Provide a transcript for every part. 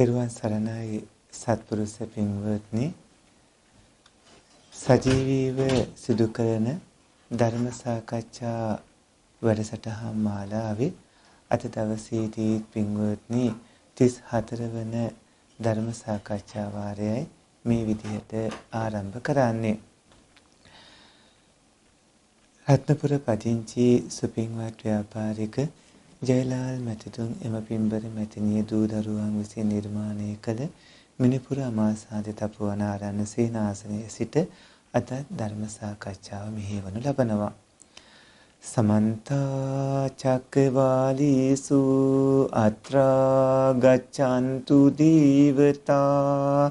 තෙරුවන් සරණයි සත්පුරුෂ පින්වත්නි සජීවීව සිදු කරන ධර්ම සාකච්ඡා වැඩසටහන් මාලාවේ අද දවසේදී පින්වත්නි 34 වන ධර්ම සාකච්ඡා වාරයයි මේ විදිහට ආරම්භ කරන්නේ රත්නපුර පදිංචි සුපින්වත් ව්‍යාපාරික ජයලාල් මැතිතුන් එම පින්බර මැතිනිය දූ දරුවන් විසින් නිර්මාණය කළ මිනිපුර අමාසාධ්‍ය තපුවන ආරණ්‍ය සේනාසනයේ සිට අදත් ධර්ම සාකච්ඡාව මෙහෙවනු ලබනවා. සමන්ත චක්කවාලීසු අත්‍රා ගච්ඡන්තු දීවතා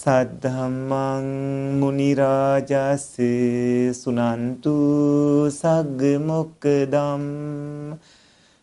සද්ධම්මං මුනි රාජස් සුනන්තු සග්ග මොක්කදම්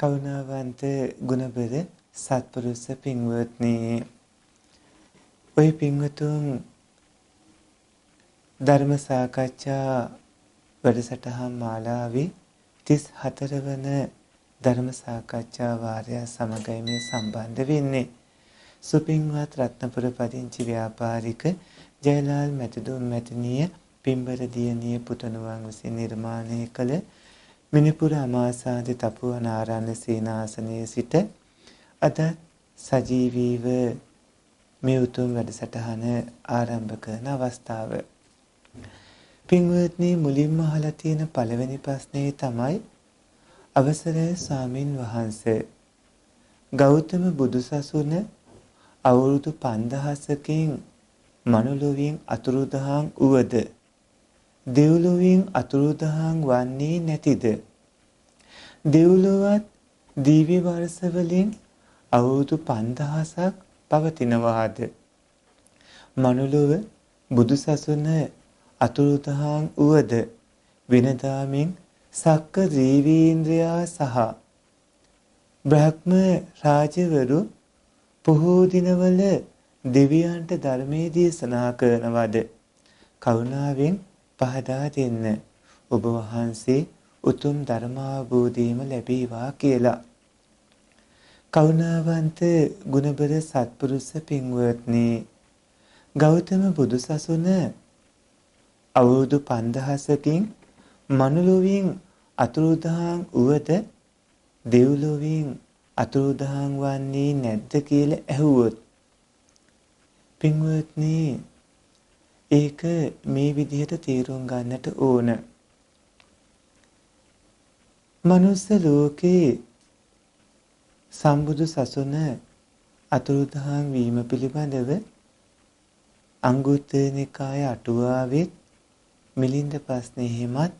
කරුණාවන්ත ගුණබර සත්පුරුෂ පින්වත්නි ඔය පින්වතුන් ධර්ම සාකච්ඡා වැඩසටහන් මාලාවේ 34 වන ධර්ම සාකච්ඡා වාරය සමගයි මේ සම්බන්ධ වෙන්නේ සුපින්වත් රත්නපුර පදිංචි ව්‍යාපාරික ජයලාල් මැතිදුම් මැතිනිය පින්බර දියණිය පුතණුවන් විසින් නිර්මාණය කළ මිනිපුර අමාසාද තපුවන ආරණ්‍ය සේනාසනයේ සිට අද සජීවීව මේ උතුම් වැඩසටහන ආරම්භ කරන අවස්ථාව. පින්වත්නි මුලින්ම අහලා තියෙන පළවෙනි ප්‍රශ්නේ තමයි අවසරයි ස්වාමින් වහන්සේ. ගෞතම බුදුසසුන අවුරුදු 5000කින් මනුලොවින් අතුරුදහන් වූද දෙව්ලොවින් අතුරුදහන් වන්නේ නැතිද? දෙව්ලොවත් දිව්‍ය වර්ෂ වලින් අවුරුදු 5000ක් පවතිනවාද? මනුලොව බුදුසසුන අතුරුදහන් උවද වෙනදාමින් සක්ක දේවීන්ද්‍රයා සහ බ්‍රහ්ම රාජවරු පොහෝ දිනවල දෙවියන්ට ධර්මයේ දේශනා කරනවද කරුණාවෙන් පහදා දෙන්න. ඔබ වහන්සේ උතුම් ධර්මාභෝධයම ලැබේවා කියලා. කරුණාවන්ත ගුණබර සත්පුරුෂ පින්වත්නි ගෞතම බුදුසසුන අවුරුදු 5000කින් මනුලොවින් අතුරුදහන් වූද දෙව්ලොවින් අතුරුදහන් වන්නේ නැද්ද කියලා ඇහුවොත් පින්වත්නි ඒක මේ විදිහට තීරුම් ගන්නට ඕන. මනුස්ස ලෝකේ සම්බුදු සසුන අතුරුදහන් වීම පිළිබඳව අංගුත්තර නිකාය අටුවාවෙත් මිලින්ද ප්‍රශ්නේ හිමත්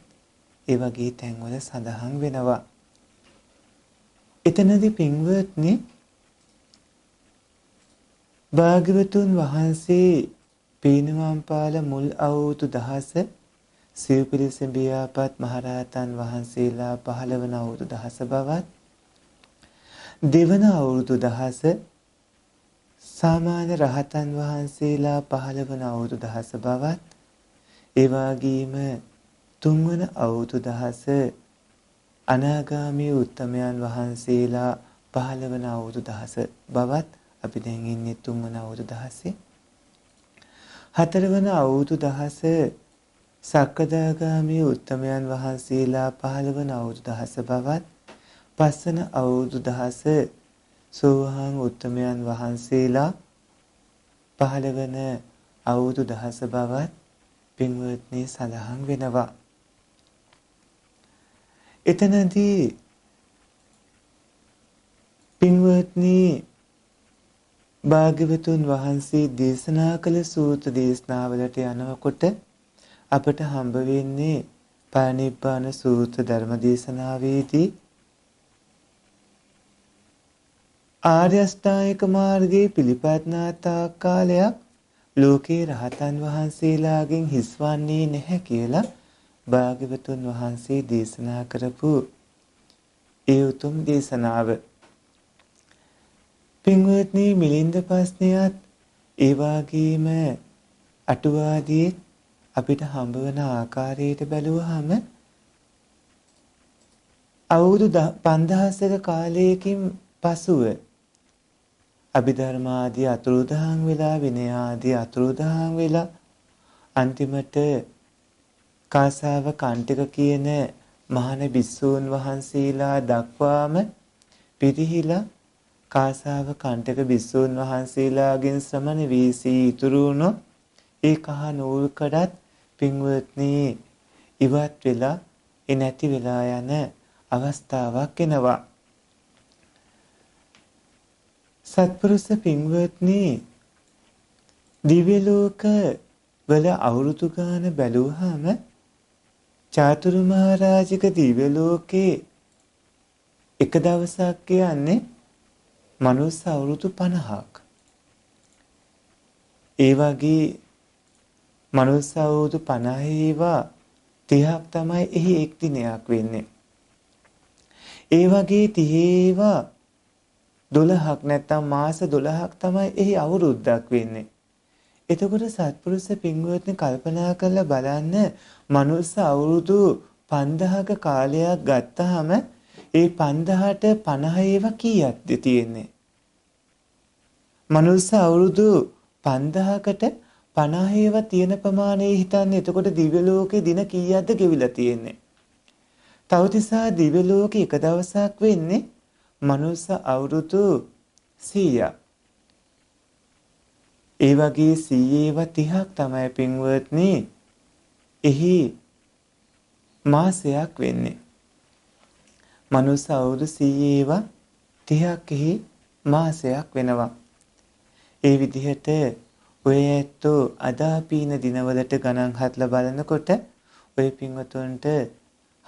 ඒ වගේ තැන්වල සඳහන් වෙනවා. එතනදී පින්වත්නි භාග්‍යවතුන් වහන්සේ පීනවම්පාල මුල් අවුතු දහස සිව්පිරිස බියාපත් මහරහතන් වහන්සේලා පහළවන අවුරුදු දහස බවත් දෙවන අවුරුදු දහස සාමාන්‍ය රහතන් වහන්සේලා පහළවන අවුරුදු දහස බවත් එවාගීම තුන්වන අවුරුදු දහස අනාගාමී උත්තමයන් වහන්සේලා පහළවන අවුරුදු දහස බවත් අපි දැන් ඉන්නේ තුන්වන අවුරුදු දහසේ හතරවන අවුරුදු දහස සක්කදාගාමී උත්තමයන් වහන්සේලා පහළවන අවුරුදු දහස බවත් පස්වන අවුරුදු දහස සෝහාන් උත්තමයන් වහන්සේලා පහළවන අවුරුදු දහස බවත් පින්වත්නි සඳහන් වෙනවා. එතනදී පින්වත්නි භාග්‍යවතුන් වහන්සේ දේශනා කළ සූත්‍ර දේශනාවලට යනකොට අපට හම්බ වෙන්නේ පාණිපාන සූත්‍ර ධර්ම දේශනාවේදී ආර්ය අෂ්ටායක මාර්ගයේ පිළිපැත්නාතා කාලයක් ලෝකේ රහතන් වහන්සේලාගෙන් හිස්වන්නේ නැහැ කියලා භාග්‍යවතුන් වහන්සේ දේශනා කරපු ඒ උතුම් දේශනාව පින්වත්නි මිලින්ද ප්‍රශ්නයත් ඒ වගේම අටුවාදී අපිට හම්බ වෙන ආකාරයට බැලුවහම අවුරුදු 5000ක කාලයකින් පසුව අභිධර්මාදී අතුරුදහන් වෙලා විනයාදී අතුරුදහන් වෙලා අන්තිමට කාසාව කාන්තික කියන මහාන බිස්සූන් වහන්සේලා දක්වාම පිරිහිලා කාසාව කණ්ඨක භික්ෂූන් වහන්සේලාගෙන් ශ්‍රමණ වී සී ඉතුරු වුණු ඒ කහ නූල්කඩත් පින්වත්නි ඉවත් වෙලා ඒ නැති වෙලා යන අවස්ථාවක් එනවා සත්පුරුෂ පින්වත්නි දිව්‍ය ලෝක වල අවුරුදු ගාන බැලුවාම චාතුරු මහරජක දිව්‍ය ලෝකේ එක දවසක් කියන්නේ මනුස්ස අවුරුදු 50ක්. ඒ වගේ මනුස්ස අවුරුදු 50 ඒවා 30ක් තමයි එහි එක් දිනයක් වෙන්නේ. ඒ වගේ 30 ඒවා 12ක් නැත්නම් මාස 12ක් තමයි එහි අවුරුද්දක් වෙන්නේ. එතකොට සත්පුරුෂ පින්වත්නි කල්පනා කරලා බලන්න මනුස්ස අවුරුදු 5000ක කාලයක් ගත්තාම ඒ 5000ට 50 ඒවා කීයක්ද තියෙන්නේ? මනුස්ස අවුරුදු 5000කට 50 ඒවා තියෙන ප්‍රමාණය හිතන්නේ එතකොට දිව්‍ය ලෝකේ දින කීයක්ද ගෙවිලා තියෙන්නේ? තවතිසා දිව්‍ය ලෝකේ එක දවසක් වෙන්නේ මනුස්ස අවුරුදු 100ක්. ඒ වගේ 100 ඒවා 30ක් තමයි පින්වත්නි එහි මාසයක් වෙන්නේ මනුස්ස අවුරුදු 100 ඒවා 30ක් එහි මාසයක් වෙනවා. ඒ විදිහට ඔය ඇත්තෝ අදාපීන දිනවලට ගණන් හදලා බලනකොට ඔය පින්වතුන්ට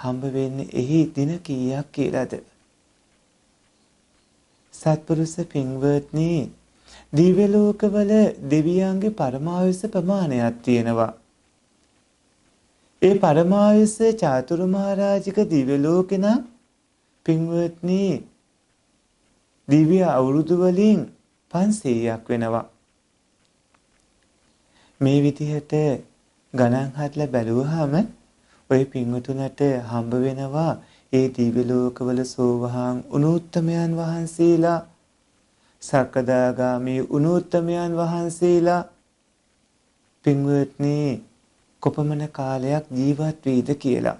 හම්බ වෙන්නේ එහි දින කීයක් කියලාද? සත්පුරුෂ පින්වත්නි දිව්‍ය ලෝකවල දෙවියන්ගේ පරමායුෂ ප්‍රමාණයක් තියෙනවා. ඒ පරමායුෂ චාතුරුමහරජික දිව්‍ය ලෝකේ නම් පින්වත්නි දිව්‍ය අවුරුදු වලින් 500ක් වෙනවා. මේ විදිහට ගණන් හදලා බැලුවාම ඔය පින්වතුන්ට හම්බ වෙනවා ඒ දිව්‍ය ලෝකවල සෝවහන් උනෝත්තමයන් වහන්සේලා සකදාගාමී උනෝත්තමයන් වහන්සේලා පින්වත්නි කොපමණ කාලයක් ජීවත් වේද කියලා.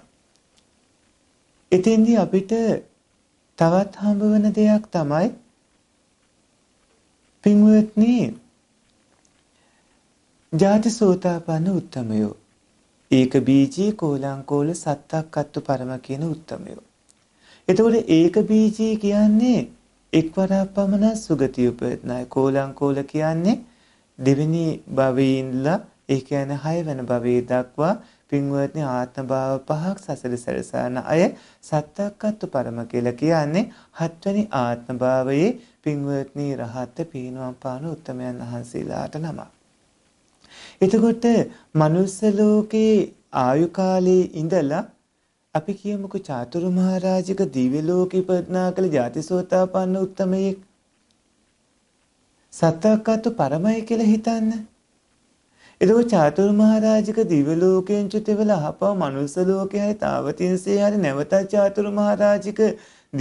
එතෙන්දී අපිට තවත් හඹවන දෙයක් තමයි පින්වත්නි ජාතිසෝතාපන්න උත්තමයෝ ඒක බීජී කෝලංකෝල සත්තක්කත්තු පරම කියන උත්තමයෝ එතකොට ඒක බීජී කියන්නේ එක්වරක් පමණ සුගතිය උපයත්නයි කෝලංකෝල කියන්නේ දෙවෙනි භවයේ ඉඳලා ඒ කියන්නේ 6 වෙනි භවයේ දක්වා පින්වත්නි ආත්ම භාව පහක් සසර සැරසන අය සත්තක්කත්තු පරම කියලා කියන්නේ හත්වැනි ආත්ම භාවයේ පින්වත්නි රහත් පීනුවම් පාන උත්තමයන් වහන්සේලාට නම. එතකොට මනුස්ස ලෝකේ ආයු කාලයේ ඉඳලා අපි කියමුකෝ චාතුරු මහරජික දිව්‍ය ලෝකෙ ඉපදනා කළ ජාතිසෝතාපන්න උත්තමයෙක් සත්තක්කත්තු පරමයි කියලා හිතන්නේ එතකොට චාතුරු මහරජික දිව්‍ය ලෝකයෙන් චුත වෙලා ආපහු මනුස්ස ලෝකේ හරි තාවතින්සේ හරි නැවත චාතුරු මහරජික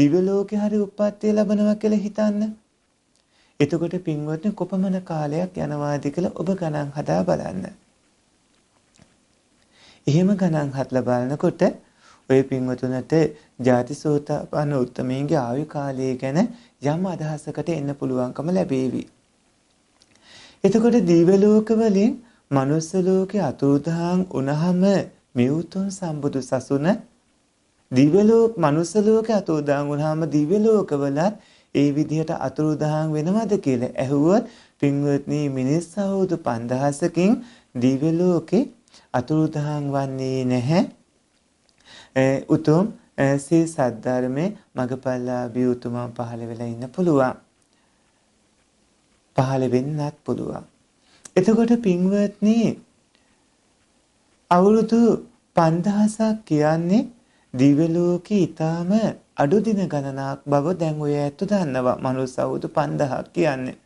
දිව්‍ය ලෝකේ හරි උප්පත්තිය ලබනවා කියලා හිතන්න. එතකොට පින්වත්නි කොපමණ කාලයක් යනවාද කියලා ඔබ ගණන් හදා බලන්න. එහෙම ගණන් හදලා බලනකොට ඔය පින්වතුන්ට ජාතිසෝතපන්න උත්තමයන්ගේ ආයු කාලය ගැන යම් අදහසකට එන්න පුළුවන්කම ලැබේවි. එතකොට දිව්‍ය ලෝක වලින් මනුස්ස ලෝකේ අතුරුදහන් වුණහම මිවුතුන් සම්බුදු සසුන දිව්‍ය ලෝක මනුස්ස ලෝකේ අතුරුදහන් වුණාම දිව්‍ය ලෝකවලත් ඒ විදිහට අතුරුදහන් වෙනවද කියලා ඇහුවොත් පින්වත්නි මිනිස් සහෝදු 5000කින් දිව්‍ය ලෝකේ අතුරුදහන් වන්නේ නැහැ. උතුම් සී සද්ධර්මයේ මගපල්ලාභී උතුමන් පහළ වෙලා ඉන්න පුළුවන්. පහළ වෙන්නත් පුළුවන්. එතකොට පින්වත්නි අවුරුදු 5000ක් කියන්නේ දිව්‍ය ලෝකේ ඊටාම අඩු දින ගණනාවක් බව දැන් ඔය ඇත්ත දන්නවා මනුස්ස අවුරුදු 5000ක් කියන්නේ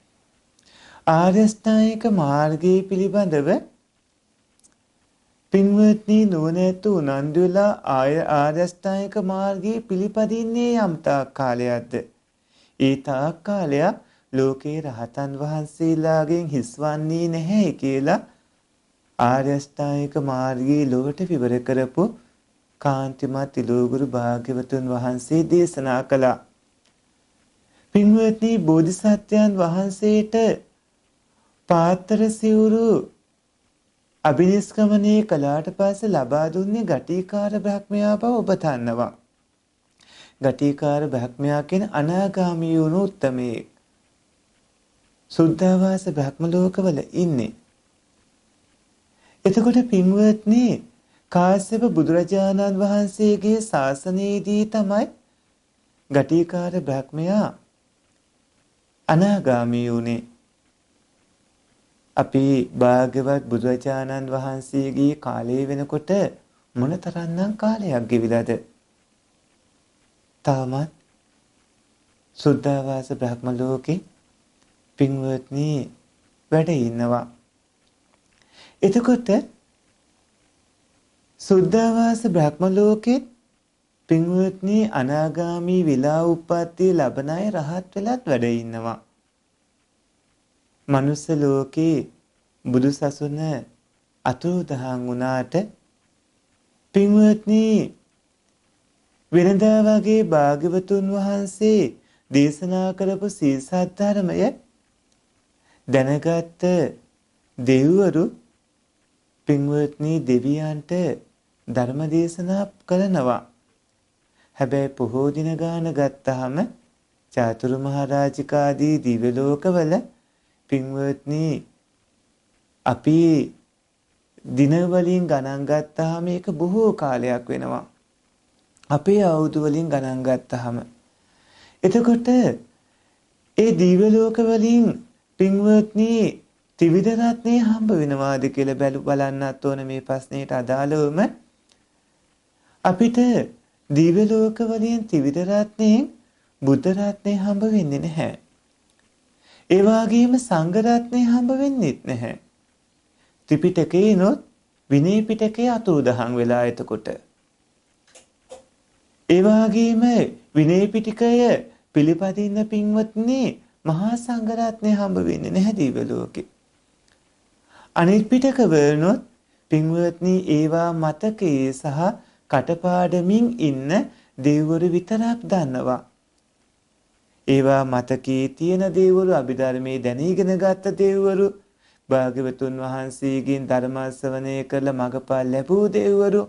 ආර්යස්ථායක මාර්ගයේ පිළිබඳව පින්වත්නි නුවණැතු උනන්දු වෙලා ආය ආර්යස්ථායක මාර්ගයේ පිළිපදින්නේ යම් තාක් කාලයක්ද ඒ තාක් කාලයක් ලෝකේ රහතන් වහන්සේලාගෙන් හිස්වන්නේ නැහැ කියලා ආර්යෂ්ටායක මාර්ගයේ ලොවට විවර කරපු කාන්තිමත් ඉලෝගුරු භාග්‍යවතුන් වහන්සේ දේශනා කළා. පින්වත්නි බෝධිසත්වයන් වහන්සේට පාත්‍ර සිවුරු අභිනිෂ්ක්‍මණය කළාට පස්සේ ලබා දුන්නේ ගටිකාර බ්‍රහ්මයා බව ඔබ දන්නවා. ගටිකාර බ්‍රහ්මයා කියන අනාගාමී වුණු උත්තමයෙක්. සුද්ධවාස බ්‍රහ්ම ලෝකවල ඉන්නේ. එතකොට පින්වත්නි කාශ්‍යප බුදුරජාණන් වහන්සේගේ ශාසනයේදී තමයි ගටිකාර බ්‍රහ්මයා අනාගාමී වුණේ. අපි භාග්‍යවත් බුදුරජාණන් වහන්සේගේ කාලේ වෙනකොට මොනතරම්නම් කාලයක් ගෙවිලාද? තාමත් සුද්ධවාස බ්‍රහ්ම ලෝකේ පින්වත්නි වැඩ ඉන්නවා. එතකොට සුද්ධවාස බ්‍රහ්ම ලෝකෙත් පින්වත්නි අනාගාමි විලා උප්පත්ති ලබන අය රහත් වෙලත් වැඩ ඉන්නවා. මනුස්ස ලෝකේ බුදු සසුන අතුරුදහන් වුණාට පින්වත්නි වෙනදා වගේ භාග්‍යවතුන් වහන්සේ දේශනා කරපු සීසත් ධර්මය දැනගත්ත දෙවිවරු පින්වත්නි දෙවියන්ට ධර්ම දේශනා කරනවා. හැබැයි පොහෝ දින ගාන ගත්තාම චාතුරු මහරජිකාදී දිව්‍ය ලෝකවල පින්වත්නි අපි දින වලින් ගණන් ගත්තාම ඒක බොහෝ කාලයක් වෙනවා. අපේ අවුරුදු වලින් ගණන් ගත්තාම එතකොට ඒ දිව්‍ය ලෝක වලින් පින්වත්නි ත්‍රිවිධ රත්නේ හම්බ වෙනවාද කියලා බැලු බලන්නත් ඕන මේ ප්‍රශ්නෙට අදාළවම අපිට දිව්‍ය ලෝක වලින් ත්‍රිවිධ රත්නෙන් බුද්ධ රත්නේ හම්බ වෙන්නේ නැහැ. ඒ වගේම සංඝ රත්නේ හම්බ වෙන්නේත් නැහැ. ත්‍රිපිටකේනොත් විනය පිටකේ අතුරුදහන් වෙලා එතකොට. ඒ වගේම විනය පිටකය පිළිපදින්න පින්වත්නි මහා සංඝරත්නය හම්බ වෙන්නේ නැහැ දිව්‍ය ලෝකේ. අනිත් පිටකවලුත් පින්වත්නි ඒවා මතකයේ සහ කටපාඩමින් ඉන්න දෙවිවරු විතරක් දන්නවා. ඒවා මතකයේ තියෙන දෙවිවරු අභිධර්මයේ දැනීගෙන ගත්ත දෙවිවරු භාග්‍යවතුන් වහන්සේගෙන් ධර්මාශ්‍රවණය කළ මගපල් ලැබූ දෙවිවරු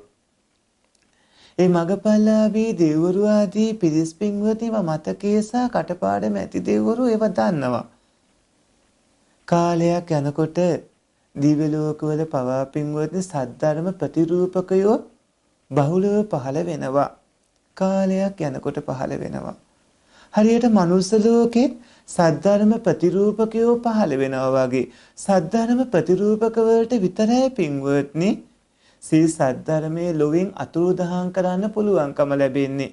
ඒ මගපල්ලාබී දෙවරු ආදී පිරිස් පින්වතිව මතකයේ සහ කටපාඩම ඇති දෙවරු ඒව දන්නවා. කාලයක් යනකොට දිව්‍ය ලෝකවල පවා පින්වත්නි සද්ධර්ම ප්‍රතිරූපකයෝ බහුලව පහළ වෙනවා. කාලයක් යනකොට පහළ වෙනවා. හරියට මනුස්ස ලෝකෙත් සද්ධර්ම ප්‍රතිරූපකයෝ පහළ වෙනවා වගේ සද්ධර්ම ප්‍රතිරූපක වලට විතරයි පින්වත්නි සිල් සද්ධර්මයේ ලොවින් අතුරුදහන් කරන්න පුළුවන්කම ලැබෙන්නේ.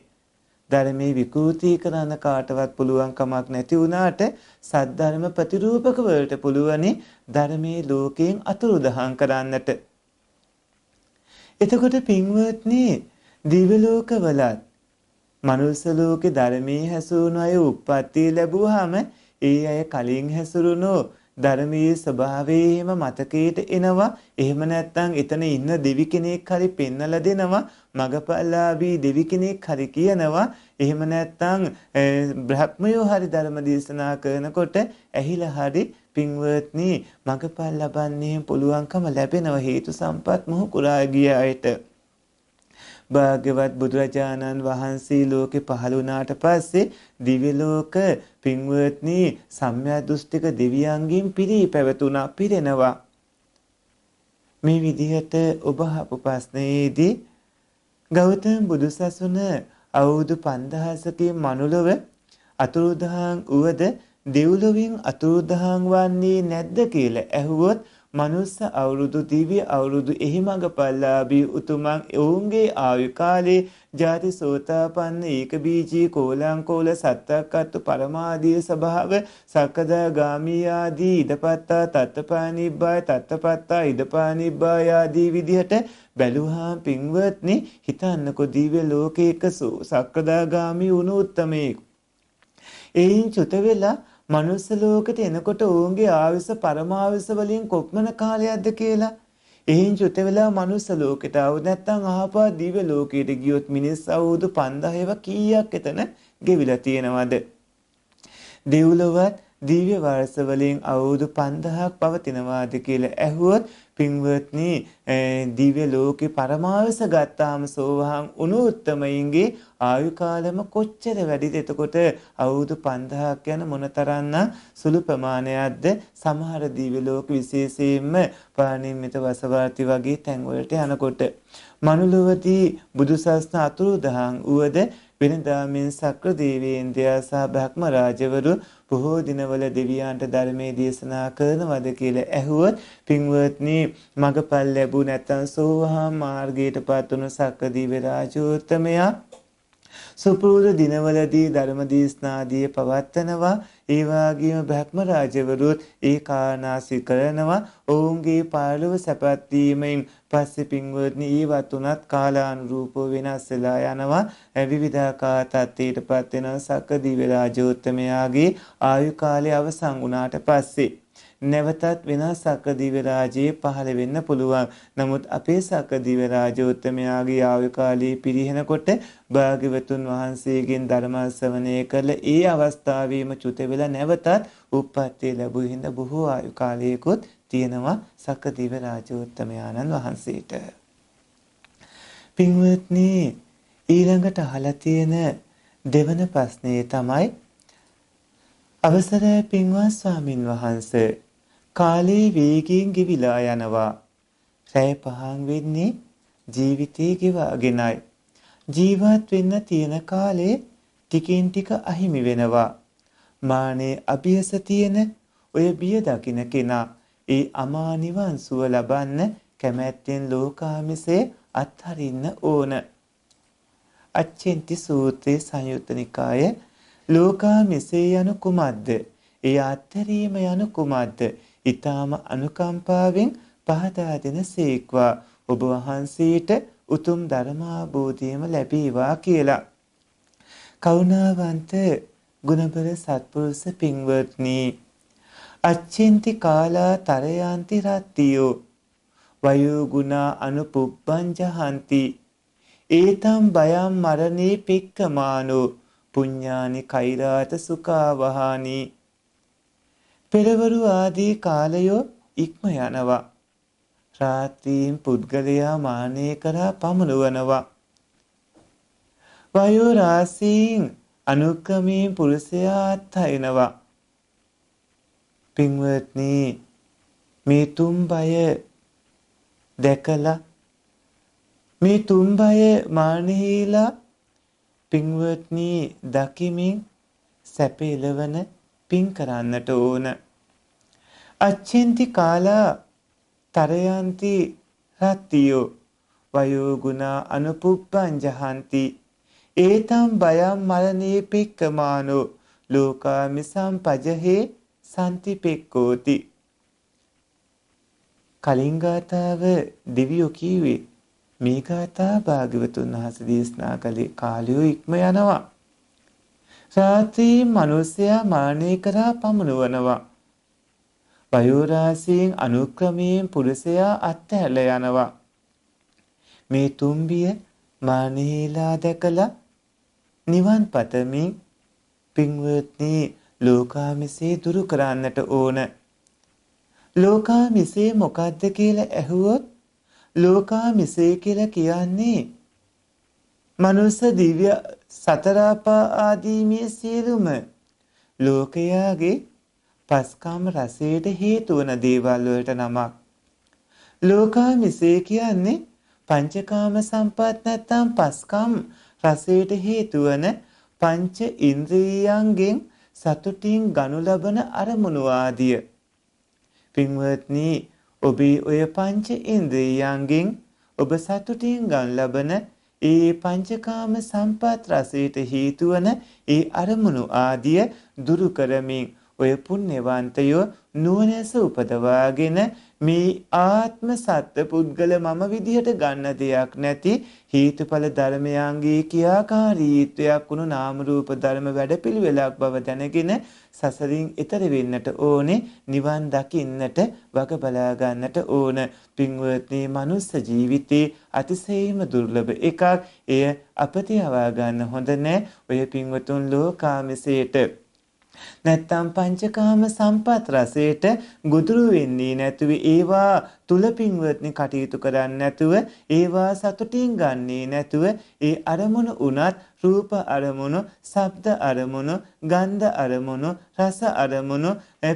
ධර්මයේ විකෘති කරන්න කාටවත් පුළුවන් කමක් නැති වුණාට සද්ධර්ම ප්‍රතිරූපක වලට පුළුවනි ධර්මයේ ලෝකයෙන් අතුරුදහන් කරන්නට. එතකොට පින්වත්නි දිව්‍ය ලෝකවලත් මනුස්ස ලෝකේ ධර්මයේ හැසුණු අය උප්පත්ති ලැබුවාම ඒ අය කලින් හැසුරුණෝ ධර්මයේ ස්වභාවයේම මතකයට එනවා එහෙම නැත්නම් එතන ඉන්න දෙවි කෙනෙක් හරි පෙන්වලා දෙනවා මගපලාභී දෙවි කෙනෙක් හරි කියනවා එහෙම නැත්නම් බ්‍රහ්මයෝ හරි ධර්ම දේශනා කරනකොට ඇහිලා හරි පින්වත්නි මගපල් ලබන්නේ පුළුවන්කම ලැබෙනවා හේතු සම්පත් මොහු කුරා ගිය අයට භාග්‍යවත් බුදුරජාණන් වහන්සේ ලෝකෙ පහළ වුණාට පස්සේ දිව්‍ය ලෝක පින්වත්නි සම්්‍යදෘෂ්ටික දෙවියන්ගෙන් පිරී පැවතුණා පිරෙනවා මේ විදිහට ඔබ අහපු ප්‍රශ්නයේදී ගෞතම බුදුසසුන අවුරුදු 5000කින් මනුලොව අතුරුදහන් උවද දෙව්ලොවින් අතුරුදහන් වන්නේ නැද්ද කියලා ඇහුවොත් මනුස්ස අවුරුදු දිව්‍ය අවුරුදු එහි මඟ පල්ලාබී උතුමන් ඔවුන්ගේ ආයු කාලේ ජාති සෝතාපන්න ඒක බීජී කෝලංකෝල සත්තක්කත්තු පරමාදී සභාව සක්කදා ගාමීයාදී ඉදපත්තා තත්තපානිබ්බාය තත්තපත්තා ඉදපානිබ්බායාදී විදිහට බැලුහාම් පින්වත්නි හිතන්නකො දිව්‍ය ලෝකයක සක්‍රදාගාමී වුණු උත්තමයෙකු. එයින් චුත වෙලා මනුස්ස ලෝකෙට එනකොට ඔවුන්ගේ ආවිස පරමාවිස වලින් කොපමණ කාලයක්ද කියලා. එහෙන් චුත වෙලා මනුස්ස ලෝකෙට ආව නැත්නම් අහපා දිව්‍ය ලෝකයට ගියොත් මිනිස් අවුරුදු 5000ව කීයක් එතන ගෙවිලා තියෙනවද? දෙව්ලොවත් දිව්‍ය වර්ෂ වලින් අවුරුදු 5000ක් පවතිනවාද කියලා ඇහුවොත් පින්වත්නි දිව්‍ය ලෝකේ පරමාවස ගත්තාම සෝවහන් උණු උත්තමයින්ගේ ආයු කාලම කොච්චර වැඩිද එතකොට අවුරුදු 5000ක් යන මොනතරම්නම් සුළු ප්‍රමාණයක්ද සමහර දිව්‍ය ලෝක විශේෂයෙන්ම පාණිම්මිත වසවර්ති වගේ තැන් වලට යනකොට මනුලොවදී බුදුසස්න අතුරුදහන් උවද වෙනදා මෙන් සක්‍ර දේවේන්ද්‍රයා සහ බ්‍රහ්ම රාජවරු බොහෝ දිනවල දෙවියන්ට ධර්මයේ දේශනා කරනවද කියලා ඇහුවොත් පින්වත්නි මගපල් ලැබුණ නැත්නම් සෝවාන් මාර්ගයටපත් වුණු සක්‍ර දිව්‍ය රාජෝත්තමයා සුපුරුදු දිනවලදී ධර්ම දේශනාදී පවත්වනවා ඒ වගේම බ්‍රහ්ම රාජවරුත් ඒ කාරණාසි කරනවා ඔවුන්ගේ පාළුව සැපත් වීමෙන් පස්සේ පින්වත්නි ඊවත් උනත් කාලානුරූපව වෙනස් වෙලා යනවා විවිධාකාර තත්ත්වයටපත් වෙන සක්‍රීය රාජෝත්තමයාගේ ආයු කාලය අවසන් වුණාට පස්සේ නැවතත් වෙනස් සක්‍රදිව රාජයේ පහළ වෙන්න පුළුවන්. නමුත් අපේ සක්‍රදිව රාජෝත්තමයාගේ ආයුකාලයේ පිරිහෙනකොට භාග්‍යවතුන් වහන්සේගෙන් ධර්මාශ්‍රවණය කළ ඒ අවස්ථාවේම චුත වෙලා නැවතත් උප්පත්ති ලැබුවේ හින්දා බොහෝ ආයු කාලයකුත් තියෙනවා සක්‍රදිව රාජෝත්තමයාණන් වහන්සේට. පින්වත්නි ඊළඟට අහලා තියෙන දෙවන ප්‍රශ්නේ තමයි අවසරයි පින්වත් ස්වාමින් වහන්සේ කාලේ වේගයෙන් ගෙවිලා යනවා. රැය පහන් වෙන්නේ ජීවිතේ ගෙවාගෙනයි. ජීවත් වෙන්න තියෙන කාලේ ටිකෙන් ටික අහිමි වෙනවා. මානේ අභියස තියෙන ඔය බිය දකින කෙනා ඒ අමා නිවන් සුව ලබන්න කැමැත්තෙන් ලෝකාමිසේ අත්හරින්න ඕන. අච්චෙන්ති සූත්‍රයේ සංයුත්ත නිකාය ලෝකාමිසේ යනු කුමක්ද? ඒ අත්හැරීම යනු කුමක්ද? ඊ타ම අනුකම්පාවෙන් පහදා දෙන සීක්වා ඔබ වහන්සේට උතුම් ධර්මාභෝධියම ලැබේවා කියලා. කරුණාවන්ත ගුණබර සත්පුරුෂ පින්වත්නි අච්චෙන්ති කාලා තරයන්ති රත්තියෝ වයෝ ගුණා අනුපුබ්බංජහන්ති ඒතම් බයම් මරණේ පික්කමානෝ පුඤ්ඤානි කෛරාත සුඛාවහානි පෙරවරු ආදී කාලයෝ ඉක්ම යනවා. රාත්‍රීන් පුද්ගලයා මානය කරා පමළුවනවා. වයෝ රාසීන් අනුක්‍රමයෙන් පුරුෂයා අත්හරිනවා. පින්වත්නි මේ තුම් බය දැකලා මේ තුම් බය මානෙහිලා පින්වත්නි දකිමින් සැප ඉලවන පින් කරන්නට ඕන. අච්චෙන්ති කාලා තරයන්ති රත්තියෝ වයෝගුණා අනුපුප්පං ජහන්ති ඒතම් බයම් මරණේ පෙක්කමානෝ ලෝකාමිසම් පජහේ සන්තිපෙක්කෝති කලින් ගාතාව දෙවියෝ කීවේ මේ ගාථා භාග්‍යවතුන් වහන්සේ දේශනා කළේ කාලයෝ ඉක්ම යනවා රාත්‍රී මිනිසයා මරණය කරා පමුණුවනවා වයෝරාශීන් අනුක්‍රමයෙන් පුරුෂයා අත්හැල යනවා. මේ තුම්බිය මානෙහිලා දැකලා නිවන් පතමින් පින්වත්නි ලෝකාමිසේ දුරු කරන්නට ඕන. ලෝකාමිසේ මොකද්ද කියලා ඇහුවොත් ලෝකාමිසේ කියලා කියන්නේ මනුස්ස දිව්‍ය සතරාපා ආදී මේ සියලුම ලෝකයාගේ පස්කම් රසයට හේතු වන දේවල් වලට නමක්. ලෝකාමිසය කියන්නේ පංචකාම සම්පත් නැත්නම් පස්කම් රසයට හේතු වන පංච ඉන්ද්‍රියයන්ගෙන් සතුටින් ගනු ලබන අරමුණු ආදිය. පින්වත්නි ඔබේ ඔය පංච ඉන්ද්‍රියයන්ගෙන් ඔබ සතුටින් ගන් ලබන ඒ පංචකාම සම්පත් රසයට හේතු වන ඒ අරමුණු ආදිය දුරු කරමින් ඔය පුණ්‍යවන්තයෝ නුවණැස උපදවාගෙන මේ ආත්ම සත්ත්ව පුද්ගල මම විදිහට ගන්න දෙයක් නැති හේතුඵල ධර්මයන්ගේ කියාකාරීත්වයක් වුණු නාම රූප ධර්ම වැඩපිළිවෙලක් බව දැනගෙන සසරින් එතර වෙන්නට ඕනේ නිවන් දකින්නට වග බලා ගන්නට ඕන පින්වත්නි මනුස්ස ජීවිතේ අතිශයින්ම දුර්ලභ එකක් එය අපතේ හවා ගන්න හොඳ නැහැ ඔය පින්වතුන් ලෝකාමසේට නැත්තම් පංචකාම සම්පත් රසයට ගොදුරු වෙන්නේ නැතුව ඒවා තුල පින්වත්නි කටයුතු කරන්නේ නැතුව ඒවා සතුටින් ගන්නේ නැතුව ඒ අරමුණ උනත් රූප අරමුණු, ශබ්ද අරමුණු, ගන්ධ අරමුණු, රස අරමුණු,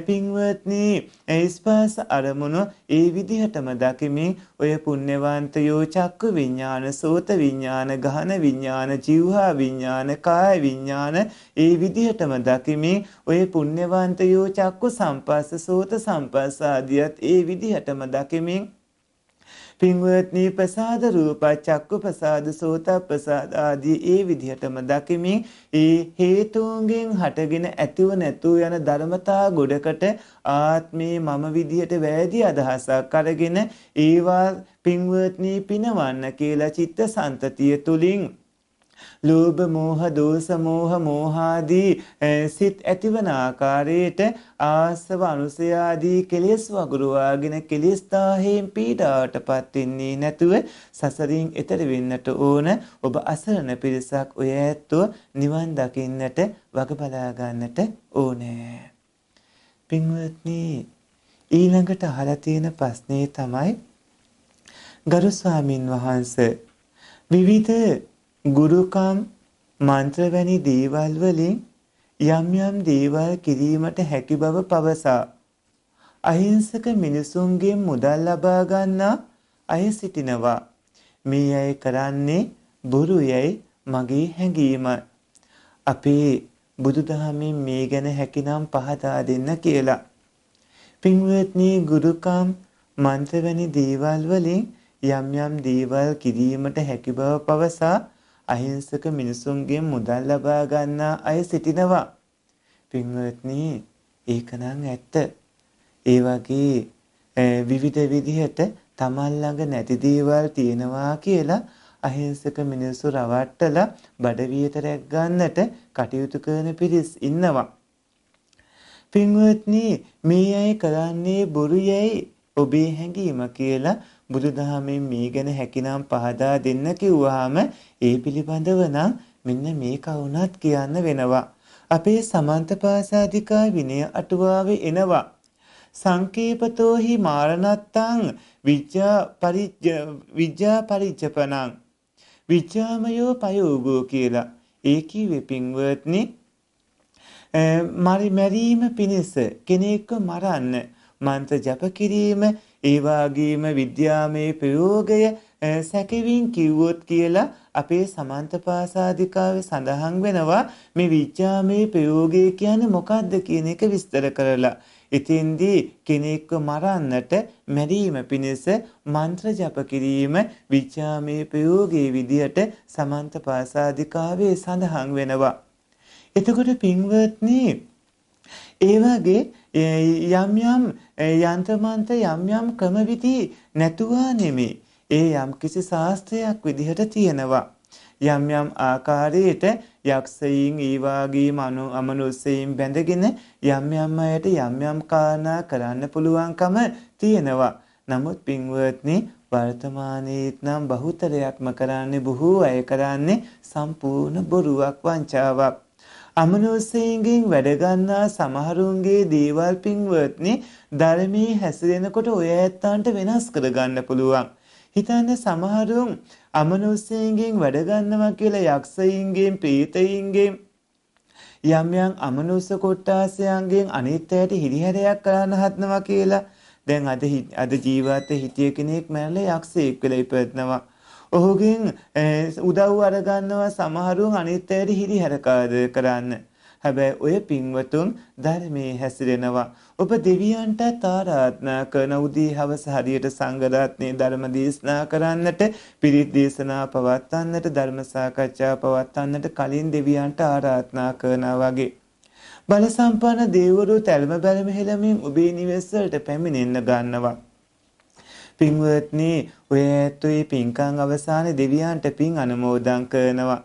පින්වත්නි, ස්පර්ශ අරමුණු ඒ විදිහටම දකිමින් ඔය පුණ්‍යවන්තයෝ චක්ක විඥාන, සෝත විඥාන, ගහන විඥාන, જીවහා විඥාන, කාය විඥාන ඒ විදිහටම දකිමින් ඔය පුණ්‍යවන්තයෝ චක්ක සංපස්ස, සෝත සංපස්ස ආදියත් ඒ විදිහටම දකිමින් පින්වත්නි ප්‍රසාද රූප චක්කු ප්‍රසාද සෝත ප්‍රසාද ආදී ඒ විදිහටම දකිමින් ඒ හේතුන්ගෙන් හටගෙන ඇතිව නැතුව යන ධර්මතා ගොඩකට ආත්මේ මම විදිහට වැරදි අදහසක් අරගෙන ඒවා පින්වත්නි පිනවන්න කියලා චිත්ත සන්තතිය තුලින් ලෝභ මෝහ දෝස මෝහ මෝහාදී සිත් ඇතිවන ආකාරයට ආසව අනුසය ආදී කෙලෙස් වගුරුවාගෙන කෙලෙස් තාහයෙන් පීඩාවටපත් වෙන්නේ නැතුව සසරින් එතර වෙන්නට ඕන ඔබ අසරණ පිරිසක් ඔය ඇත්තෝ නිවන් දකින්නට වග බලා ගන්නට ඕනේ පින්වත්නි ඊළඟට අහලා තියෙන ප්‍රශ්නේ තමයි ගරු ස්වාමින් වහන්සේ විවිධ ගුරුකම් මන්ත්‍ර වැනි දේවල් වලින් යම් යම් දේවල් කිරීමට හැකි බව පවසා අහිංසක මිනිසුන්ගෙන් මුදල් ලබා ගන්නා අය සිටිනවා මේ අය කරන්නේ බොරු යයි මගේ හැඟීමයි අපේ බුදුදහමින් මේ ගැන හැකිනම් පහදා දෙන්න කියලා පින්වත්නි ගුරුකම් මන්ත්‍ර වැනි දේවල් වලින් යම් යම් දේවල් කිරීමට හැකි බව පවසා අහිංසක මිනිසුන්ගෙන් මුදල් ලබා ගන්නා අය සිටිනවා. පින්වත්නි, ඒකනම් ඇත්ත. ඒ වගේ විවිධ විදිහට තමන් ළඟ නැති දේවල් තියෙනවා කියලා අහිංසක මිනිස්සු රවට්ටලා බඩවියට රැක් ගන්නට කටයුතු කරන පිරිස් ඉන්නවා. පින්වත්නි, මේ අය කරන්නේ බොරු යැයි ඔබේ හැඟීම කියලා බුදුදහමෙන් මේ ගැන හැකිනම් පහදා දෙන්න කිව්වහම ඒ පිළිබඳව නම් මෙන්න මේ කවුණත් කියන්න වෙනවා. අපේ සමන්තපාසාධිකා විනය අටුවාවේ එනවා. සංකීපතෝහි මාරණත්තං විජ්ජා පරිජ්ජපනං විජ්ජාමයෝ පයෝගෝ කියලා ඒ කිව්වේ පින්වත්නි මරි මැරීම පිණිස කෙනෙක්ව මරන්න මන්ත්‍ර ජප කිරීම ඒ වගේම විද්‍යාමය ප්‍රයෝගය සැකෙවින් කිව්වොත් කියලා අපේ සමන්තපාසාධිකාවේ සඳහන් වෙනවා මේ විද්‍යාමය ප්‍රයෝගය කියන්නේ මොකක්ද කියන එක විස්තර කරලා. ඉතින්දී කෙනෙක්ව මරන්නට මැරීම පිණිස මන්ත්‍ර ජප කිරීම විචාමේ ප්‍රයෝගයේ විදියට සමන්ත පාසාදිකාවේ සඳහන් වෙනවා. එතකොට පින්වත්නි ඒ වගේ යම් යම් යන්ත්‍රමන්ත යම් යම් ක්‍රමවිදි නැතුවා නෙමේ. ඒ යම් කිසි ශාස්ත්‍රයක් විදිහට තියෙනවා. යම් යම් ආකාරයට යක්ෂයින් ඊවාගේ මනු අමනුස්සයින් බැඳගෙන යම් යම් අයට යම් යම් කාරණා කරන්න පුළුවන්කම තියෙනවා. නමුත් පින්වත්නි වර්තමානයේත් නම් බහුතරයක්ම කරන්නේ බොහෝ අය කරන්නේ සම්පූර්ණ බොරුවක් වංචාවක්. අමනුස්සයන්ගෙන් වැඩගන්නා සමහරුන්ගේ දේවල් පින්වත්නි ධර්මයේ හැසිරෙනකොට ඔය ඇත්තන්ට වෙනස් කරගන්න පුළුවන්. හිතන්න සමහරුන් අමනුස්සයන්ගෙන් වැඩගන්නවා කියලා යක්ෂයින්ගෙන් ප්‍රීතයින්ගෙන් යම් යම් අමනුස්ස කොට්ටාසයන්ගෙන් අනිත්‍යයට හිරිහැරයක් කරන්න හදනවා කියලා දැන් අද අද ජීවිතේ හිටිය කෙනෙක් මැරලා යක්ෂයෙක් වෙලා ඉපදෙනවා ඔහුගෙන් උදව් අරගන්නවා සමහරුන් අනිත් අයට හිරිහැරකාද කරන්න. හැබැයි ඔය පින්වතුන් ධර්මයේ හැසිරෙනවා. ඔබ දෙවියන්ටත් ආරාධනා කරන උදේ හවස හරියට සංගරත්නයේ ධර්ම දේශනා කරන්නට, පිරිත් දේශනා පවත්වන්නට, ධර්ම සාකච්ඡා පවත්වන්නට කලින් දෙවියන්ට ආරාධනා කරනවා වගේ. බලසම්පන්න දේවරු තැල්ම බැලම හෙළමින් ඔබේ නිවෙස් වලට පැමිණෙන්න ගන්නවා. පින්වත්නි ඔය ඇතුයි පින්කම් අවසාන දෙවියන්ට පින් අනුමෝදන් කරනවා.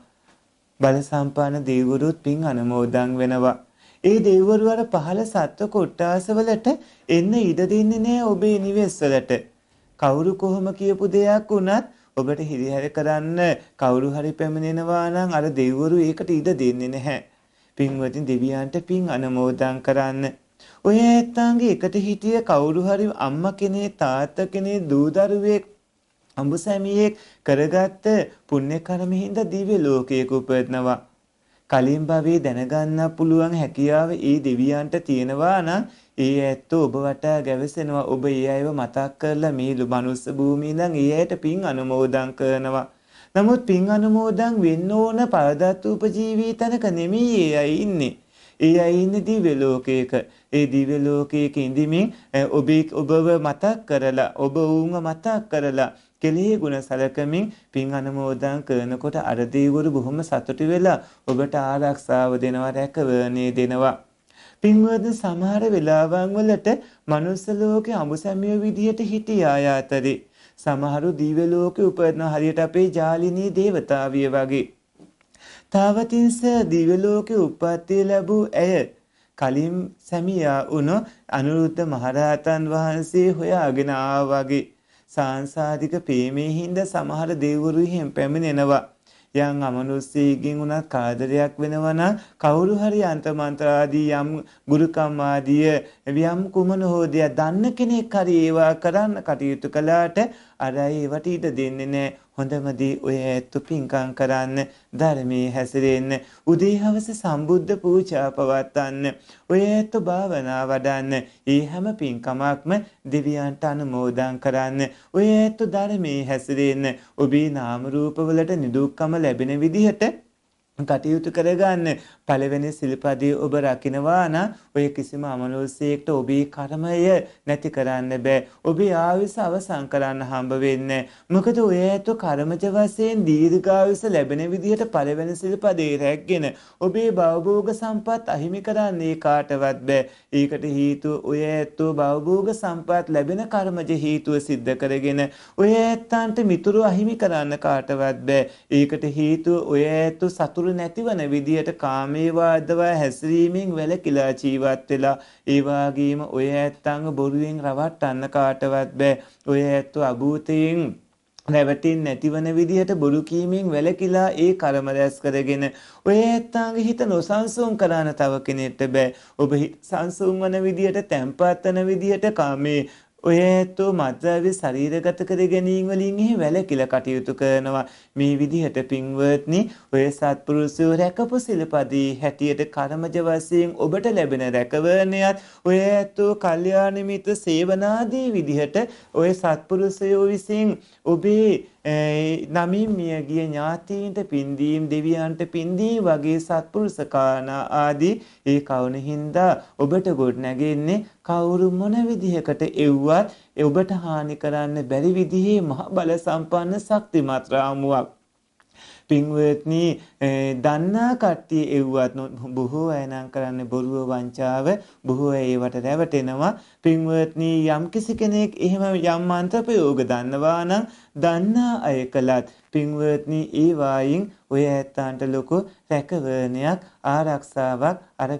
බල සම්පන්න දෙවිවරුත් පින් අනුමෝදන් වෙනවා. ඒ දෙවිවරු අර පහළ සත්ව කොට්ටාසවලට එන්න ඉඩ දෙන්නේ නෑ ඔබේ නිවෙස්වලට. කවුරු කොහොම කියපු දෙයක් වුණත් ඔබට හිරිහැර කරන්න කවුරු හරි පැමිණෙනවා නම් අර දෙවිවරු ඒකට ඉඩ දෙන්නේ නැහැ. පින්වතින් දෙවියන්ට පින් අනුමෝදන් කරන්න. ඔය ඇත්තන්ගේ එකට හිටිය කවුරු හරි අම්මා කෙනේ තාත්තා කෙනේ දූ දරුවෙක් අඹසැමියෙක් කරගත්ත පුණ්‍ය කර්මෙහිඳ දිව්‍ය ලෝකයක උපදනවා. කලින් භවයේ දැනගන්න පුළුවන් හැකියාව ඒ දෙවියන්ට තියෙනවා නම් ඒ ඇත්ත ඔබ වටා ගැවසෙනවා ඔබ ඒ අයව මතක් කරලා මේ මනුස්ස භූමිය ඉඳන් ඒ අයට පින් අනුමෝදන් කරනවා. නමුත් පින් අනුමෝදන් වෙන්න ඕන පරදත්ත උපජීවී තැනක නෙමෙයි ඒ අය ඉන්නේ. ඒ අය ඉන්නේ දිව්‍ය ලෝකයක. ඒ දිව්‍ය ලෝකයක ඉඳිමින් ඔබ ඔබව මතක් කරලා ඔබ වුන්ව මතක් කරලා කෙලෙහි ගුණ සලකමින් පින් අනුමෝදන් කරනකොට අර දෙවිවරු බොහොම සතුටු වෙලා ඔබට ආරක්ෂාව දෙනවා රැකවරණේ දෙනවා. පින්වත්නි සමහර වෙලාවන් වලට manuss ලෝකේ අඹසැමිය විදියට හිටියා යාතරේ සමහරු දිව්‍ය ලෝකේ උපදින හරියට අපේ ජාලිනී දේවතාවිය වගේ තාවතින්ස දිව්‍ය ලෝකේ උප්පත්ති ලැබූ ඇය කලින් සැමියා වුණු අනුරුද්ධ මහරහතන් වහන්සේ හොයාගෙන ආවා වගේ සාංසාධික ප්‍රේමයේ හින්දා සමහර දෙවිවරු එහෙම පැමිණෙනවා යම් අමනුස්සයෙක්ගෙන් උනත් කාදරයක් වෙනවා නම් කවුරු හරි අන්තමන්ත්‍රාදී යම් ගුරුකම් ආදී යම් කුමන හෝ දෙයක් දන්න කෙනෙක් හරි ඒවා කරන්න කටයුතු කළාට අර ඒවට ඉඩ දෙන්නේ නැහැ. හොඳම දේ ඔය ඇත්තු පිංකම් කරන්න, ධර්මයේ හැසිරෙන්න, උදේ හවස සම්බුද්ධ පූජා පවත්වන්න, ඔය ඇත්තු භාවනා වඩන්න, ඒ හැම පිංකමක්ම දෙවියන්ට අනුමෝදන් කරන්න, ඔය ඇත්තු ධර්මයේ හැසිරෙන්න, ඔබේ නාම රූපවලට නිදුක්කම ලැබෙන විදිහට කටයුතු කරගන්න පළවෙනි සිල්පදයේ ඔබ රකින්නවා නම් ඔය කිසිම අමනුෂ්‍යයෙක්ට ඔබේ කර්මය නැති කරන්න බෑ ඔබේ ආයුෂ අවසන් කරන්න හම්බ වෙන්නේ මොකද ඔය ඇත කර්මජ වශයෙන් දීර්ඝායුෂ ලැබෙන විදිහට පළවෙනි සිල්පදේ රැක්ගෙන ඔබේ භවභෝග සම්පත් අහිමි කරන්නේ කාටවත් බෑ ඒකට හේතුව ඔය ඇත භවභෝග සම්පත් ලැබෙන කර්මජ හේතුව සිද්ධ කරගෙන ඔය ඇත්තන්ට මිතුරු අහිමි කරන්න කාටවත් බෑ ඒකට හේතුව ඔය ඇත සතුරු අනතුරු නැතිවන විදියට කාමේවාදවා හැසිරීමෙන් වැළකීලා ජීවත් වෙලා ඒ වගේම ඔය ඇත්තන්ව බොරුවෙන් රවට්ටන්න කාටවත් බෑ ඔය ඇත්තෝ අභූතයෙන් රැවටින් නැතිවන විදිහට බොරු කීමෙන් වැළකීලා ඒ කර්ම රැස් කරගෙන ඔය ඇත්තාගේ හිත නොසන්සුන් කරන්න තව කෙනෙක්ට බෑ ඔබ සංසුන් වන විදිහට තැම්පත් වෙන විදිහට කාමේ ඔය ඇත්තෝ මත්ද්‍රව්‍ය ශරීරගත කර ගැනීම වලින් එහි වැළකිල කටයුතු කරනවා මේ විදිහට පින්වත්නි ඔය සත්පුරුෂයෝ රැකපු සිල්පදී හැටියට කර්මජ වශයෙන් ඔබට ලැබෙන රැකවරණයත් ඔය ඇත්තෝ කල්යාණ මිත්‍ර සේවනාදී විදිහට ඔය සත්පුරුෂයෝ විසින් ඔබේ නමින් මියගිය ඥාතීන්ට පින්දීම් දෙවියන්ට පින්දීම් වගේ සත්පුරුෂකානා ආදී ඒ කවුන හින්දා ඔබට ගොඩ නැගෙන්නේ කවුරු මොන විදිහකට එව්වත් ඔබට හානි කරන්න බැරි විදිහේ මහ බල සම්පන්න ශක්තිමත් රාමුවක් පින්වත්නි දන්නා කට්ටිය එව්වත් බොහෝ අය නම් කරන්නේ බොරුව වංචාව බොහෝ අය ඒවට රැවටෙනවා පින්වත්නි යම්කිසි කෙනෙක් එහෙම යම් මන්ත්‍ර ප්‍රයෝග දන්නවා නම් දන්නා අය කළත් පින්වත්නි ඒ වායින් ඔය ඇත්තන්ට ලොකු රැකවරණයක් ආරක්ෂාවක් අර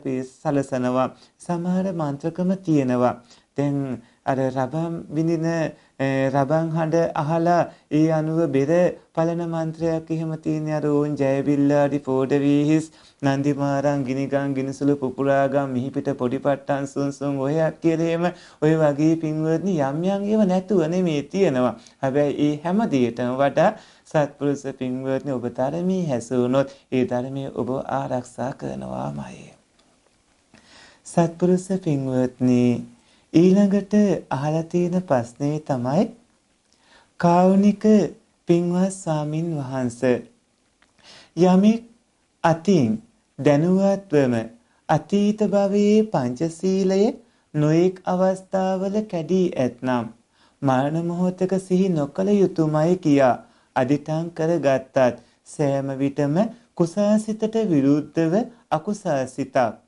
සලසනවා සමහර මන්ත්‍රකම තියෙනවා දැන් අර රබම් විඳින රබන් හඬ අහලා ඒ අනුව බෙර පලන මන්ත්‍රයක් එහෙම තියෙන අර ඕන් ජයබිල්ලාඩි පෝඩවීහිස් නන්දිමාරං ගිනිගං ගිනිසුළු පුපුරාගම් මිහිපිට පොඩිපට්ටන් සුන්සුන් ඔයත් කියලේම ඔය වගේ පින්වත්නි යම් යම් ඒව නැතුව නෙමේ තියෙනවා. හැබැයි ඒ හැම දෙයකටම වඩා සත්පුරුෂ පින්වත්නි ඔබ ධර්මී හැසුනොත් ඒ ධර්මයේ ඔබ ආරක්ෂා කරනවාමයි. සත්පුරුෂ පින්වත්නි ඊළඟට අහලා තියෙන ප්‍රශ්නේ තමයි කාරුණික පින්වත් ස්වාමින් වහන්සේ යමෙක් අතින් දැනුවත්වම අතීත භවයේ පංචශීලයේ නොඑක් අවස්ථාවල කැඩී ඇතනම් මරණ මොහොතක සිහි නොකළ යුතුයමයි කියා අදිටන් කරගත්තත් සෑම විටම කුසාසිතට විරුද්ධව අකුසාසිතක්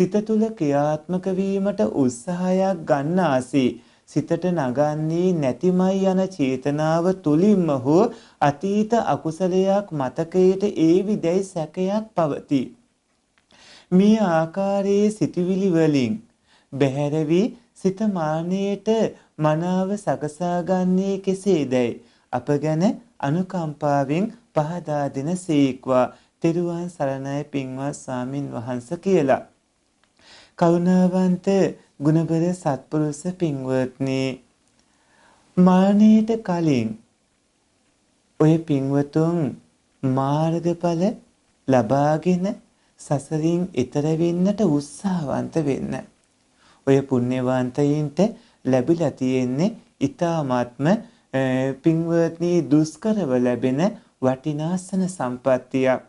සිත තුල ක්‍රියාත්මක වීමට උත්සාහයක් ගන්න ආසී. සිතට නගන්නේ නැතිමයි යන චේතනාව තුලින්ම හෝ අතීත අකුසලයක් මතකයට ඒ විදැයි සැකයක් පවතී. මේ ආකාරයේ සිටිවිලි වලින් බැහැර වී සිත මාන්නයට මනාව සකසාගන්නේ කෙසේදයි අප ගැන අනුකම්පාවෙන් පහදා දෙන සීක්වා තෙරුවන් සරණයි පින්වත් ස්වාමින් වහන්ස කියලා කරුණාවන්ත ගුණබර සත්පුරුෂ පින්වත්නි මරණයට කලින් ඔය පින්වතුන් මාර්ගඵල ලබාගෙන සසරින් ඈතර වෙන්නට උත්සාහවන්ත වෙන්න. ඔය පුණ්‍යවන්තයින්ට ලැබිලා තියෙන්නේ ඊ타මාත්ම පින්වත්නි දුෂ්කරව ලැබෙන වටිනාසන සම්පත්තියක්.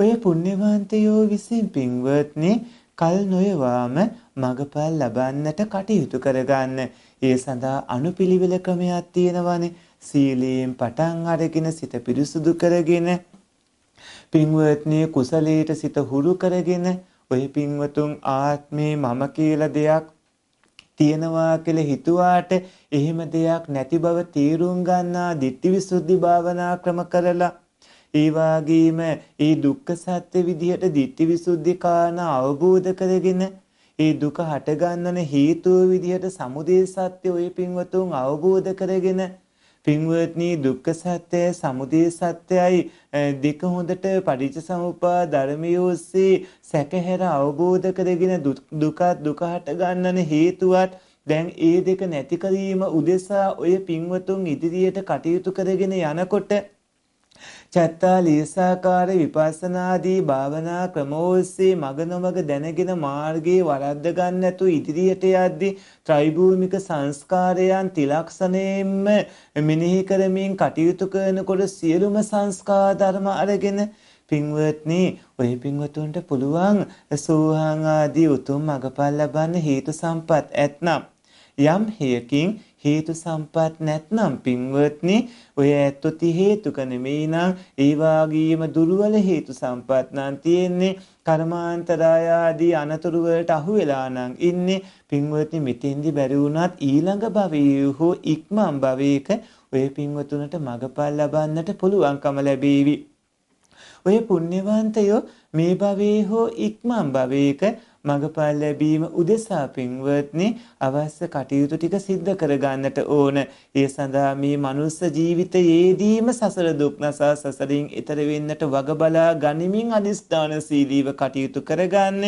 ඔය පුණ්‍යවන්තයෝ විසින් පින්වත්නි කල් නොයවාම මගපල් ලබන්නට කටයුතු කරගන්න. ඒ සඳහා අනුපිළිවෙල ක්‍රමයක් තියෙනවානේ. සීලයෙන් පටන් අරගෙන සිත පිරිසුදු කරගෙන පින්වත්නි කුසලයට සිත හුරු කරගෙන ඔය පින්වතුන් ආත්මේ මම කියලා දෙයක් තියනවා කියලා හිතුවාට එහෙම දෙයක් නැති බව තීරුම් ගන්නා ditthi visuddhi භාවනා ක්‍රම කරලා ඒ වාගේම ඒ දුක්ඛ සත්‍ය විදිහට ditthi visuddhi කාණ අවබෝධ කරගෙන ඒ දුක හටගන්නන හේතුව විදිහට සමුදය සත්‍ය ඔය පින්වතුන් අවබෝධ කරගෙන පින්වත්නි දුක්ඛ සත්‍යය සමුදය සත්‍යයයි දෙක හොඳට පටිච්ච සමුප්පා ධර්මියෝස්සේ සැකහැර අවබෝධ කරගෙන දුකත් දුක හටගන්නන හේතුවත් දැන් ඒ දෙක නැති කිරීම උදෙසා ඔය පින්වතුන් ඉදිරියට කටයුතු කරගෙන යනකොට චත්තාලීසාකාර විපස්සනාදී භාවනා ක්‍රමෝස්සේ මග නොමග දැනගෙන මාර්ගයේ වරද්ද ගන්න නැතු ඉදිරියට යද්දී ත්‍රිභූමික සංස්කාරයන් තිලක්ෂණයෙන්ම මෙනෙහි කරමින් කටයුතු කරනකොට සියලුම සංස්කාර ධර්ම අරගෙන පින්වත්නි ඔය පින්වතුන්ට පුළුවන් සෝහාන් ආදී උතුම් මගපල් ලබන්න හේතු සම්පත් ඇතනම් යම් හේයකින් හේතු සම්පත් නැත්නම් පින්වත්නි ඔය ඇත්තොති හේතුක නෙමෙයි නම් ඒ වාගේම දුර්වල හේතු සම්පත් නම් තියෙන්නේ කර්මාන්තරාය ආදී අනතුරු වලට අහු වෙලා නම් ඉන්නේ පින්වත්නි මෙතෙන්දි බැරි වුණත් ඊළඟ භවයේ හෝ ඉක්මන් භවයක ඔය පින්වතුන්ට මගපල් ලබන්නට පුළුවන්කම ලැබේවි ඔය පුණ්‍යවන්තයෝ මේ භවයේ හෝ ඉක්මන් භවයක මඟපල් ලැබීම උදෙසා පින්වත්නි අවශ්‍ය කටයුතු ටික සිද්ධ කරගන්නට ඕන. ඒ සඳහා මේ මනුස්ස ජීවිතයේදීම සසර දුක් නසා සසරින් එතර වෙන්නට වග බලා ගනිමින් අදිස්ථානශීලීව කටයුතු කරගන්න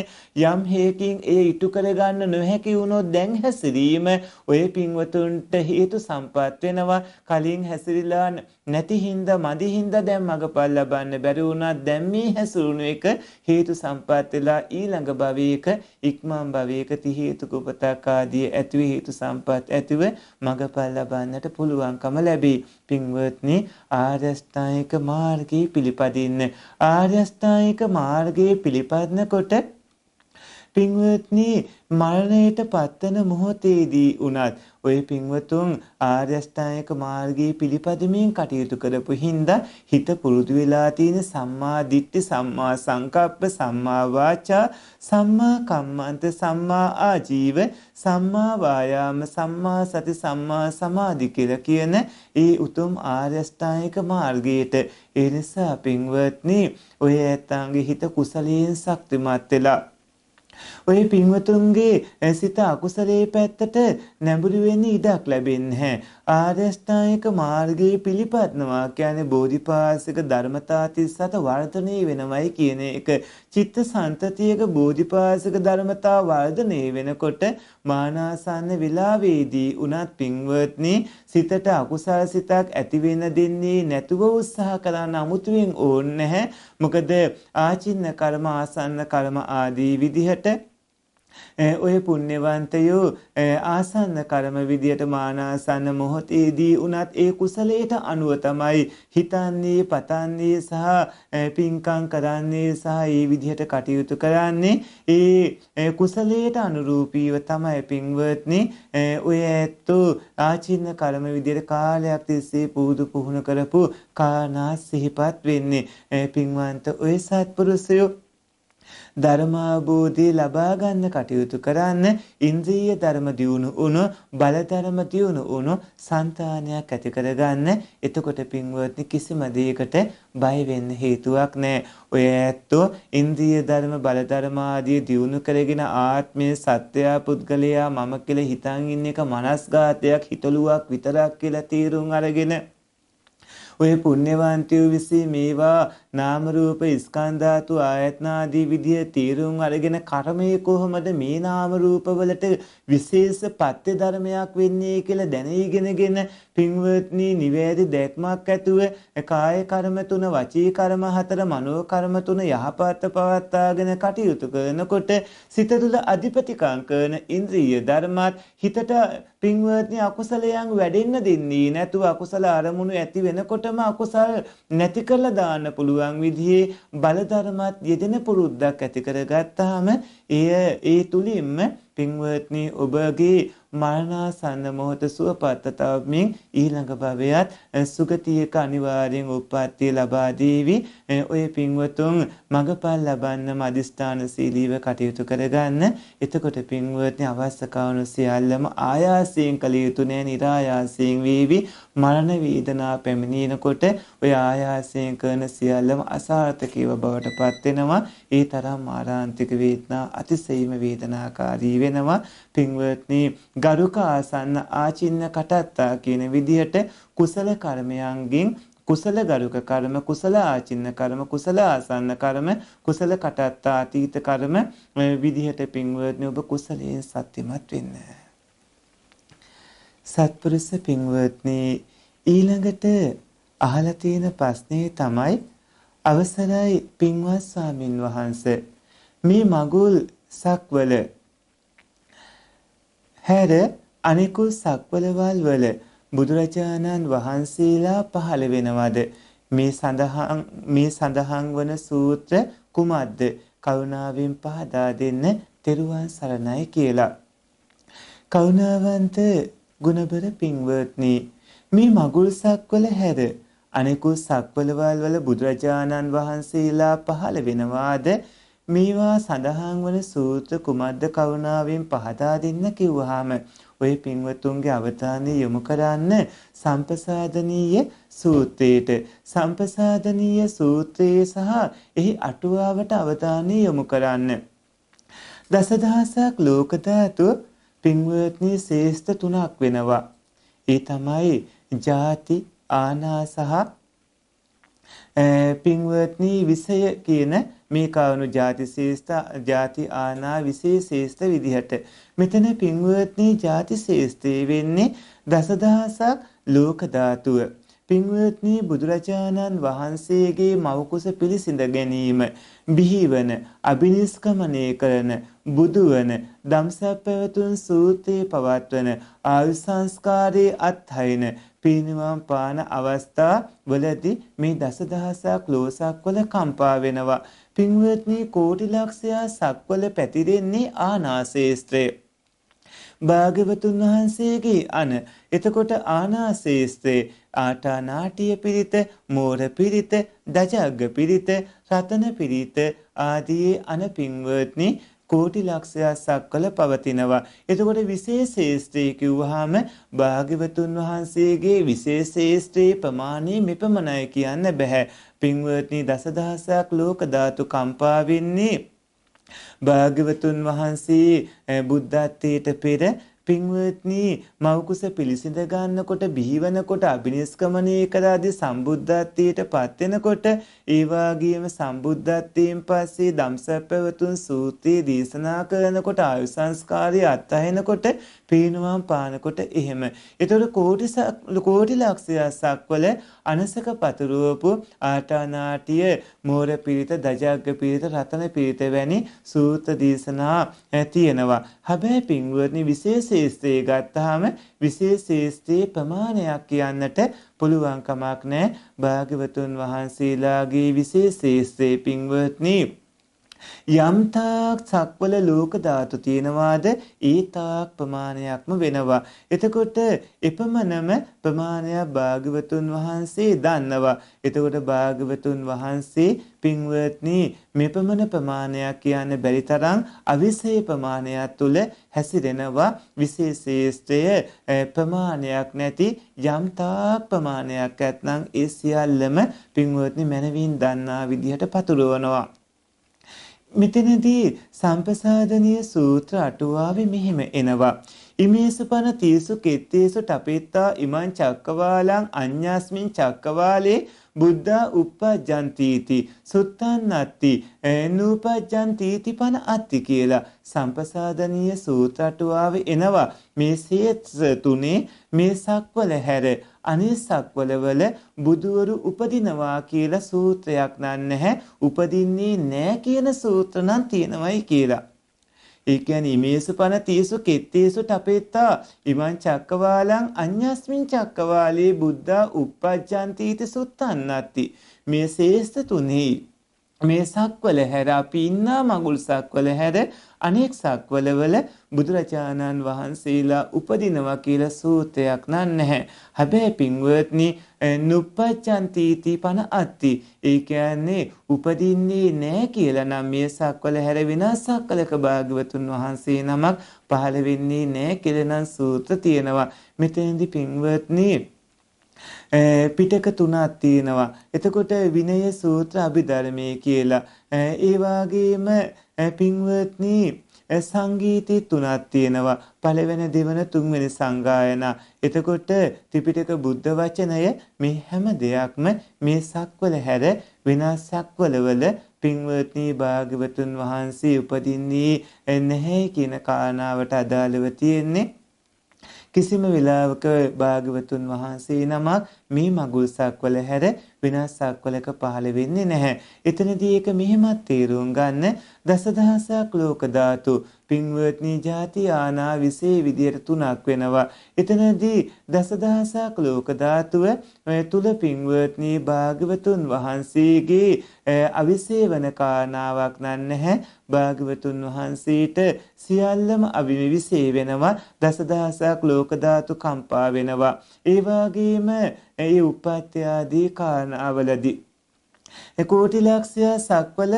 යම් හේකින් ඒ ඉටු කරගන්න නොහැකි වුණොත් දැන් හැසිරීම ඔය පින්වතුන්ට හේතු සම්පත් වෙනවා කලින් හැසිරීලා නැති හින්දා මදි හින්දා දැන් මගපල් ලබන්න බැරි වුණා දැන් මේ හැසුරුණු එක හේතු සම්පත් වෙලා ඊළඟ භවයක ඉක්මන් භවයක ති හේතුක උපතක් ආදී ඇතිව හේතු සම්පත් ඇතිව මගපල් ලබන්නට පුළුවන්කම ලැබේ පින්වත්නි ආර්යස්ථායක මාර්ගයේ පිළිපදින්න ආර්යස්ථායක මාර්ගයේ පිළිපදනකොට පින්වත්නි මරණයට පත්වන මොහොතේදී උනත් ඔය පින්වතුන් ආර්ය අෂ්ටාංගික මාර්ගයේ පිළිපදමින් කටයුතු කරපු හින්දා හිත පුරුදු වෙලා තියෙන සම්මා දිට්ඨි සම්මා සංකප්ප සම්මා වාචා සම්මා කම්මන්ත සම්මා ආජීව සම්මා වායාම සම්මා සති සම්මා සමාධි කියලා කියන ඒ උතුම් ආර්ය අෂ්ටාංගික මාර්ගයට ඒ නිසා පින්වත්නි ඔය ඇත්තන්ගේ හිත කුසලයෙන් ශක්තිමත් වෙලා ඔය පින්වතුන්ගේ සිත අකුසලයේ පැත්තට නැඹුරු වෙන්න ඉඩක් ලැබෙන්නේ නැහැ. ආර්යෂ්ඨායක මාර්ගයේ පිළිපත්නවා කියන්නේ බෝධිපාසික ධර්මතා 37 වර්ධනය වෙනවයි කියන එක. චිත්ත සන්තතියක බෝධිපාසික ධර්මතා වර්ධනය වෙනකොට මානාසන්න වෙලාවේදී උනත් පින්වත්නි සිතට අකුසල් සිතක් ඇති වෙන දෙන්නේ නැතුව උත්සාහ කරන්න අමුතුවෙන් ඕනේ නැහැ. මොකද ආචින්න කර්ම ආසන්න කර්ම ආදී විදිහට ඔය පුණ්‍යවන්තයෝ ආසන්න කර්ම විදියට මානාසන්න මොහොතේදී උනත් ඒ කුසලයට අනුව තමයි හිතන්නේ පතන්නේ සහ පින්කම් කරන්නේ සහ ඒ විදිහට කටයුතු කරන්නේ ඒ කුසලයට අනුරූපීව තමයි පින්වත්නි ඔය ඇත්තෝ ආචින්න කර්ම විදියට කාලයක් තිස්සේ පුරුදු පුහුණු කරපු කාරණා සිහිපත් වෙන්නේ පින්වන්ත ඔය සත්පුරුෂයෝ ධර්මාභූධය ලබා ගන්න කටයුතු කරන්න ඉන්ද්‍රිය ධර්ම දියුණු වුණු බල ධර්ම දියුණු වුණු సంతානයක් ඇති කරගන්න එතකොට පින්වත්නි කිසිම දෙයකට බය වෙන්න හේතුවක් නැහැ ඔය ඇත්තෝ ඉන්ද්‍රිය ධර්ම බල ධර්ම ආදී දියුණු කරගෙන ආත්මයේ සත්‍යය පුද්ගලයා මම කියලා හිතන් ඉන්න එක මනස්ගතයක් හිතලුවක් විතරක් කියලා තීරුම් අරගෙන ඔය පුණ්‍යවන්තයෝ විසින් මේවා නාම රූප ස්කන්ධ ධාතු ආයතන ආදී විදිය තීරුම් අරගෙන කර්මය කොහොමද මේ නාම රූප වලට විශේෂ පත්‍ය ධර්මයක් වෙන්නේ කියලා දැනීගෙනගෙන පින්වත්නි නිවැරදි දැක්මක් ඇතුව කාය කර්ම තුන වචී කර්ම හතර මනෝ කර්ම තුන යහපත් පවත්වාගෙන කටයුතු කරනකොට සිත තුළ අධිපතිකම් කරන ඉන්ද්‍රිය ධර්මات හිතට පින්වත්නි අකුසලයන් වැඩෙන්න දෙන්නේ නැතුව අකුසල අරමුණු ඇති වෙනකොටම අකුසල් නැති කරලා දාන්න පුළුවන් පුළුවන් විදිහේ බලධර්මත් යෙදෙන පුරුද්දක් ඇති කරගත්තාම එය ඒ තුලින්ම පින්වත්නි ඔබගේ මරණාසන්න මොහොත සුවපත්තතාවමින් ඊළඟ භවයත් සුගතියක අනිවාර්යෙන් උප්පත්තිය ලබා දීවි ඔය පින්වතුන් මගපල් ලබන්න මදිස්ථාන සීලීව කටයුතු කරගන්න එතකොට පින්වත්නි අවශ්‍ය කවුණු සියල්ලම ආයාසයෙන් කළ යුතු නෑ નિરાයාසයෙන් වේවි මරණ වේදනා පැමිණෙනකොට ඔය ආයාසයෙන් කරන සියල්ලම අසාර්ථකීව බවට පත් වෙනවා ඒ තරම් ආරාන්තික වේදනා අතිශයින්ම වේදනාකාරී වෙනවා පින්වත්නි ගරුක ආසන්න ආචින්න කටත්තා කියන විදිහට කුසල කර්මයන්ගෙන් කුසල ගරුක කර්ම කුසල ආචින්න කර්ම කුසල ආසන්න කර්ම කුසල කටත්තා අතීත කර්ම විදිහට පින්වත්නි ඔබ කුසලයෙන් සත්‍යමත් වෙන්න. සත්පුරුෂ පින්වත්නි ඊළඟට අහලා තියෙන ප්‍රශ්නේ තමයි අවසරයි පින්වත් ස්වාමින් වහන්සේ මේ මගුල් සක්වල හැර අනිකුත් සක්වලවල් වල බුදුරජාණන් වහන්සේලා පහළ වෙනවද මේ සඳහන් මේ සඳහන් වන සූත්‍ර කුමක්ද කරුණාවෙන් පහදා දෙන්න තෙරුවන් සරණයි කියලා කරුණාවන්ත ගුණබර පින්වත්නි මේ මගුල් සක්වල හැර අනිකුත් සක්වලවල් වල බුදුරජාණන් වහන්සේලා පහළ වෙනවාද මේවා සඳහන් වන සූත්‍ර කුමද්ද කරුණාවෙන් පහදා දෙන්න කිව්වහම ඔය පින්වතුන්ගේ අවධානය යොමු කරන්න සම්පසාදනීය සූත්‍රයට සම්පසාදනීය සූත්‍රයේ සහ එහි අටුවාවට අවධානය යොමු කරන්න දසදහසක් ලෝක ධාතු පින්වත්නි ශේෂ්ඨ තුනක් වෙනවා ඒ තමයි ಜಾති ආනා සහ පින්වත්නි විසය කියන මේ කවණු ಜಾති ශේෂ්ඨ ಜಾති ආනා විශේෂේෂ්ඨ විදිහට මෙතන පින්වත්නි ಜಾති ශේෂ්ඨේ වෙන්නේ දසදහසක් ලෝක ධාතුව පින්වත්නි බුදුරජාණන් වහන්සේගේ මවකුස පිළිසිඳ ගැනීම බිහිවන අබිනිෂ්ක්‍මණය කරන බුදුවන ධම්සප්පවතුන් සූත්‍රයේ පවත්වන ආයු සංස්කාරයේ අත්හයින පිරිනිවන් පාන අවස්ථා වලදී මේ දසදහසක් ලෝසක් වල කම්පා වෙනවා. පින්වත්නි කෝටි ලක්ෂයා සක්වල පැතිරෙන්නේ ආනාශේස්ත්‍රය. භාග්‍යවතුන් වහන්සේගේ අන එතකොට ආනාශේස්ත්‍රේ ආටානාටිය පිරිත මෝර පිරිත දජග්ග පිරිත රතන පිරිත ආදී අන පින්වත්නි කෝටි ලක්ෂයක් සක්වල පවතිනවා. එතකොට විශේෂේෂ්ත්‍රය කිව්වහම භාග්‍යවතුන් වහන්සේගේ විශේෂේෂ්ත්‍රයේ ප්‍රමාණය මෙපමණයි කියන්න බෑ. පින්වත්නි දසදහසක් ලෝක ධාතු කම්පා වෙන්නේ භාග්‍යවතුන් වහන්සේ බුද්ධත්වයට පෙර පින්වත්නි මවකුස පිළිසිඳ ගන්නකොට බිහිවනකොට අබිනිෂ්ක්‍මණය කරදී සම්බුද්ධත්වයට පත් වෙනකොට ඒ වාගේම සම්බුද්ධත්වයෙන් පස්සේ ධම්සප්පවතුන් සූත්‍රයේ දේශනා කරනකොට ආයු සංස්කාරය අත්හැනකොට පේනවාම් පානකොට එහෙම. එතකොට කෝටි කෝටි ලක්ෂයක් වල අනසක පතුරුවපු ආටානාටිය මෝර පිරිත දජාග්ග පිරිත රතන පිරිත වැනි සූත්‍ර දේශනා තියෙනවා. හැබැයි පින්වත්නි විශේෂේස්ත්‍රය ගත්තාම විශේෂේස්ත්‍රයේ ප්‍රමාණයක් කියන්නට පුළුවන් කමක් නැහැ. භාග්‍යවතුන් වහන්සේලාගේ විශේෂේස්ත්‍රයේ පින්වත්නි යම්තාක් සක්වල ලෝක ධාතු තියෙනවාද ඒ තාක් ප්‍රමාණයක්ම වෙනවා. එතකොට එපමණම ප්‍රමාණයක් භාග්‍යවතුන් වහන්සේ දන්නවා. එතකොට භාග්‍යවතුන් වහන්සේ පින්වත්නි මෙපමණ ප්‍රමාණයක් කියන්න බැරි තරම් අවිසේ ප්‍රමාණයක් තුල හැසිරෙනවා විශේෂේෂ්ඨය ප්‍රමාණයක් නැති යම්තාක් ප්‍රමාණයක් ඇත්නම් ඒ සියල්ලම පින්වත්නි මනවින් දන්නා විදිහට පතුරවනවා මෙතනදී සම්පසාදනීය සූත්‍ර අටුවාවේ මෙහෙම එනවා. ඉමේසුපන තීසු කෙත්තේසු ටපෙත්තා ඉමං චක්කවාලං අඤ්ඤාස්මින් චක්කවාලේ බුද්ධා uppajjantīti සුත්තන්නත්ති නූපජ්ජන්tīති පන අත්ති කියලා සම්පසාදනීය සූත්‍ර අටුවාවේ එනවා. මේ සියත් තුනේ මේ සක්වල හැර අනිසක්වලවල බුදුවරු උපදිනවා කියලා සූත්‍රයක් නැහැ උපදින්නේ නෑ කියන සූත්‍ර නම් තියෙනවයි කියලා ඒ කියන්නේ ඉමේසු පන තීසු කෙත්තේසු ටපෙත්තා ඉමං චක්කවාලං අඤ්ඤස්මින් චක්කවාලේ බුද්ධා උප්පජ්ජන්ති इति සුත්තන්නත්ති මේ ශේෂ්ඨ තුනේ මේ සක්වල හැර අපි ඉන්නා මඟුල් සක්වල හැර අනෙක් සක්වලවල බුදුරජාණන් වහන්සේලා උපදිනවා කියලා සූතයක් නැහැ. හැබැයි පින්වත්නි නුප්පච්ඡන්තිති පන අත්ති. ඒ කියන්නේ උපදින්නේ නැහැ කියලා නම් මේ සක්වල හැර වෙනා සක්කලක භාග්‍යවතුන් වහන්සේ නමක් පහළ වෙන්නේ නැහැ කියලා නම් සූත්‍ර තියෙනවා. මෙතෙන්දි පින්වත්නි පිටක තුනක් තියෙනවා. එතකොට විනය සූත්‍ර අභිධර්මයේ කියලා. ඒ වගේම පින්වත්නි සංගීති තුනක් තියෙනවා. පළවෙනි දෙවන තුන්වෙනි සංගායන. එතකොට ත්‍රිපිටක බුද්ධ වචනය මේ හැම දෙයක්ම මේ සක්වල හැර වෙනස් සක්වලවල පින්වත්නි භාග්‍යවතුන් වහන්සේ උපදින්නේ නැහැ කියන කාරණාවට අදාළව තියෙන්නේ කිසිම වෙලාවක භාගවතුන් වහන්සේ නමක් මේ මගුල් සක්වල හැර වෙනස් සක්වලක පහළ වෙන්නේ නැහැ. එතනදී ඒක මෙහෙමත් තේරුම් ගන්න දසදහසක් ලෝක ධාතු පින්වත්නි ಜಾති ආනා විසේ විදියට තුනක් වෙනවා. එතනදී දසදහසක් ලෝක ධාතුව තුල පින්වත්නි භාගවතුන් වහන්සේගේ අවිසේවන කාරණාවක් නැහැ. භාගවතුන් වහන්සේට සියල්ලම අවිවිසේ වෙනවා. දසදහසක් ලෝක ධාතු කම්පා වෙනවා. ඒ වගේම ඒ උපත්‍ය ආදී කාරණාවලදී කෝටිලක්ෂය සක්වල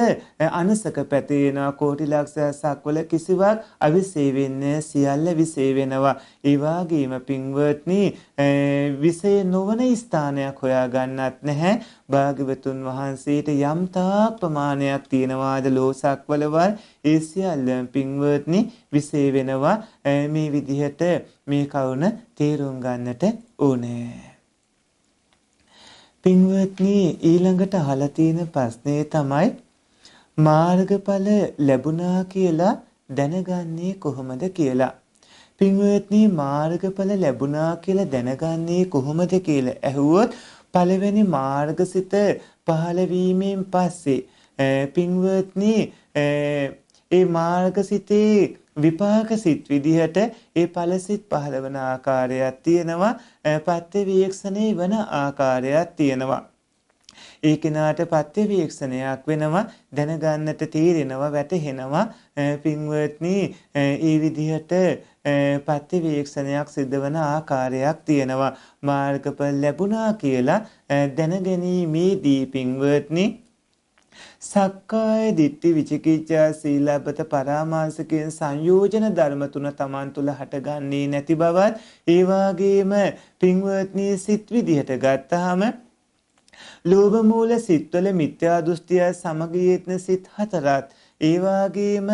අනසක පැතිරෙනවා කෝටිලක්ෂය සක්වල කිසිවක් අවිසේවෙන්නේ සියල්ල විසේවෙනවා ඒවාගේම පින්වර්ට්නි විසේ නොවන ස්ථානයක් හොයාගන්නත් නැහැ භාග්‍යවතුන් වහන්සේට යම්තාක් ප්‍රමාණයක් තියෙනවාද ලෝසක්වලවල් ඒ සියල්ලම පින්වර්ට්නි විසේ වෙනවා මේ විදිහට මේ කවුන තේරුම් ගන්නට ඕනේ පින්වත්නි ඊළඟට අහලා තියෙන ප්‍රශ්නේ තමයි මාර්ගඵල ලැබුණා කියලා දැනගන්නේ කොහොමද කියලා. පින්වත්නි මාර්ගඵල ලැබුණා කියලා දැනගන්නේ කොහොමද කියලා ඇහුවොත් පළවෙනි මාර්ගසිත පහළ වීමෙන් පස්සේ පින්වත්නි ඒ මාර්ගසිතේ විපාක සිත් විදිහට ඒ ඵල සිත් පහළවන ආකාරයක් තියෙනවා පත්‍ය වික්ෂණේ වන ආකාරයක් තියෙනවා ඒ කෙනාට පත්‍ය වික්ෂණයක් වෙනවා දැනගන්නට තීරෙනවා වැටහෙනවා පින්වත්නි ඒ විදිහට පත්‍ය වික්ෂණයක් සිද්ධ වන ආකාරයක් තියෙනවා මාර්ගඵල ලැබුණා කියලා දැනගැනීමේදී පින්වත්නි සක්කාය දිට්ඨි විචිකිච්ඡා සීලබ්බත පරාමාස කියන සංයෝජන ධර්ම තුන Taman තුල හටගන්නේ නැති බවත් ඒ වාගේම පින්වත්නි සිත් විදිහට ගත්තාම ලෝභ මූල සිත්වල මිත්‍යා දෘෂ්ටිය සමගියෙත්න සිත් හතරත් ඒ වාගේම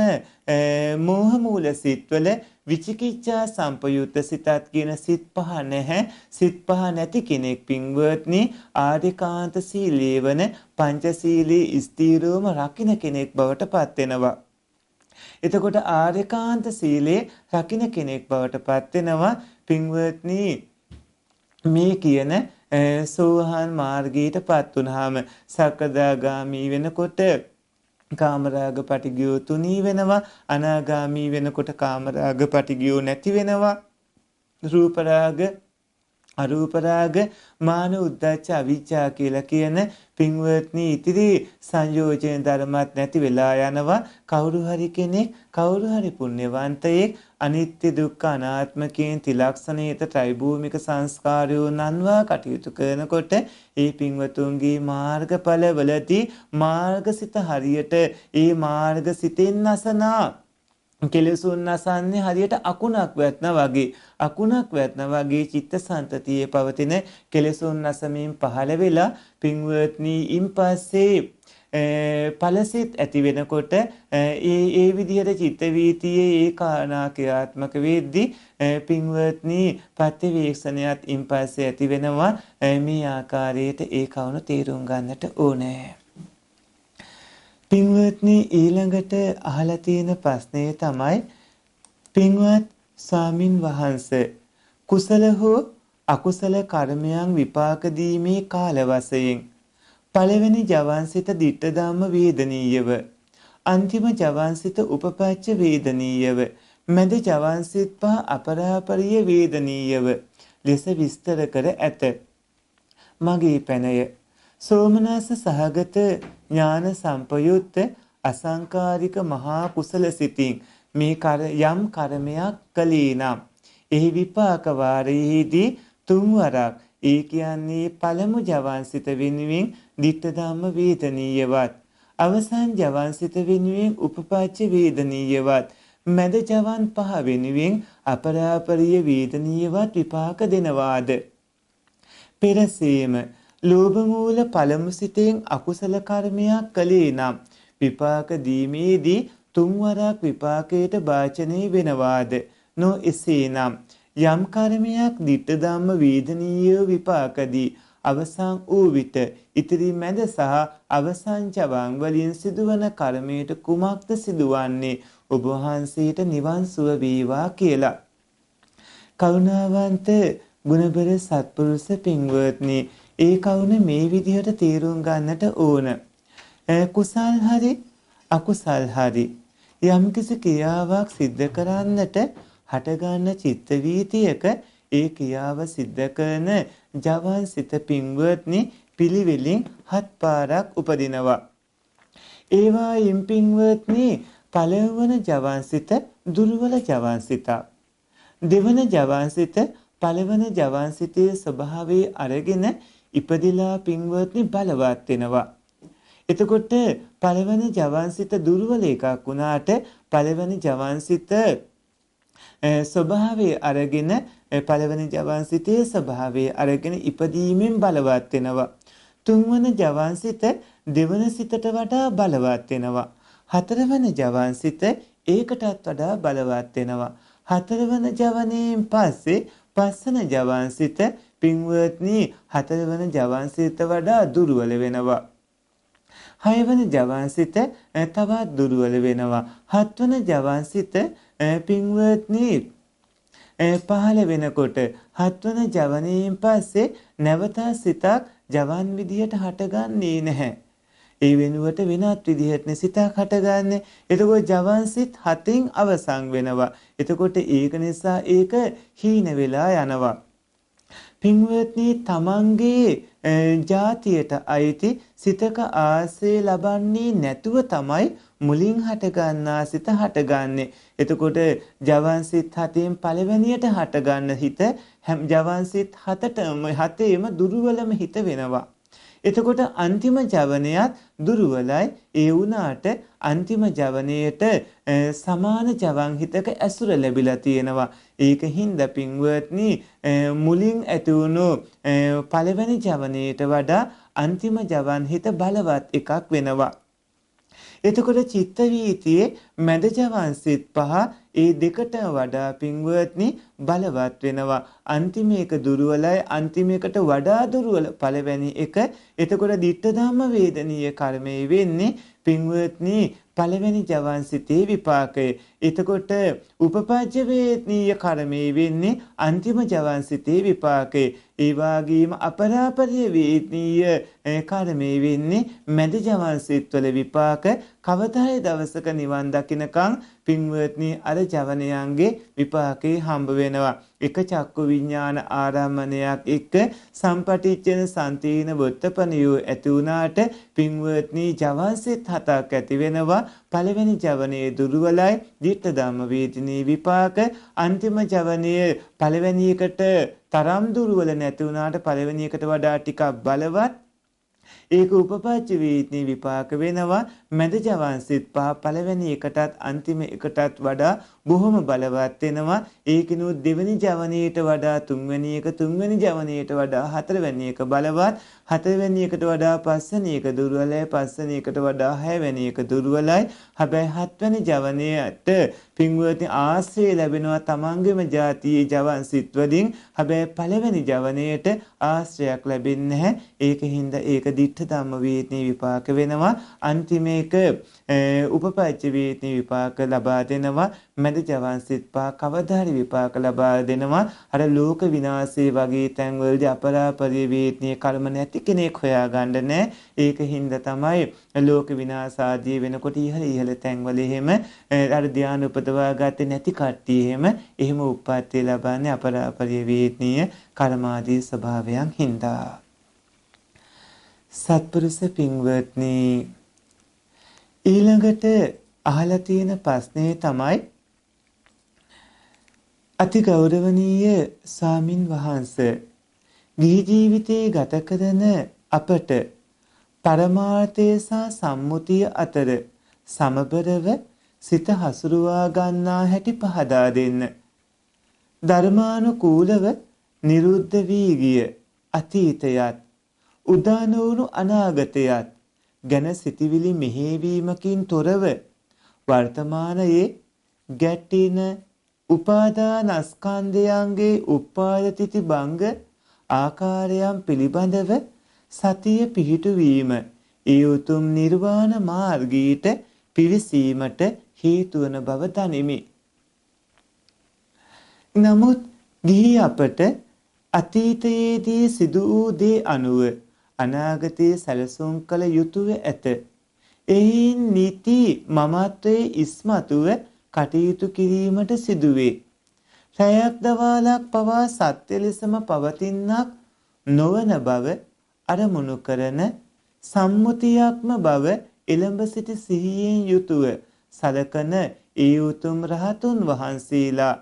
මෝහ මූල සිත්වල විචිකිච්ඡා සම්පයුත්ත සිතත් කියන සිත් පහ නැහැ. සිත් පහ නැති කෙනෙක් පින්වත්නි ආර්යකාන්ත සීලී වන පංචශීලී ස්ථීරවම රකින්න කෙනෙක් බවට පත් වෙනවා. එතකොට ආර්යකාන්ත සීලේ රකින්න කෙනෙක් බවට පත් වෙනවා පින්වත්නි මේ කියන සෝහන් මාර්ගයට පත් වුනහම සකදාගාමි වෙනකොට කාමරාග පටිගියෝ තුනී වෙනවා අනාගාමී වෙනකොට කාමරාග පටිගියෝ නැති වෙනවා රූපරාග අරූප රාග මාන උද්දච්ච අවිචා කියලා කියන පින්වත්නි ඉතිරි සංයෝජන ධර්මات නැති වෙලා යනවා කවුරු හරි කෙනෙක් කවුරු හරි පුණ්‍යවන්තයෙක් අනිත්‍ය දුක්ඛ අනාත්ම කියන තිලක්ෂණයට ත්‍රිභූමික සංස්කාරයන් අන්වා කටයුතු කරනකොට ඒ පින්වතුන්ගේ මාර්ගඵලවලදී මාර්ගසිත හරියට ඒ මාර්ගසිතෙන් අසනා කෙලෙසුන් අසන්නේ හරියට අකුණක් වැත්නා වගේ අකුණක් වැත්නා වගේ චිත්ත සන්තතියේ පවතින කෙලෙසුන් අසමින් පහළ වෙලා පින්වත්නීයින් පස්සේ පලසිත ඇති වෙනකොට ඒ ඒ විදිහට චිත්ත වීතියේ ඒ කාණා ක්‍රියාත්මක වෙද්දී පින්වත්නී ප්‍රතිවීක්ෂණයත් ඉන් පස්සේ ඇති වෙනවා මේ ආකාරයට ඒ කවුණු තීරුම් ගන්නට ඕනේ පින්වත්නි ඊළඟට අහලා තියෙන ප්‍රශ්නය තමයි පින්වත් ස්වාමින් වහන්සේ කුසල හෝ අකුසල කර්මයන් විපාක දීමේ කාල වශයෙන් පළවෙනි ජවන්සිත ditta ධම්ම වේදනීයව අන්තිම ජවන්සිත උපපච්ච වේදනීයව මැද ජවන්සිත පහ අපරාපරිය වේදනීයව ලෙස විස්තර කර ඇත මගේ පැනය සෝමනස්ස සහගත ඥාන සම්පයුත්ත අසංකාරික මහා කුසල සිතින් මේ යම් කර්මයක් කළේ නම් එහි විපාක වාරයේදී තුන්වරක් ඒ කියන්නේ පළමු ජවන්සිත වෙනුවෙන් ditta ධම්ම වේදනීයවත් අවසන් ජවන්සිත වෙනුවෙන් උපපච්ච වේදනීයවත් මැද ජවන් පහ වෙනුවෙන් අපරාපරිය වේදනීයවත් විපාක දෙනවාද පෙරසේම ලෝභ මූල පළමු සිතෙන් අකුසල කර්මයක් කළේ නම් විපාක දීමේදී තුන්වරක් විපාකයට වාචනය වෙනවාද නො එසේනම් යම් කර්මයක් ditta ධම්ම වේදනීය විපාකදී අවසන් වූ විට ඉතිරි මැද සහ අවසන් චවං වලින් සිදුවන කර්මයට කුමක්ද සිදුවන්නේ ඔබ වහන්සේට නිවන් සුව වේවා කියලා කරුණාවන්ත ගුණබර සත්පුරුෂ පින්වත්නි ඒ කවුන මේ විදිහට තීරුම් ගන්නට ඕන. කුසල් හරි අකුසල් හරි යම්කිසි ක්‍රියාවක් සිද්ධ කරන්නට හටගන්න චිත්ත වීතියක ඒ ක්‍රියාව සිද්ධ කරන ජවන් සිත පින්වත්නි පිළිවෙලින් හත් පාරක් උපදිනවා. ඒවා යම් පින්වත්නි පළවන ජවන් සිත දුර්වල ජවන් සිතක්. දෙවන ජවන් සිත පළවන ජවන් සිතේ ස්වභාවය අරගෙන ඉපදිලා පින්වත්නි බලවත් වෙනවා. එතකොට පළවෙනි ජවන්සිත දුර්වල එකක් වුණාට පළවෙනි ජවන්සිත ස්වභාවය අරගෙන පළවෙනි ජවන්සිතේ ස්වභාවය අරගෙන ඉපදීමෙන් බලවත් වෙනවා. තුන්වන ජවන්සිත දෙවන සිතට වඩා බලවත් වෙනවා. හතරවන ජවන්සිත ඒකටත් වඩා බලවත් වෙනවා. හතරවන ජවනයෙන් පස්සේ පස්සන ජවන්සිත පින්වත්නි හතරවන ජවන්සිත වඩා දුර්වල වෙනවා. හයවන ජවන්සිත තවත් දුර්වල වෙනවා. හත්වන ජවන්සිත පින්වත්නි පහළ වෙනකොට හත්වන ජවනයෙන් පස්සේ නැවත සිතක් ජවන් විදියට හටගන්නේ නැහැ. ඒ වෙනුවට වෙනත් විදිහටනේ සිතක් හටගන්නේ. එතකොට ජවන්සිත හතෙන් අවසන් වෙනවා. එතකොට ඒක නිසා ඒක හීන වෙලා යනවා. පින්වත්නි තමන්ගේ ජාතියට අයිති සිතක ආශ්‍රය ලබන්නේ නැතුව තමයි මුලින් හටගන්නා සිත හටගන්නේ. එතකොට ජවන් සිත් හතෙන් පළවෙනියට හටගන්න හිත ජවන් සිත් හතටම හතේම දුර්වලම හිත වෙනවා. එතකොට අන්තිම ජවනයත් දුර්වලයි ඒ වුණාට අන්තිම ජවනයේට සමාන ජවන් හිතක ඇසුර ලැබිලා තියෙනවා. ඒක හින්දා පින්වත්නි මුලින් ඇති වුණු පළවෙනි ජවනයේට වඩා අන්තිම ජවන් හිත බලවත් එකක් වෙනවා. එතකොට චිත්ත වීතියේ මැද ජවන් සිත් පහ ඒ දෙකට වඩා පින්වත්නි බලවත් වෙනවා. අන්තිම එක දුර්වලයි අන්තිමයකට වඩා දුර්වල පළවෙනි එක. එතකොට ditta ධම්ම වේදනීය කර්මය වෙන්නේ පින්වත්නි පළවෙනි ජවන් සිතේ විපාකය. එතකොට උපපජ්ජ වේදනීය කර්මයේ වෙන්නේ අන්තිම ජවන් සිතේ විපාකය. ඒ වගේම අපරාපරිය වේදනීය කර්මයේ වෙන්නේ මැද ජවන් සිත්වල විපාක. කවදායේ දවසක නිවන් දකිනකම් පින්වත්නි අර ජවනයන්ගේ විපාකේ හම්බ වෙනවා. එක චක්කු විඥාන ආරම්මණයක් එක්ක සම්පටිච්ඡන සන්තීන වොත්තපනියෝ ඇති වුණාට පින්වත්නි ජවන් සිත් හතක් ඇති වෙනවා. පළවෙනි ජවනයේ දුර්වලයි ditta ධම්ම වේදිනී විපාක අන්තිම ජවනය පළවෙනි එකට තරම් දුර්වල නැති වුණාට පළවෙනි එකට වඩා ටිකක් බලවත් ඒක උපපච්ච වේදිනී විපාක වෙනවා මැද ජවන් සිත් පහ පළවෙනි එකටත් අන්තිම එකටත් වඩා බොහොම බලවත් වෙනවා. ඒකිනුත් දෙවෙනි ජවනයේට වඩා තුන්වෙනි එක තුන්වෙනි ජවනයේට වඩා හතරවෙනි එක බලවත්. හතරවෙනි එකට වඩා පස්වෙනි එක දුර්වලයි. පස්වෙනි එකට වඩා හයවෙනි එක දුර්වලයි. හැබැයි හත්වෙනි ජවනයේට පින්වත්නි ආශ්‍රය ලැබෙනවා තමන්ගේම ජාතියේ ජවන් සිත් වලින්. හැබැයි පළවෙනි ජවනයේට ආශ්‍රයක් ලැබෙන්නේ නැහැ. ඒක හින්දා ඒක දිත්ත ධම්ම වේදනේ විපාක වෙනවා. අන්තිමේ එක උපපච්චවේතී විපාක ලබා දෙනවා මැද ජවන් සිත්පා කවදාහරි විපාක ලබා දෙනවා අර ලෝක විනාශේ වගේ තැන්වලදී අපරාපරි වේතනීය කර්ම නැති කෙනෙක් හොයාගන්න නෑ ඒක හින්දා තමයි ලෝක විනාශාදී වෙනකොට ඉහළ ඉහළ තැන්වල එහෙම අර ධානය උපදවා ගත්තේ නැති කට්ටිය එහෙම එහෙම උප්පත්ති ලබන්නේ අපරාපරි වේතනීය කර්මාදී ස්වභාවයන් හින්දා සත්පුරුෂ පින්වත්නි ඊළඟට අහලා තියෙන ප්‍රශ්නේ තමයි අති ගෞරවනීය සාමින් වහන්සේ ගිහි ජීවිතයේ ගත කරන අපට පරමාර්ථය සහ සම්මුතිය අතර සමබරව සිත හසුරුවා ගන්නා හැටි පහදා දෙන්න. ධර්මානුකූලව නිරුද්ධ වී ගිය අතීතයත් උදාන වුණු අනාගතයත් ගැන සිතිවිලි මෙහෙවීමකින් තොරව වර්තමානයේ ගැටින උපාදානස්කන්ධයන්ගේ උපාදතිති බංග ආකාරයන් පිළිබඳව සතිය පිහිටුවීම ඒ උතුම් නිර්වාණ මාර්ගීට පිවිසීමට හේතු වන බව දනිමි. නමුත් ගිහි අපට අතීතයේදී සිදු වූ දේ අනුව අනාගතයේ සැලසුම් කළ යුතුය ඇත. එයින් නීති මමත්වයේ ඉස්මතුව කටයුතු කිරීමට සිදුවේ. රැයක් දවාලක් පවා සත්‍ය ලෙසම පවතින්නක් නොවන බව අරමුණු කරන සම්මුතියක්ම බව එළඹ සිටි සිහියෙන් යුතුව සලකන ඒ උතුම් රහතුන් වහන්සේලා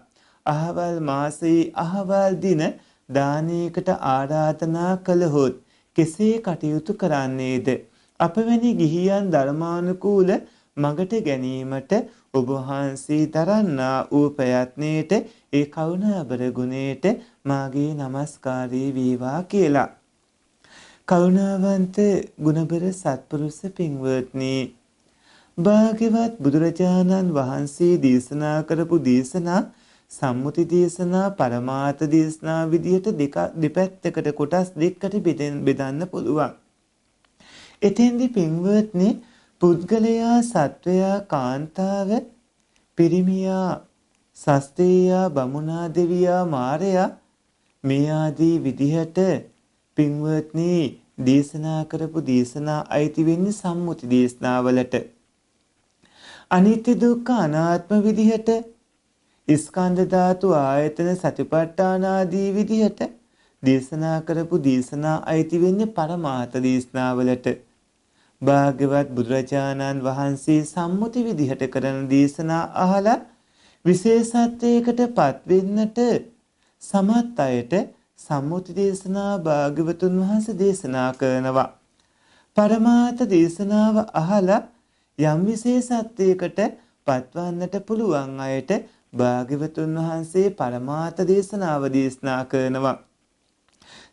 අහවල් මාසයේ අහවල් දින දානයකට ආරාධනා කළහොත් කෙසේ කටයුතු කරන්නේද අප වැනි ගිහියන් ධර්මානුකූල මගට ගැනීමට ඔබ වහන්සේ දරන්නා වූ ප්‍රයත්නයේට ඒ කරුණාබර ගුණයට මාගේ নমස්කාරී වේවා කියලා කරුණාවන්ත ගුණබර සත්පුරුෂ පින්වත්නි භාග්‍යවත් බුදුරජාණන් වහන්සේ දේශනා කරපු දේශනා සම්මුති දේශනා පරමාර්ථ දේශනා විදිහට දෙක දෙපැත්තකට කොටස් දෙකකට බෙදන්න පුළුවන්. එතෙන්දී පින්වත්නි පුද්ගලයා සත්වයා කාන්තාව පිරිමියා සස්තේයා බමුණා දෙවියා මාරයා මේ ආදී විදිහට පින්වත්නි දේශනා කරපු දේශනා අයිති වෙන්නේ සම්මුති දේශනාවලට අනිත්‍ය දුක්ඛ අනාත්ම විදිහට ස්කන්ධ ධාතු ආයතන සතිපට්ඨාන ආදී විදිහට දේශනා කරපු දේශනා අයිති වෙන්නේ පරමාර්ථ දේශනාවලට. භාග්‍යවත් බුදුරජාණන් වහන්සේ සම්මුති විදිහට කරන දේශනා අහලා විශේෂත්වයකට පත් වෙන්නට සමත් අයට සම්මුති දේශනා භාග්‍යවතුන් වහන්සේ දේශනා කරනවා. පරමාර්ථ දේශනාව අහලා යම් විශේෂත්වයකට පත්වන්නට පුළුවන් අයට භාග්‍යවතුන් වහන්සේ පරමාර්ථ දේශනාව දේශනා කරනවා.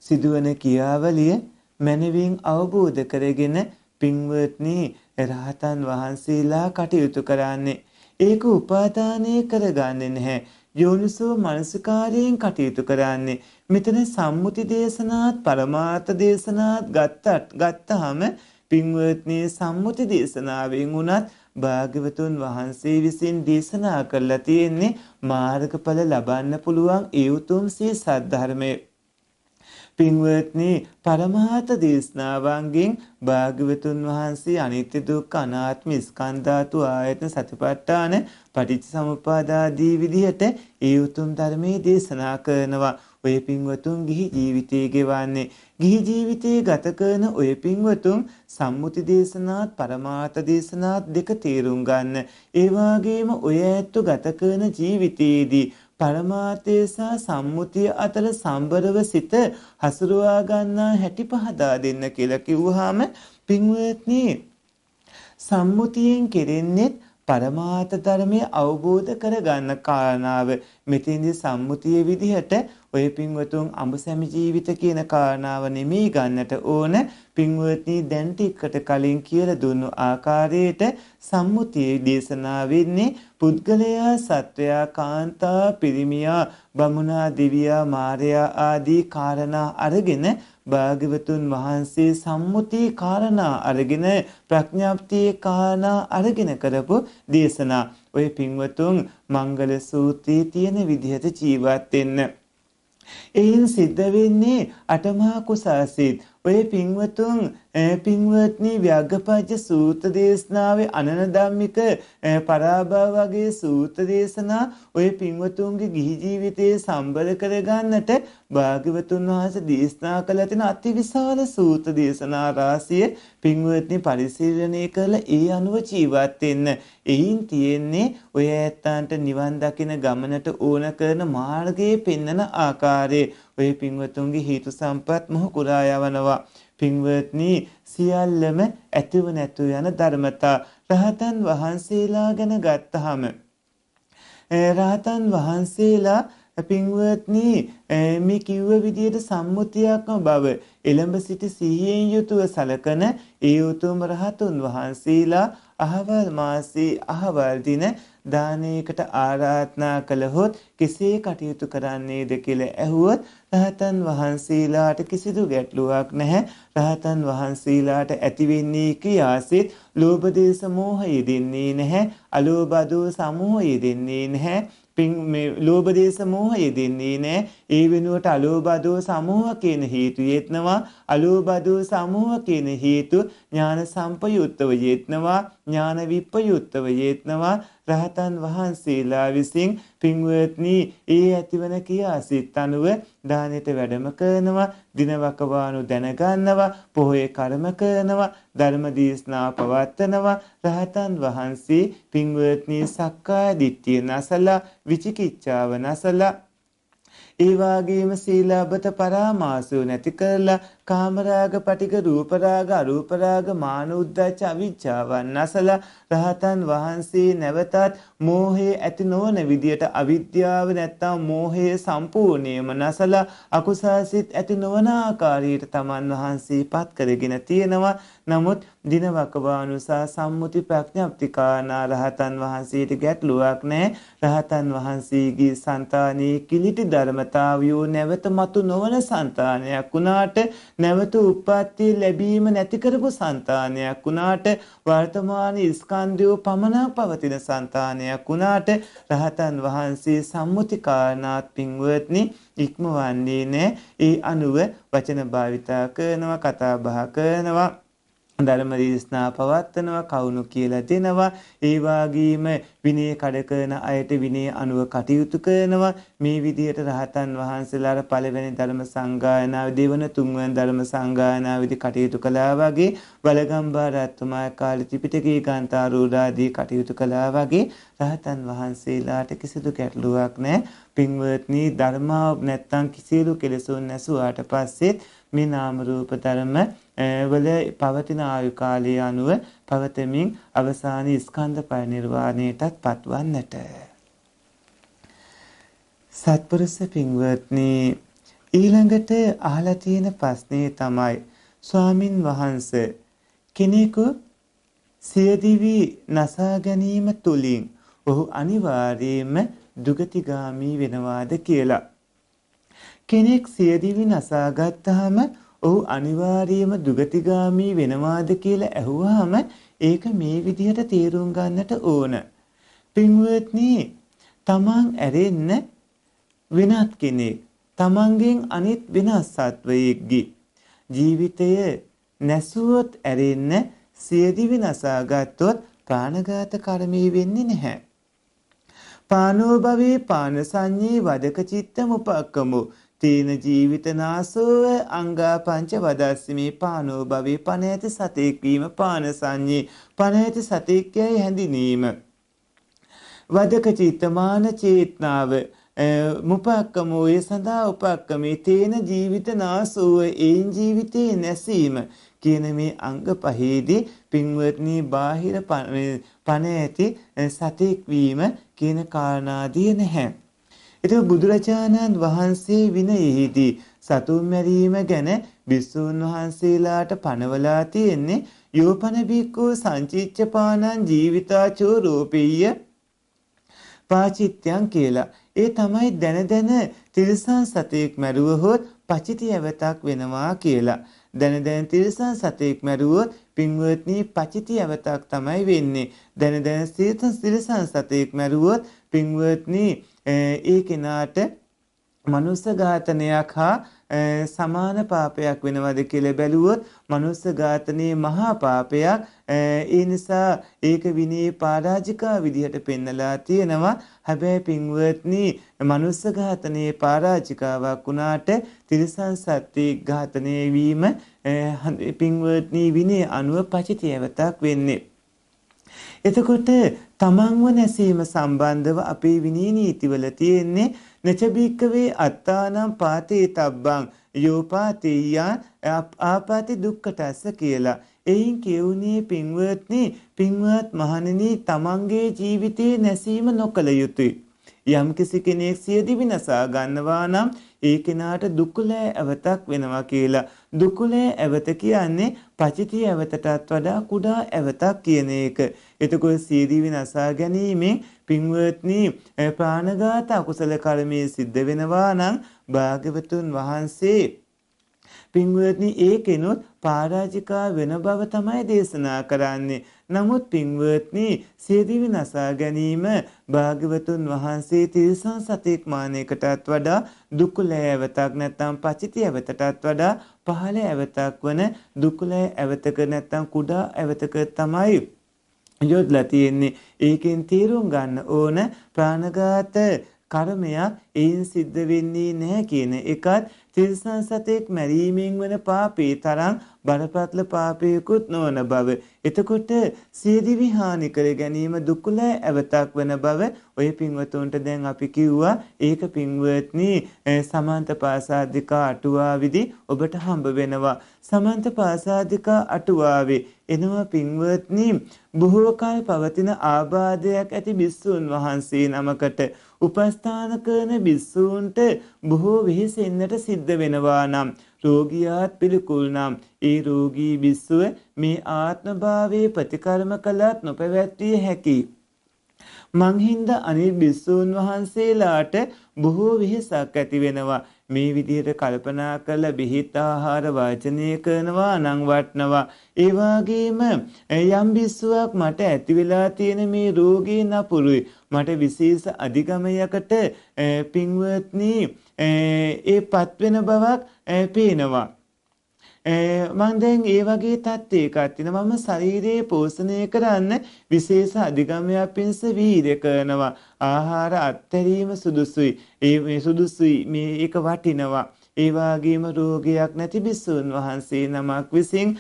සිදුවන කියාවලිය මනවින් අවබෝධ කරගෙන පින්වත්නි රහතන් වහන්සේලා කටයුතු කරන්නේ. ඒක උපාදානය කරගන්නේ නැහැ. යෝනිසෝ මනසිකාරයෙන් කටයුතු කරන්නේ. මෙතන සම්මුති දේශනාත් පරමාර්ථ දේශනාත් ගත්තත් ගත්තාම පින්වත්නි සම්මුති දේශනාවෙන් උනත් භාග්‍යවතුන් වහන්සේ විසින් දේශනා කරලා තියෙන්නේ මාර්ගඵල ලබන්න පුළුවන් ඒ උතුම් සී සද්ධර්මයේ පින්වත්නි පරමාර්ථ දේශනාවන්ගෙන් භාග්‍යවතුන් වහන්සේ අනිත්‍ය දුක්ඛ අනාත්ම ස්කන්ධ ධාතු ආයතන සතිපට්ඨාන පටිච්චසමුපාදාදී විදිහට ඒ උතුම් ධර්මයේ දේශනා කරනවා ඔය පින්වතුන් ගිහි ජීවිතය ගෙවන්නේ. ගිහි ජීවිතයේ ගත කරන ඔය පින්වතුන් සම්මුති දේශනාත් පරමාර්ථ දේශනාත් දෙක තේරුම් ගන්න. ඒ වගේම ඔය ඇත්තු ගත කරන ජීවිතයේදී පරමාර්ථය සහ සම්මුතිය අතර සම්බරව සිත හසුරුවා ගන්නා හැටි පහදා දෙන්න කියලා කිව්වහම පින්වත්නි සම්මුතියෙන් කෙරෙන්නේත් පරමාර්ථ ධර්මය අවබෝධ කරගන්න කාරණාව මෙතෙන්දි සම්මුතිය විදිහට ඔය පින්වතුන් අඹසැමි ජීවිත කියන කාරණාව නෙමෙයි ගන්නට ඕන පින්වත්නි දැන් ටිකට කලින් කියලා දුන්නු ආකාරයට සම්මුතියේ දේශනා වෙන්නේ පුද්ගලයා සත්වයා කාන්තා පිරිමියා බමුණා දිවියා මාරයා ආදී කාරණා අරගෙන භාග්‍යවතුන් වහන්සේ සම්මුති කාරණා අරගෙන ප්‍රඥාප්තියේ කාරණා අරගෙන කරපු දේශනා ඔය පින්වතුන් මංගල සූත්‍රයේ තියෙන විදිහට ජීවත් වෙන්න එයින් සිද්ධ වෙන්නේ අටමහා කුසාසිත ඔය පින්වතුන් පින්වත්නි ව්‍යග්ගපජ්ජ සූත්‍ර දේශනාවේ අනන ධම්මික පරාභව වගේ සූත්‍ර දේශනා ඔය පින්වතුන්ගේ ගිහි ජීවිතයේ සම්බර කරගන්නට භාග්‍යවතුන් වහන්සේ දේශනා කළ තියෙන අතිවිශාල සූත්‍ර දේශනා රාශිය පින්වත්නි පරිශීලනය කරලා ඒ අනුව ජීවත් වෙන්න. එයින් තියෙන්නේ ඔය ඇත්තන්ට නිවන් දකින ගමනට ඕන කරන මාර්ගයේ පෙන්වන ආකාරයේ ඔය පින්වතුන්ගේ හේතු සම්පත් මොහු කුරා යවනවා. පින්වත්නි සියල්ලම ඇතිව නැතු යන ධර්මතා රහතන් වහන්සේලා ගැන ගත්තහම රහතන් වහන්සේලා පින්වත්නි මේ කිව්ව විදියට සම්මුතියක්ම බව එළඹ සිටි සිහියෙන් යුතුව සලකන ඒ උතුම් රහතුන් වහන්සේලා අහවල් මාසී අහවල් දින දානයකට ආරාධනා කළහොත් කෙසේ කටයුතු කරන්නේද කියලා ඇහුවොත් රහතන් වහන්සේලාට කිසිදු ගැටලුවක් නැහැ රහතන් වහන්සේලාට ඇතිවෙන්නේ ක්‍රියාසිත ලෝභ දේශ මොහය දෙන්නේ නැහැ අලෝභ දෝස සමෝහය දෙන්නේ නැහැ පින් මේ ලෝභ දේශ මොහය දෙන්නේ නැහැ ඒ වෙනුවට අලෝභ දෝස සමෝහ කියන හේතු යෙත්නවා අලෝභ දෝස සමෝහ කියන හේතු ඥාන සම්පයුත්තව යෙත්නවා ඥාන විප්පයුත්තව යෙත්නවා රහතන් වහන්සේලා විසින් පින්වත්නි ඒ ඇතිවන කියා සිත් අනුව දානෙට වැඩම කරනවා දිනවකවානු දැනගන්නවා පොහොය කර්ම කරනවා ධර්ම දේශනා පවත්වනවා රහතන් වහන්සේ පින්වත්නි සක්කාය දිට්ඨිය නසලා විචිකිච්ඡාව නසලා ඒ වාගේම සීලාබත පරාමාසය නැති කරලා කාමරාග පටික රූපරාග අරූපරාග මාන උද්දච්ච අවිජ්ජාවන් නැසලා රහතන් වහන්සේ නැවතත් මෝහය ඇති නොවන විදියට අවිද්‍යාව නැත්තම් මෝහය සම්පූර්ණයෙන්ම නැසලා අකුසාසිත ඇති නොවන ආකාරයට තමන් වහන්සේපත් කරගෙන තියෙනවා නමුත් දිනවකවානුසා සම්මුති ප්‍රඥප්තිකානා රහතන් වහන්සේට ගැටලුවක් නැහැ රහතන් වහන්සේගේ సంతානයේ කිලිටි ධර්මතාවයෝ නැවත මතු නොවන సంతානයක් වුණාට නැවත උප්පත්තිය ලැබීම නැති කරපු సంతානයක් වුණාට වර්තමාන ස්කන්ධය පමණක් පවතින సంతානයක් වුණාට රහතන් වහන්සේ සම්මුති කාරණාත් පින්වත්නි ඉක්මවන්නේ නැහැ ඒ අනුව වචන භාවිතා කරනවා කතා බහ කරනවා ධර්ම දේශනා පවත්වනවා කවුණු කියලා දෙනවා ඒ වගේම විනය කඩ කරන අයට විනය අනුව කටයුතු කරනවා මේ විදිහට රහතන් වහන්සේලාට පළවෙනි ධර්ම සංගායනාව දෙවන තුන්වන ධර්ම සංගායනාවේදී කටයුතු කළා වගේ බලගම්බා රත්තුමා කාලේ ත්‍රිපිටකී කාන්තාරූඩාදී කටයුතු කළා වගේ රහතන් වහන්සේලාට කිසිදු ගැටලුවක් නැහැ පින්වත්නි ධර්මාව නැත්තම් කිසිලු කෙලෙසුන් නැසුවාට පස්සෙත් මේ නාම රූප ධර්ම වල පවතින ආයු කාලය අනුව පවතමින් අවසාන ස්කන්ධ පරිනිර්වාණයටත් පත්වන්නට සත්පුරුෂ පින්වත්නි ඊළඟට අහලා තියෙන ප්‍රශ්නේ තමයි ස්වාමින් වහන්සේ කෙනෙකු සියදිවි නසා ගැනීම තුලින් ඔහු අනිවාර්යයෙන්ම දුගතිගාමි වෙනවාද කියලා කෙනෙක් සියදිවි නසා ගත්තාම ඔහු අනිවාර්යයෙන්ම දුගතිගාමි වෙනවාද කියලා ඇහුවාම ඒක මේ විදිහට තේරුම් ගන්නට ඕන. පින්වත්නි, තමන් ඇරෙන්න වෙනත් කෙනෙක්, තමන්ගෙන් අනිත් වෙනස් සත්වයෙක්ගේ ජීවිතය නැසුවොත් ඇරෙන්න සියදිවි නසාගත්තොත් ප්‍රාණඝාත කර්මී වෙන්නේ නැහැ. පානෝ භවේ පාන සංඤේ වදක චිත්තමුපක්කමෝ තීන ජීවිත නාසෝව අංගා පංච වදස්සිමේ පානෝ භවේ පණ ඇති සතෙක්වීම පාන සංඥේ පණ ඇති සතෙක්යයි හැඳිනීම. වදක චිත්තමාන චේතනාව මුපක්කමෝය සඳහා උපක්කමේ තේන ජීවිත නාසෝව එයින් ජීවිතේ නැසීම කියන මේ අංග පහේදී පින්වත්නි බාහිර පණ ඇති සතෙක් වීම කියන කාරණාදිය නැහැ. එතකොට බුදුරජාණන් වහන්සේ විනයෙහිදී සතුන් මැරීම ගැන විසුන් වහන්සේලාට පනවලා තියෙන්නේ යෝපන බික්කෝ සංචිච්ඡපානං ජීවිතාචෝ රූපීය පාචිත්‍යං කියලා. ඒ තමයි දැන දැන තිරිසන් සතෙක් මැරුවහොත් පචිති ඇවතක් වෙනවා කියලා. දැන දැන තිරිසන් සතෙක් මැරුවොත් පින්වත්නි පචිති ඇවතක් තමයි වෙන්නේ. දැන දැන තිරිසන් සතෙක් මැරුවොත් පින්වත්නි ඒ කෙනාට මනුස්ස ඝාතනයක් හා සමාන පාපයක් වෙනවද කියලා බැලුවොත් මනුස්ස ඝාතනයේ මහා පාපයක් ඒ නිසා ඒක විනී පරාජිකා විදිහට පෙන්නලා තියෙනවා හැබැයි පින්වත්නි මනුස්ස ඝාතනයේ පරාජිකාවක් වුණාට තිරිසන් සත්‍ය ඝාතනය වීම පින්වත්නි විනී අනුව පචිතියවතක් වෙන්නේ එතකොට තමන්ව නැසීම සම්බන්ධව අපේ විනී නීතිවල තියෙන්නේ නචබික්කවේ අත්තානම් පාතේ තබ්බං යෝපාතේයන් ආපාති දුක්කටස්ස කියලා. එයින් කියවුණේ පින්වත්නි පින්වත් මහණෙනි තමන්ගේ ජීවිතයේ නැසීම නොකළ යුතුය. යම්කිසි කෙනෙක් සියදිවි නසා ගන්නවා නම් ඒ කෙනාට දුකුලෑ ඇවතක් වෙනවා කියලා. දුකුලෑ ඇවත කියන්නේ පචිතී ඇවතටත් වඩා කුඩා ඇවතක් කියන එක. එතකොට සීදීවි නසා ගැනීමෙන් පින්වත්නි ප්‍රාණඝාත අකුසල කර්මයේ සිද්ධ වෙනවා නම් භාග්‍යවතුන් වහන්සේ පින්වත්නි ඒ කෙනොත් පරාජිකා වෙන බව තමයි දේශනා කරන්නේ. නමුත් පින්වත්නි සියදිවි නසා ගැනීම භාග්‍යවතුන් වහන්සේ තිරිසන් සතෙක් මානයකටත් වඩා දුකුලෑ ඇවතක් නැත්නම් පචිති ඇවතටත් වඩා පහළ ඇවතක් වන දුකුලෑ ඇවතක නැත්නම් කුඩා ඇවතක තමයි යොදලා තියෙන්නේ. ඒකෙන් තීරුම් ගන්න ඕන ප්‍රාණඝාත කර්මයක් එයින් සිද්ධ වෙන්නේ නැහැ කියන එකත් තිරිසන් සතෙක් මැරීමෙන් වන පාපේ තරම් බරපතල පාපයකුත් නොවන බව. එතකොට සියදිවි හානි කර ගැනීම දුකල ඇවතක් වන බව ඔය පින්වතුන්ට දැන් අපි කිව්වා. ඒක පින්වත්නි සමන්ත පාසාදිකා අටුවාවේදී ඔබට හම්බ වෙනවා. සමන්ත පාසාදිකා අටුවාවේ එනවා පින්වත්නි බොහෝ කල පවතින ආබාධයක් ඇති බිස්සුන් වහන්සේ නමකට උපස්ථාන කරන භික්ෂූන්ට බොහෝ වෙහෙසෙන්නට සිද්ධ වෙනවා නම් රෝගියාත් පිළිකුල් නම් ඒ රෝගී භික්ෂුව මේ ආත්මභාවයේ ප්‍රතිකර්ම කළත් නොපැවැත්විය හැකියි. මංහින්ද අනිල් භිස්සූන් වහන්සේලාට බොහෝ වෙහෙසක් ඇති වෙනවා මේ විදිහට කල්පනා කළ බිහිත් ආහාර වාචනය කරනවා නම් වටනවා ඒ වගේම යම් භිස්සුවක් මට ඇති වෙලා තියෙන මේ රෝගේ නපුරුයි මට විශේෂ අධිගමයකට පින්වත්නි ඒ පත්වෙන බවක් පේනවා. මං දැන් ඒ වගේ තත්ත්වයක අත්තින මම ශරීරයේ පෝෂණය කරන්න විශේෂ අධිගමයක් පිණිස වීර කරනවා ආහාර අත්හැරීම සුදුසුයි ඒ සුදුසුයි මේ ඒක වටිනවා ඒ වගේම රෝගයක් නැති බිස්සුන් වහන්සේ නමක් විසින්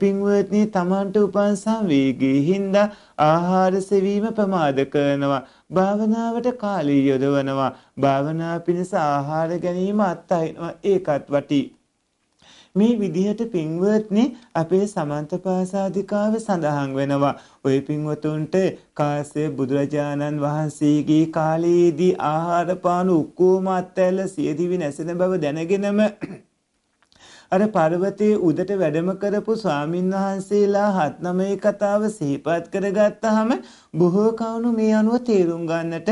පින්වත්නි තමන්ට උපන් සංවේගී හින්දා ආහාර සෙවීම ප්‍රමාද කරනවා භාවනාවට කාලය යොදවනවා භාවනා පිණිස ආහාර ගැනීම අත්හරිනවා ඒකත් වටී මේ විදිහට පින්වත්නි අපේ සමන්තපාසාධිකාව සඳහන් වෙනවා. ඔය පින්වතුන්ට කාශ්‍යප බුදුරජාණන් වහන්සේගේ කාලයේදී ආහාර පාන උක්කෝම අත්ඇල සියදිවි නැසෙන බව දැනගෙනම අර පර්වතයේ උදට වැඩම කරපු ස්වාමින්වහන්සේලා හත් නමේ කතාව සිහිපත් කරගත්තාම බොහෝ කවුණු මේ අනුව තේරුම් ගන්නට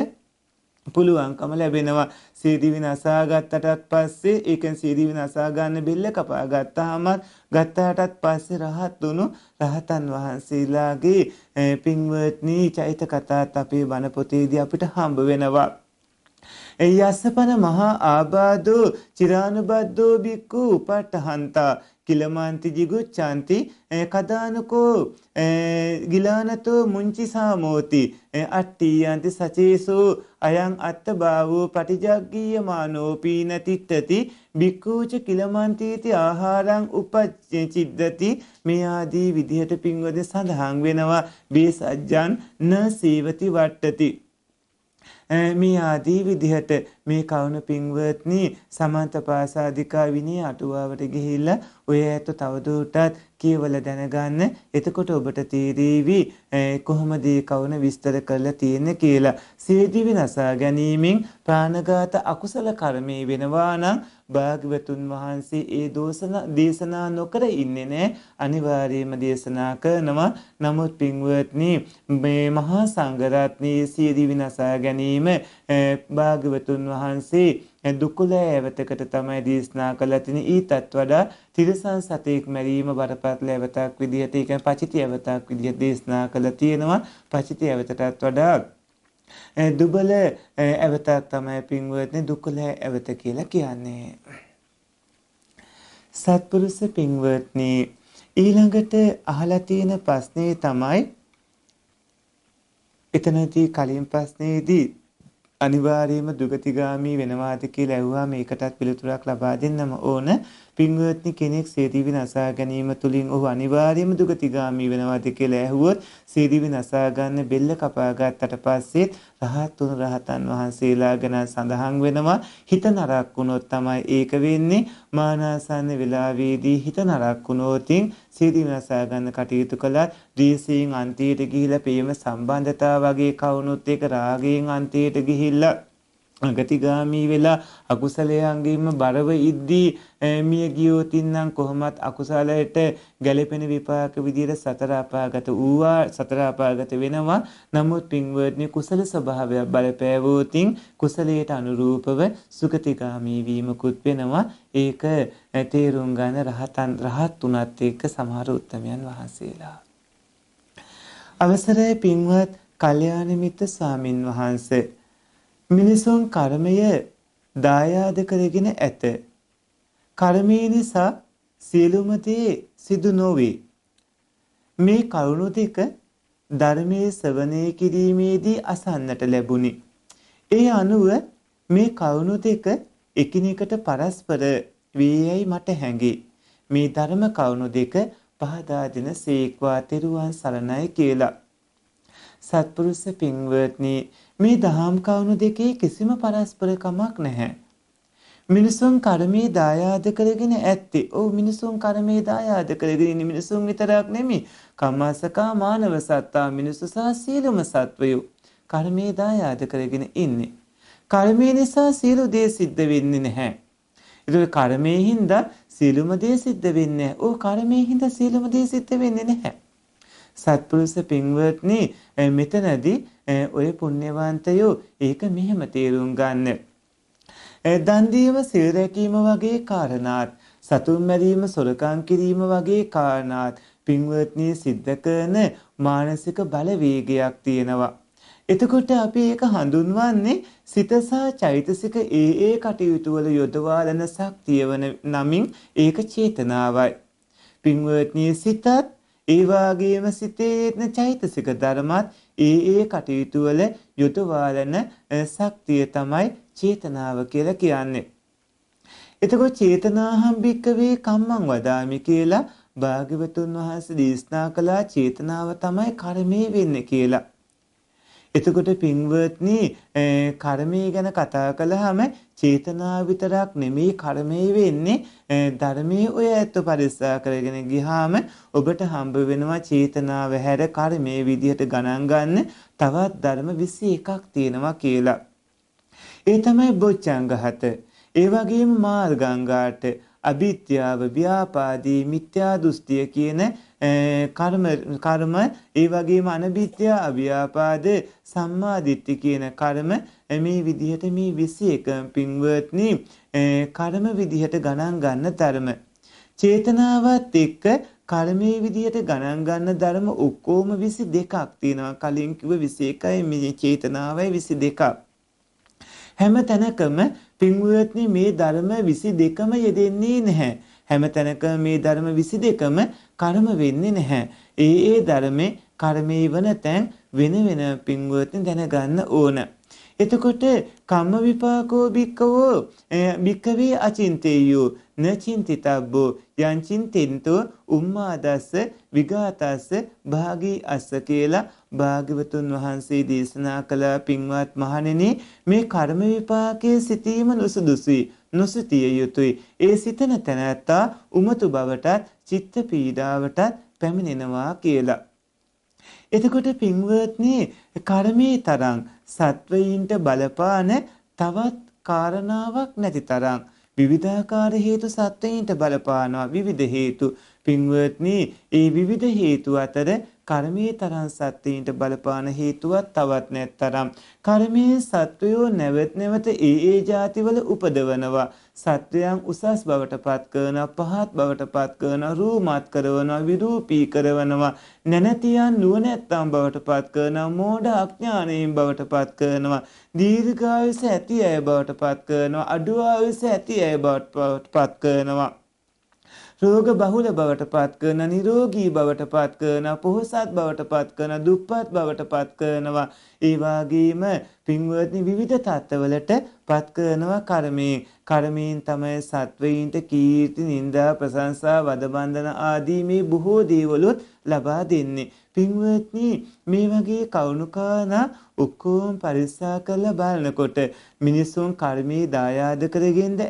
පුළුවන්කම ලැබෙනවා සීදිවි නසා ගත්තටත් පස්සේ ඒකෙන් සීදිවි නසා ගන්න බිල්ල කපා ගත්තාම ගත්තාටත් පස්සේ රහත් වුණු රහතන් වහන්සේලාගේ පින්වත්නි චෛත කතාත් අපේ බණ පොතේදී අපිට හම්බ වෙනවා ඒ යස්සපන මහා ආබාධෝ චිරානුබද්ධෝ බික්කු උපට්ඨහන්තා කිලමාන්ති ජිගුච්ඡාන්ති කදානකෝ ගිලානතෝ මුංචි සාමෝති අට්ටියන්ති සචේසෝ අයං අත්තභාවෝ පටිජග්ගීයමානෝ පීනතිට්ඨති බික්කූච කිලමන්තීති ආහාරං උපච්චිද්දති මේ ආදී විදිහට පින්වද සඳහන් වෙනවා බේසජ්ජන් න සීවති වට්ටති මේ ආදී විදිහට මේ කවුන පින්වත්නි සමන්තපාසාධිකා විනය අටුවාවට ගිහිල්ලා ඔය ඇත්ත තවදුරටත් කියවල දැනගන්න. එතකොට ඔබට තේරෙවි කොහොමද කවුන විස්තර කරලා තියෙන්නේ කියලා. සීදිවි නසා ගැනීමෙන් ප්‍රාණඝාත අකුසල කර්මයේ වෙනවා නම් භාග්‍යවතුන් වහන්සේ ඒ දෝසන දේශනා නොකර ඉන්නේ නැහැ. අනිවාර්යයෙන්ම දේශනා කරනවා. නමුත් පින්වත්නි මේ මහා සංඝරත්නයේ සීදිවි නසා ගැනීම භාග්‍යවතුන් වහන්සේ දුකුල ඇවතකට තමයි දේශනා කළා තින ඊටත් වඩා තිරසන් සතෙක් මැරීම බරපතල ඇවතක් විදිහට ඒ කියන්නේ පචිතී ඇවතක් විදිහට දේශනා කළා තියෙනවා පචිතී ඇවතටත් වඩා දුබල ඇවතක් තමයි පින්වත්නි දුකල ඇවත කියලා කියන්නේ. සත්පුරුෂ පින්වත්නි ඊළඟට අහලා තියෙන ප්‍රශ්නේ තමයි එතනදී කලින් ප්‍රශ්නේදී අනිවාර්යයෙන්ම දුගතිගාමි වෙනවාද කියලා ඇහුවාම ඒකටත් පිළිතුරක් ලබා දෙන්නම ඕන. පින්වත්නි කෙනෙක් සීදීවි නසා ගැනීම තුලින් ඔහු අනිවාර්යයෙන්ම දුගතිගාමි වෙනවාද කියලා ඇහුවොත් සීදීවි නසා ගන්න බෙල්ල කපා ගත්තට පස්සේ රහත් තුන රහතන් වහන්සේලා ගැන සඳහන් වෙනවා. හිත නරක් වුණොත් තමයි ඒක වෙන්නේ. මානාසන්න වෙලාවේදී හිත නරක් වුණොතින් සිරි විනාසා ගන්න කටයුතු කළත් ද්වේෂයෙන් අන්තියට ගිහිලා ප්‍රේම සම්බන්ධතාව වගේ කවුණුත් එක රාගයෙන් අන්තියට ගිහිල්ලා අගතිගාමී වෙලා අකුසලයන්ගේම බරව ඉද්දී මිය ගියෝතින්නම් කොහොමත් අකුසලයට ගැලපෙන විපාක විදිහට සතර අපාගත වූවා සතර අපාගත වෙනවා නමුත් පින්වර්ඩ්නේ කුසල ස්වභාවය බලපෑවෝතින් කුසලයට අනුරූපව සුගතිගාමී වීමකුත් වෙනවා ඒක තේරුම් ගන්න රහතන් රහත් උනත් එක්ක සමහර උත්තමයන් වහන්සේලා අවසරයි පින්වත් කල්යාණ මිත්‍ර ස්වාමින් වහන්සේ මිනිසුන් කර්මය දායාද කරගෙන ඇත. කර්මය නිසා සියලුම දේ සිදු නොවේ. මේ කරුණු දෙක ධර්මයේ ශ්‍රවණය කිරීමේදී අසන්නට ලැබුණි. ඒ අනුව මේ කරුණු දෙක එකිනෙකට පරස්පර වේයයි මට හැඟේ. මේ ධර්ම කරුණු දෙක පහදා දෙන සීක්වා තෙරුවන් සරණයි කියලා. සත්පුරුෂ පින්වත්නි මේ දහම් කරුණු දෙකේ කිසිම පරස්පරකමක් නැහැ. මිනිසුන් කර්මයේ දායාද කරගෙන ඇත්තේ. ඔව් මිනිසුන් කර්මයේ දායාද කරගෙන ඉන්නේ මිනිසුන් විතරක් නෙමෙයි. කම්මාසකා මානව සත්තා මිනිසු සහ සියලුම සත්වයෝ කර්මයේ දායාද කරගෙන ඉන්නේ. කර්මය නිසා සියලු දේ සිද්ධ වෙන්නේ නැහැ. ඒතකොට කර්මයේ හින්දා සියලුම දේ සිද්ධ වෙන්නේ නැහැ. ඕ කර්මයේ හින්දා සියලුම දේ සිද්ධ වෙන්නේ නැහැ. සත්පුරුෂ පින්වත්නි මෙතනදී ඔය පුණ්‍යවන්තයෝ ඒක මෙහෙම තේරුම් ගන්න. දන් දීම සිල් රැකීම වගේ කාරණාත් සතුන් මැරීම සොරකම් කිරීම වගේ කාරණාත් පින්වත්නි සිද්ධ කරන මානසික බලවේගයක් තියෙනවා. එතකොට අපි ඒක හඳුන්වන්නේ සිත සහ චෛතසික ඒ ඒ කටයුතු වල යොදවාලන ශක්තිය වන නමින් ඒක චේතනාවයි. පින්වත්නි සිතත් ඒ වාගේම සිතේන චෛතසික ධර්මත් ඒ ඒ කටයුතු වල යොදවාලන ශක්තිය තමයි චේතනාව කියලා කියන්නේ. එතකොට චේතනාහම් භික්කවේ කම්මං වදාමි කියලා භාග්‍යවතුන් වහන්සේ දේශනා කළා චේතනාව තමයි කර්මයේ වෙන්නේ කියලා. එතකොට පින්වත්නි කර්මය ගැන කතා කළාම චේතනා විතරක් නෙමෙයි කර්මය වෙන්නේ ධර්මයේ ඔය ඇත්ත පරිස්සා කරගෙන ගියාම ඔබට හම්බ වෙනවා චේතනාව හැර කර්මයේ විදිහට ගණන් ගන්න තවත් ධර්ම 21ක් තියෙනවා කියලා. ඒ තමයි බොච්චංගහත. ඒ වගේම මාර්ගංගාට අවිද්‍යාව, ව්‍යාපාදී, මිත්‍යා දෘෂ්ටිය කියන කර්ම කර්ම ඒ වගේම අනබිද්‍ය අව්‍යාපාද සම්මාදිට්ඨි කියන කර්ම මේ විදිහට මේ 21 පින්වත්නි කර්ම විදිහට ගණන් ගන්න ධර්ම චේතනාවත් එක්ක කර්මයේ විදිහට ගණන් ගන්න ධර්ම ඔක්කොම 22ක් තියෙනවා කලින් කිව්ව 21යි මේ චේතනාවයි 22ක් හැම තැනකම පින්වත්නි මේ ධර්ම 22ම යෙදෙන්නේ නැහැ හැමතැනක මේ ධර්ම 22ම කර්ම වෙන්නේ නැහැ. ඒ ඒ ධර්මේ කර්මයේ වන තැන් වෙන වෙන පින්වත්නි දැනගන්න ඕන. එතකොට කම්ම විපාකෝ භික්කවෝ භික්කවේ අචින්තේයෝ නචින්තිතබ්බෝ යංචින්තින්තෝ උම්මාදස්ස විගාතස්ස භාගී අස්ස කියලා භාග්‍යවතුන් වහන්සේ දේශනා කළ පින්වත් මහණෙනි මේ කර්ම විපාකයේ සිටීම නුසුදුසුයි නොසිතිය යුතුයි. ඒ සිතන තැනැත්තා උමතු බවටත් චිත්ත පීඩාවටත් පැමිණෙනවා කියලා. එතකොට පින්වත්නි කර්මයේ තරම් සත්වයින්ට බලපාන තවත් කාරණාවක් නැති තරම් විවිධාකාර හේතු සත්වයින්ට බලපානවා විවිධ හේතු පින්වත්නි ඒ විවිධ හේතු අතර කර්මයේ තරම් සත්වයින්ට බලපාන හේතුවක් තවත් නැත්තරම් කර්මයේ සත්වයෝ නැවත නැවත ඒ ඒ જાතිවල උපදවනවා සත්වයන් උසස් බවට පත් කරන පහත් බවට පත් කරන රූමත් කරනවා විරූපී කරනවා නැනතියන් නුවණැත්තන් බවට පත් කරනවා මෝඩ අඥානයෙන් බවට පත් කරනවා දීර්ඝායුෂ ඇති අය බවට පත් කරනවා අඩු ආයුෂ ඇති අය බවට පත් කරනවා රෝග බහුල බවට පත් කරන නිරෝගී බවට පත් කරන පොහොසත් බවට පත් කරන දුප්පත් බවට පත් කරනවා ඒ වගේම පින්වත්නි විවිධ තත්ත්වවලට පත් කරනවා කර්මයෙන් කර්මයෙන් තමයි සත්වයින්ට කීර්ති නින්දා ප්‍රශංසා වදබන්ධන ආදී මේ බොහෝ දේවලුත් ලබා දෙන්නේ පින්වත්නි මේ වගේ කවුණුකානා ඔක්කොම පරිස්සා කරලා බලනකොට මිනිසුන් කර්මයේ දායාද කරගෙනද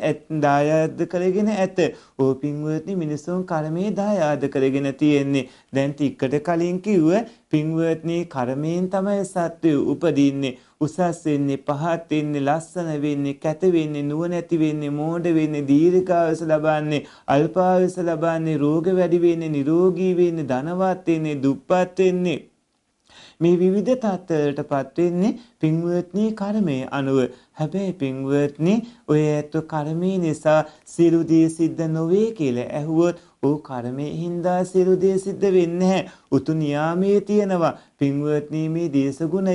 දායාද කරගෙන ඇත. ඕ පින්වත්නි මිනිසුන් කර්මයේ දායාද කරගෙන තියෙන්නේ. දැන් ටිකට කලින් කිව්ව පින්වත්නි කර්මයෙන් තමයි සත්වය උපදින්නේ. උසස් වෙන්නේ පහත් වෙන්නේ ලස්සන වෙන්නේ කැත වෙන්නේ නුවණැති වෙන්නේ මෝඩ වෙන්නේ දීර්ඝායස ලබන්නේ අල්පායස ලබන්නේ රෝග වැඩි වෙන්නේ නිරෝගී වෙන්නේ ධනවත් වෙන්නේ දුප්පත් වෙන්නේ මේ විවිධ තත්ත්වවලට පත්වෙන්නේ පින්වත්නි කර්මය අනුව. හැබැයි පින්වත්නි ඔය ඇත්ත කර්මය නිසා සියලු දේ සිද්ධ නොවේ කියලා ඇහුවොත් වූ කර්මයේ හින්දා සියලු දේ සිද්ධ වෙන්නේ නැහැ. උතු නියාමයේ තියෙනවා. පින්වත්නි මේ දේශගුණය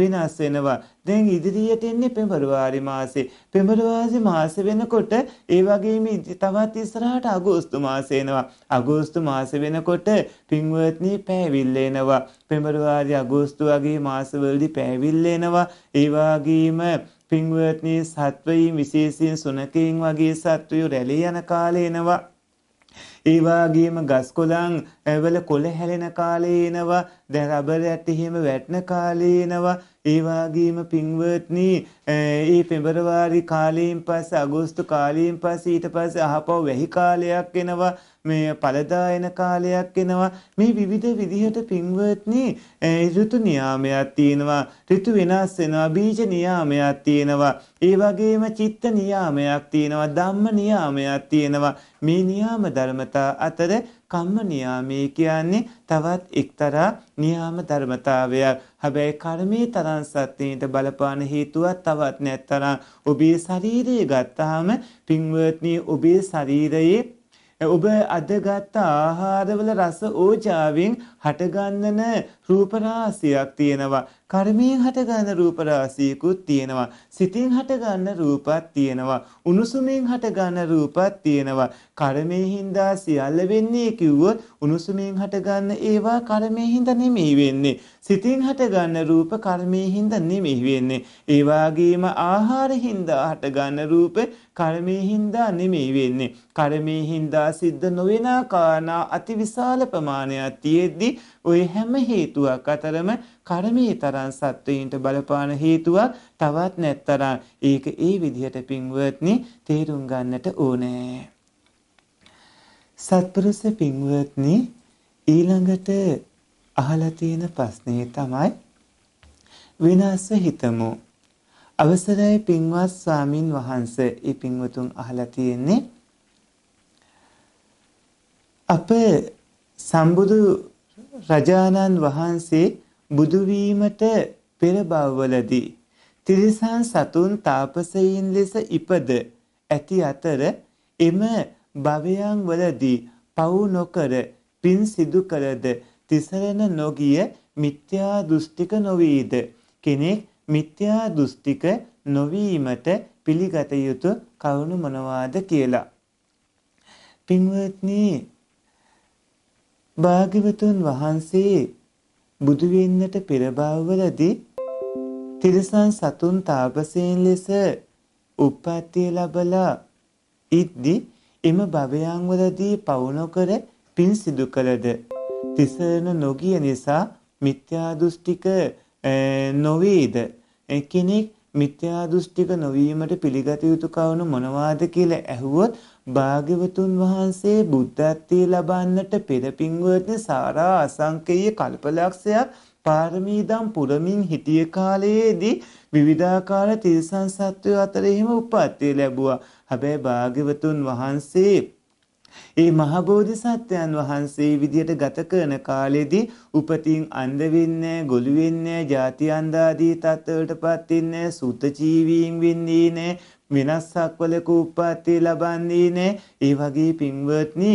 වෙනස් වෙනවා. දැන් ඉදිරියට එන්නේ පෙබරවාරි මාසේ. පෙබරවාරි මාස වෙනකොට ඒ වගේම තවත් ඉස්සරහට අගෝස්තු මාසය එනවා. අගෝස්තු මාස වෙනකොට පින්වත්නි පෑවිල්ල එනවා. පෙබරවාරි අගෝස්තු වගේ මාසවලදී පෑවිල්ල එනවා. ඒ වගේම පින්වත්නි සත්වයින් විශේෂයෙන් සුනකයින් වගේ සත්වයෝ රැළේ යන කාලේ එනවා. ඒ වගේම ගස් කොළන් වල කොළ හැලෙන කාලේ එනවා. දැන් රබර් ඇටි හිම වැටෙන කාලේ එනවා. ඒ වගේම පින්වර්ට්නි ඒ පෙබරවාරි කාලයෙන් පස්සේ අගෝස්තු කාලයෙන් පස්සේ ඊට පස්සේ අහපව වැහි කාලයක් එනවා. මේ පළදා එන කාලයක් එනවා මේ විවිධ විදිහට පින්වත්නි ඍතු නියාමයක් තියෙනවා ඍතු වෙනස් වෙනවා බීජ නියාමයක් තියෙනවා ඒ වගේම චිත්ත නියාමයක් තියෙනවා ධම්ම නියාමයක් තියෙනවා මේ නියාම ධර්මතා අතර කම්ම නියාමයේ කියන්නේ තවත් එක්තරා නියාම ධර්මතාවයක් හැබැයි කර්මයේ තරම් සත්‍යයට බලපාන හේතුවක් තවත් නැත්තරම් ඔබේ ශරීරය ගත්තාම පින්වත්නි ඔබේ ශරීරයේ ඔබ අදගත් ආහාරවල රස ඕජාවෙන් හටගන්නන රූප රාශියක් තියෙනවා. කර්මයෙන් හටගන්න රූප රාශියකුත් තියෙනවා. සිතින් හටගන්න රූපත් තියෙනවා. උණුසුමින් හටගන්න රූපත් තියෙනවා. කර්මයෙන් හින්දා සියල්ල වෙන්නේ කිව්වොත් උණුසුමින් හටගන්න ඒවා කර්මයෙන් හින්දා නෙමෙයි වෙන්නේ. සිතින් හටගන්න රූප කර්මයෙන් හින්දා නෙමෙයි වෙන්නේ. ඒ වගේම ආහාර හින්දා හටගන්න රූප කර්මයෙන් හින්දා නෙමෙයි වෙන්නේ. කර්මයෙන් හින්දා සිද්ධ නොවන කාරණා අතිවිශාල ප්‍රමාණයක් තියෙද්දී ඇති ওই හැම හේතුවක් අතරම කර්මයේ තරම් සත්වයින්ට බලපාන හේතුවක් තවත් නැත්තරම් ඒක ඒ විදිහට පින්වත්නි තේරුම් ගන්නට ඕනේ සත්පුරුෂ පින්වත්නි ඊළඟට අහලා තියෙන ප්‍රශ්නේ තමයි විනාශ හිතමු අවසරයි පින්වත් ස්වාමින් වහන්සේ ඒ පින්වතුන් අහලා තියෙන්නේ අප සම්බුදු රජාණන් වහන්සේ බුදු වීමට පෙර බවවලදී තිරිසන් සතුන් තාපසයින් ලෙස ඉපද ඇති අතර එම භවයන් වලදී පව් නොකර පින් සිදු කරද තිසරණ නොගිය මිත්‍යා දෘෂ්ටික නොවේද කෙනෙක් මිත්‍යා දෘෂ්ටික නොවීමට පිළිගත යුතු කරුණු මොනවාද කියලා පින්වත්නි භාග්‍යවතුන් වහන්සේ බුදු වෙන්නට පෙර භවවලදී තිරිසන් සතුන් තාපසයන් ලෙස උප්පත්තිය ලැබලා ඉද්දි එම භවයන් වලදී පවු නොකර පින් සිදු කළද තිසරණ නොගිය නිසා මිත්‍යා දෘෂ්ටික නොවේද කෙනෙක් මිත්‍යා දෘෂ්ටික නොවීමට පිළිගත යුතු කවුණු මොනවාද කියලා ඇහුවොත් භාග්‍යවතුන් වහන්සේ බුද්ධත්වයේ ලබන්නට පෙර පින්වත්නි සාරා අසංකේය කල්පලක්ෂයක් පාරමීදම් පුරමින් හිටිය කාලයේදී විවිධාකාර තිරිසන් සත්වය අතර එහෙම උපත්ති ලැබුවා. හැබැයි භාග්‍යවතුන් වහන්සේ ඒ මහ බෝධිසත්වයන් වහන්සේ විදියට ගත කරන කාලෙදී උපතින් අන්ධ වෙන්නේ නැහැ, ගොළු වෙන්නේ නැහැ, ಜಾති අන්ධාදී තත්ත්වවලටපත් වෙන්නේ නැහැ, සුත ජීවීන් වෙන්නේ නැහැ, වෙනස්සක් වලක උප්පත්ති ලබන්නේනේ ඒ වගේ පින්වත්නි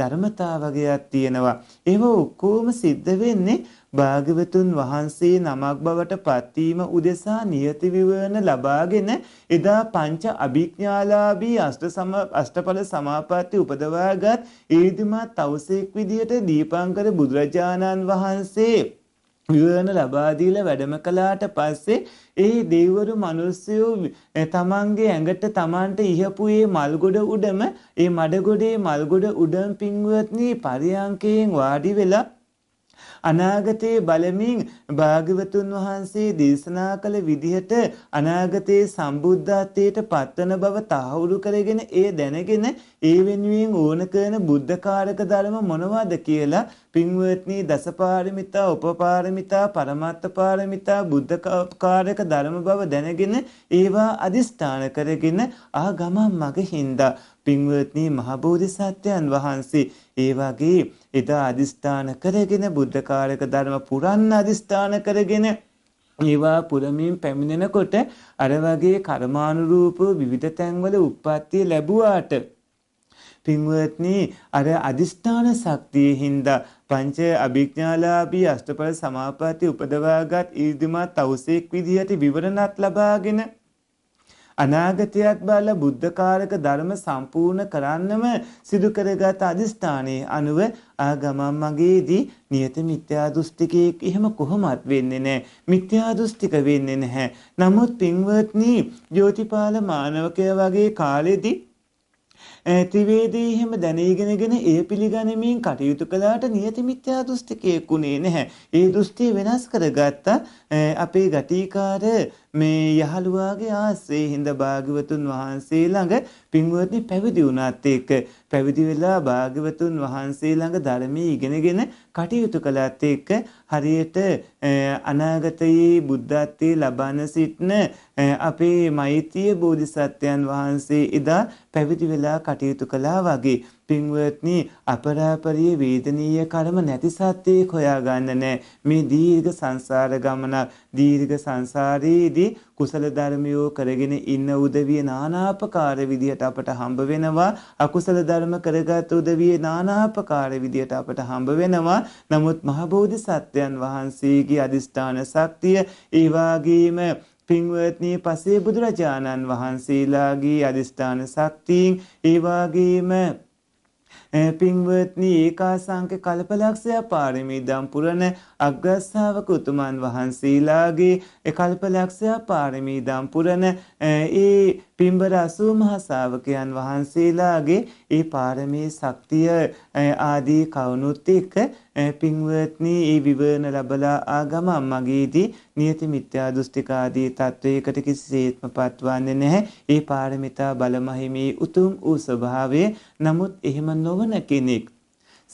ධර්මතාවගයක් තියෙනවා ඒව ඔක්කොම සිද්ධ වෙන්නේ භාග්‍යවතුන් වහන්සේ නමක් බවට පත්වීම උදෙසා නියති විවරණ ලබාගෙන එදා පංච අභිඥාලාභී අෂ්ට සම අෂ්ටඵල සමාපatti උපදවාගත් ඊදිමත් තවසෙක් විදියට දීපංකර බුදුරජාණන් වහන්සේ විවරණ ලබා දීලා වැඩම කළාට පස්සේ ඒ දෙවිවරු මිනිස්සු තමන්ගේ ඇඟට තමන්ට ඉහපු මේ මල්ගොඩ උඩම ඒ මඩගොඩේ මල්ගොඩ උඩම් පින්වත්නි පරියංකයෙන් වාඩි වෙලා අනාගතයේ බලමින් භාග්‍යවතුන් වහන්සේ දේශනා කළ විදිහට අනාගතයේ සම්බුද්ධත්වයට පත්වන බව තහවුරු කරගෙන ඒ දැනගෙන ඒ වෙනුවෙන් ඕන කරන බුද්ධකාරක ධර්ම මොනවද කියලා පින්වත්නි දසපාරමිතා උපපාරමිතා පරමත්ත පාරමිතා බුද්ධකාරක ධර්ම බව දැනගෙන ඒවා අදිස්ථාන කරගෙන ආගමන් මග හින්දා පින්වත්නි මහබෝධිසත්වයන් වහන්සේ ඒ වගේ එදා අදිස්ථාන කරගෙන බුද්ධකාරක ධර්ම පුරන්න අදිස්ථාන කරගෙන ඒවා පුරමින් පැමිණෙනකොට අර වගේ කර්මානුරූපව විවිධ තැන්වල උප්පත්තිය ලැබුවාට පින්වත්නි අර අදිස්ථාන ශක්තිය හින්දා පංච අභිඥාලාභී අෂ්ටපද සමාපatti උපදවාගත් ඊර්දිමත් තවුසෙක් විදිහට විවරණත් ලබාගෙන අනාගතයත් බල බුද්ධකාරක ධර්ම සම්පූර්ණ කරන්නම සිදු කරගත් අදිස්ථානයේ අනුව ආගමම් මගේදී නියත මිත්‍යා දෘෂ්ටිකයෙක් එහෙම කොහොමත් වෙන්නේ නැහැ. මිත්‍යා දෘෂ්ටික වෙන්නේ නැහැ. නමුත් පින්වත්නි, ජෝතිපාල මානවකයා වගේ කාලෙදී ත්‍රිවේදී එහෙම දැනීගෙනගෙන ඒ පිළිගැනීමෙන් කටයුතු කළාට නියති මිත්‍යා දෘෂ්ටිකයෙකුනේ නැහැ. ඒ දෘෂ්ටිය වෙනස් කරගත්තා අපේ ගටිකාර මේ යහළුවාගේ ආසේ හිඳ භාග්‍යවතුන් වහන්සේ ළඟ පින්වත්නි පැවිදි වුණාත් එක්ක පැවිදි වෙලා භාග්‍යවතුන් වහන්සේ ළඟ ධර්මයේ ඉගෙනගෙන කටයුතු කළාත් එක්ක හරියට අනාගතයේ බුද්ධත්වයේ ලබන සිටන අපේ මෛත්‍රී බෝධිසත්වයන් වහන්සේ එදා පැවිදි වෙලා කටයුතු කළා වගේ පින්වත්නි අපරාපරිය වේදනීය කර්ම නැති සත්‍යයේ හොයාගන්න නෑ මේ දීර්ඝ සංසාර ගමනක් දීර්ඝ සංසාරයේදී කුසල ධර්මයෝ කරගෙන ඉන්න උදවිය නානාපකාර විදියට අපට හම්බ වෙනවා අකුසල ධර්ම කරගත් උදවිය නානාපකාර විදියට අපට හම්බ වෙනවා නමුත් මහබෝධි සත්‍යයන් වහන්සේගේ අදිෂ්ඨාන ශක්තිය ඒ වගේම පින්වත්නී පසේ බුදුරජාණන් වහන්සේලාගේ අදිෂ්ඨාන ශක්තියින් ඒ වගේම පින්වත්නි ඒකාසංක කල්පලක්ෂය පාරමිදම් පුරණ අග්‍රස්ථාවක උතුමන් වහන්සේලාගේ කල්පලක්ෂය පාරමිදම් පුරණ ඒ පිම්බර අසූ මහ ශාවකයන් වහන්සේලාගේ ඒ පාරමී ශක්තිය ආදී කවුණුත් එක්ක පින්වත්නි ඒ විවරණ ලැබලා ආගම මගේදී නියති මිත්‍යා දෘෂ්ටිකාදී තත්වයකට කිසිසේත්ම පත්වන්නේ නැහැ. ඒ පාරමිතා බලමහිමේ උතුම් වූ ස්වභාවය නමුත් එහෙම නොවන කෙනෙක්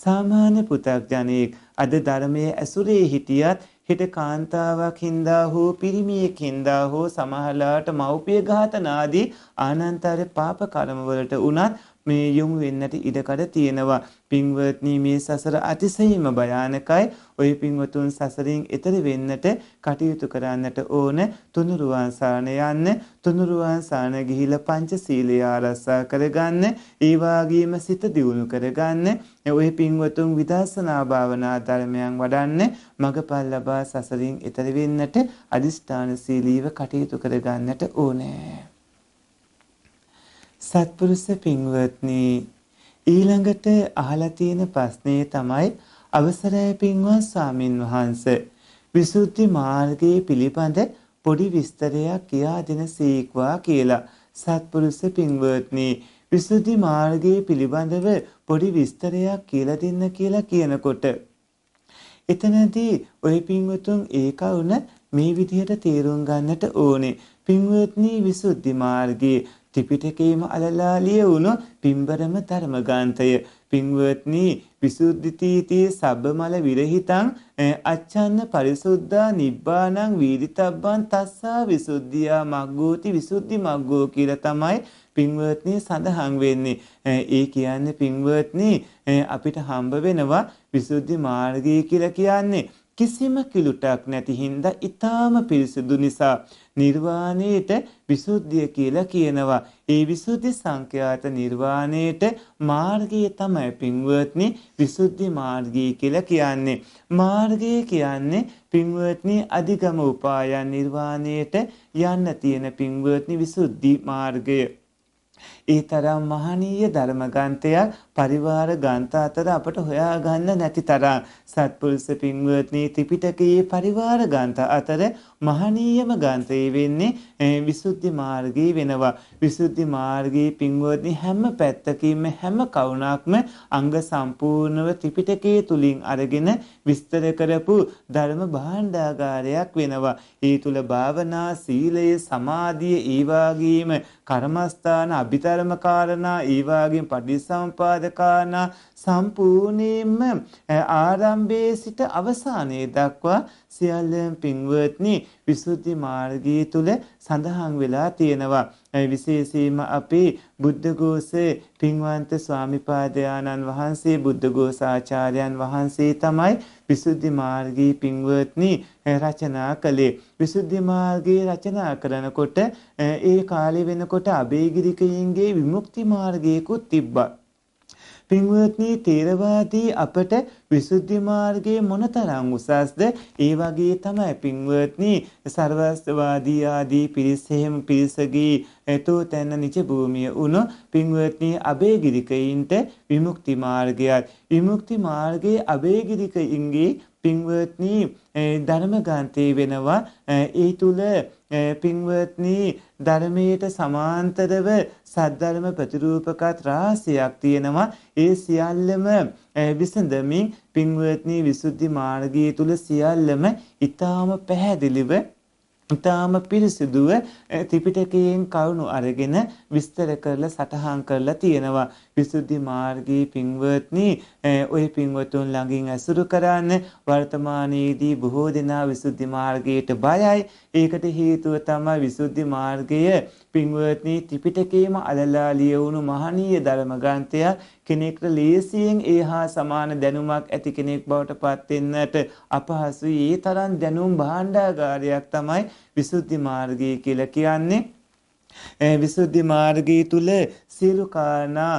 සාමාන්‍ය පුතග්ජනෙක් අද ධර්මයේ ඇසුරේ හිටියත් හෙට කාන්තාවක් හින්දා හෝ පිරිමියෙක් හින්දා හෝ සමහරලාට මව්පිය ඝාතන ආදී ආනන්තර පාප කර්ම වලට උනත් මේ යොමු වෙන්නට ඉඩකඩ තියෙනවා. පින්වත්නි මේ සසර අතිශයින්ම භයානකයි. ඔය පින්වතුන් සසරින් එතර වෙන්නට කටයුතු කරන්නට ඕන. තුනුරුවන් සාරණ යන්න, තුනුරුවන් සාරණ ගිහිලා පංච සීලය ආරක්ෂා කරගන්න, ඒ වගේම සිත දියුණු කරගන්න. ඔය පින්වතුන් විදර්ශනා භාවනා ධර්මයන් වඩන්න, මගපල් ලබා සසරින් එතර වෙන්නට අදිස්ථාන සීලීව කටයුතු කරගන්නට ඕනේ. සත්පුරුෂ පින්වත්නි ඊළඟට අහලා තියෙන ප්‍රශ්නේ තමයි අවසරයි පින්වත් ස්වාමින් වහන්ස විසුද්ධි මාර්ගයේ පිළිබඳ පොඩි විස්තරයක් කියා දෙන සීක්වා කියලා සත්පුරුෂ පින්වත්නි විසුද්ධි මාර්ගයේ පිළිබඳව පොඩි විස්තරයක් කියලා දෙන්න කියලා කියනකොට එතනදී ඔය පින්වතුන් ඒකවුණ මේ විදිහට තේරුම් ගන්නට ඕනේ පින්වත්නි විසුද්ධි මාර්ගයේ ත්‍රිපිටකයේම අලලා ලියවුණු පින්බරම ධර්මගාන්තය පින්වත්නි විසුද්ධිතීතී සබ්බමල විරහිතං අච්ඡන්න පරිසුද්ධා නිබ්බානං වීදිතබ්බං තස්සා විසුද්ධියා මග්ගෝති විසුද්ධි මග්ගෝ කියලා තමයි පින්වත්නි සඳහන් වෙන්නේ. ඒ කියන්නේ පින්වත්නි අපිට හම්බ වෙනවා විසුද්ධි මාර්ගය කියලා කියන්නේ කිසිම කිලුටක් නැති හින්දා ඊටාම පිරිසුදු නිසා නිර්වාණයට විසුද්ධිය කියලා කියනවා. ඒ විසුද්ධි සංඛ්‍යාත නිර්වාණයට මාර්ගය තමයි පින්වත්නි විසුද්ධි මාර්ගය කියලා කියන්නේ. මාර්ගය කියන්නේ පින්වත්නි අධිගම උපායන් නිර්වාණයට යන්න තියෙන පින්වත්නි විසුද්ධි මාර්ගය. ඒ තරම් මහනීය ධර්ම ග්‍රන්ථයක් පරිවාර ග්‍රන්ථ අතර අපට හොයාගන්න නැති තරම් සත්පුරුෂ පින්වත්නි ත්‍රිපිටකයේ පරිවාර ග්‍රන්ථ අතර මහනීයම ගන්තේ වෙන්නේ විසුද්ධි මාර්ගයේ වෙනවා. විසුද්ධි මාර්ගයේ පින්වත්නි හැම පැත්තකින්ම හැම කවුණක්ම අංග සම්පූර්ණව ත්‍රිපිටකයේ තුලින් අරගෙන විස්තර කරපු ධර්ම භාණ්ඩාගාරයක් වෙනවා. ඒ තුල භාවනා, සීලය, සමාධිය, ඒ කර්මස්ථාන, අභිධර්ම කාරණා, ඒ වගේම පටිසම්පාද කාරණා සම්පූර්ණයෙන්ම ආරම්භයේ සිට අවසානයේ දක්වා සියල්ලම පින්වත්නි විසුද්ධි මාර්ගය තුල සඳහන් වෙලා තියෙනවා. විශේෂයෙන්ම අපේ බුද්ධඝෝෂේ පින්වන්ත ස්වාමිපාදයාණන් වහන්සේ බුද්ධඝෝසාචාර්යයන් වහන්සේ තමයි විසුද්ධි මාර්ගී පින්වත්නි රචනා කළේ විසුද්ධි මාර්ගයේ රචනා කරනකොට ඒ කාලේ වෙනකොට අබේගිරිකයින්ගේ විමුක්ති මාර්ගයකුත් තිබ්බා පින්වත්නි තේරවාදී අපට විසුද්ධි මාර්ගයේ මොනතරම් උසස්ද ඒ වගේ තමයි පින්වත්නි සර්වස්වාදී ආදී පිරිස් එහෙම පිරිසගේ එතෝ තැන නිච භූමිය උණු පින්වත්නි අබේගිරිකයින්ට විමුක්ති මාර්ගයත් විමුක්ති මාර්ගයේ අබේගිරිකයින්ගේ පින්වත්නි ධර්මගාන්තේ වෙනවා ඒ තුල පින්වත්නි ධර්මයට සමාන්තරව සද්ධර්ම ප්‍රතිරූපකත් රාශියක් තියෙනවා. ඒ සියල්ලම විසඳමින් පින්වත්නි විසුද්ධි මාර්ගය තුල සියල්ලම ඊටාම පැහැදිලිව ඉතාම පිරිසිදුව ත්‍රිපිටකයෙන් කරුණු අරගෙන විස්තර කරලා සටහන් කරලා තියෙනවා. විසුද්ධි මාර්ගී පින්වත්නි ඔය පින්වතුන් ළඟින් ඇසුරු කරන්න වර්තමානයේදී බොහෝ දෙනා විසුද්ධි මාර්ගයට බයයි ඒකට හේතුව තමයි විසුද්ධි මාර්ගය පින්වත්නි ත්‍රිපිටකයේම අලලා ලියවුණු මහනීය ධර්ම ග්‍රන්ථය කෙනෙක්ට ලේසියෙන් ඒ හා සමාන දැනුමක් ඇති කෙනෙක් බවට පත් වෙන්නට අපහසුයි ඒ තරම් දැනුම් භාණ්ඩාගාරයක් තමයි විසුද්ධි මාර්ගය කියලා කියන්නේ විසුද්ධි මාර්ගය තුල සියලු කාරණා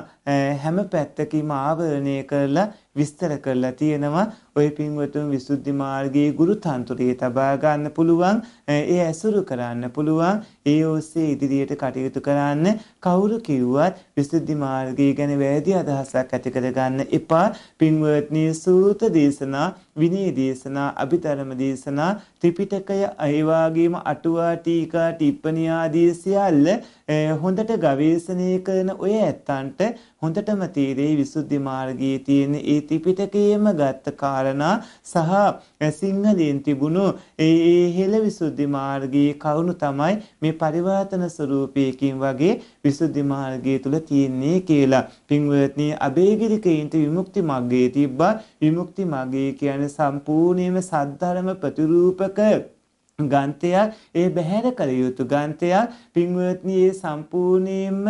හැම පැත්තකින්ම ආවරණය කරලා විස්තර කරලා තියෙනවා ඔය පින්වතුන් විසුද්ධි මාර්ගයේ ගුරු තන්ත්‍රයේ තබා ගන්න පුළුවන්, ඒ ඇසුරු කරන්න පුළුවන්, ඒ ඔස්සේ ඉදිරියට කටයුතු කරන්න කවුරු කිව්වත් විසුද්ධි මාර්ගය ගැන වැරදි අදහසක් ඇති කරගන්න එපා. පින්වත්නි සූත දේශනා, විනය දේශනා, අභිධර්ම දේශනා, ත්‍රිපිටකය, ඒ වගේම අටුවා ටීකා ටිප්පණී ආදී සියල්ල හොඳට ගවේෂණය කරන ඔය ඇත්තන්ට හොඳටම තීරේ විසුද්ධි මාර්ගයේ තියෙන ඒ ත්‍රිපිටකයේම ගත්ත කාරණා කාරණා සහ සිංහලෙන් තිබුණු ඒ හෙළ විසුද්ධි මාර්ගයේ කවුණු තමයි මේ පරිවර්තන ස්වરૂපයකින් වගේ විසුද්ධි මාර්ගය තුල තියෙන්නේ කියලා. පින්වත්නි අබේගිරිකයින්ට විමුක්ති මග්ගයේ තිබ්බා විමුක්ති මග්ගය කියන්නේ සම්පූර්ණයෙන්ම සද්ධර්ම ප්‍රතිරූපක ගන්තයක් ඒ බැහැර කළ යුතු ගන්තයක් පින්වත්නි ඒ සම්පූර්ණයෙන්ම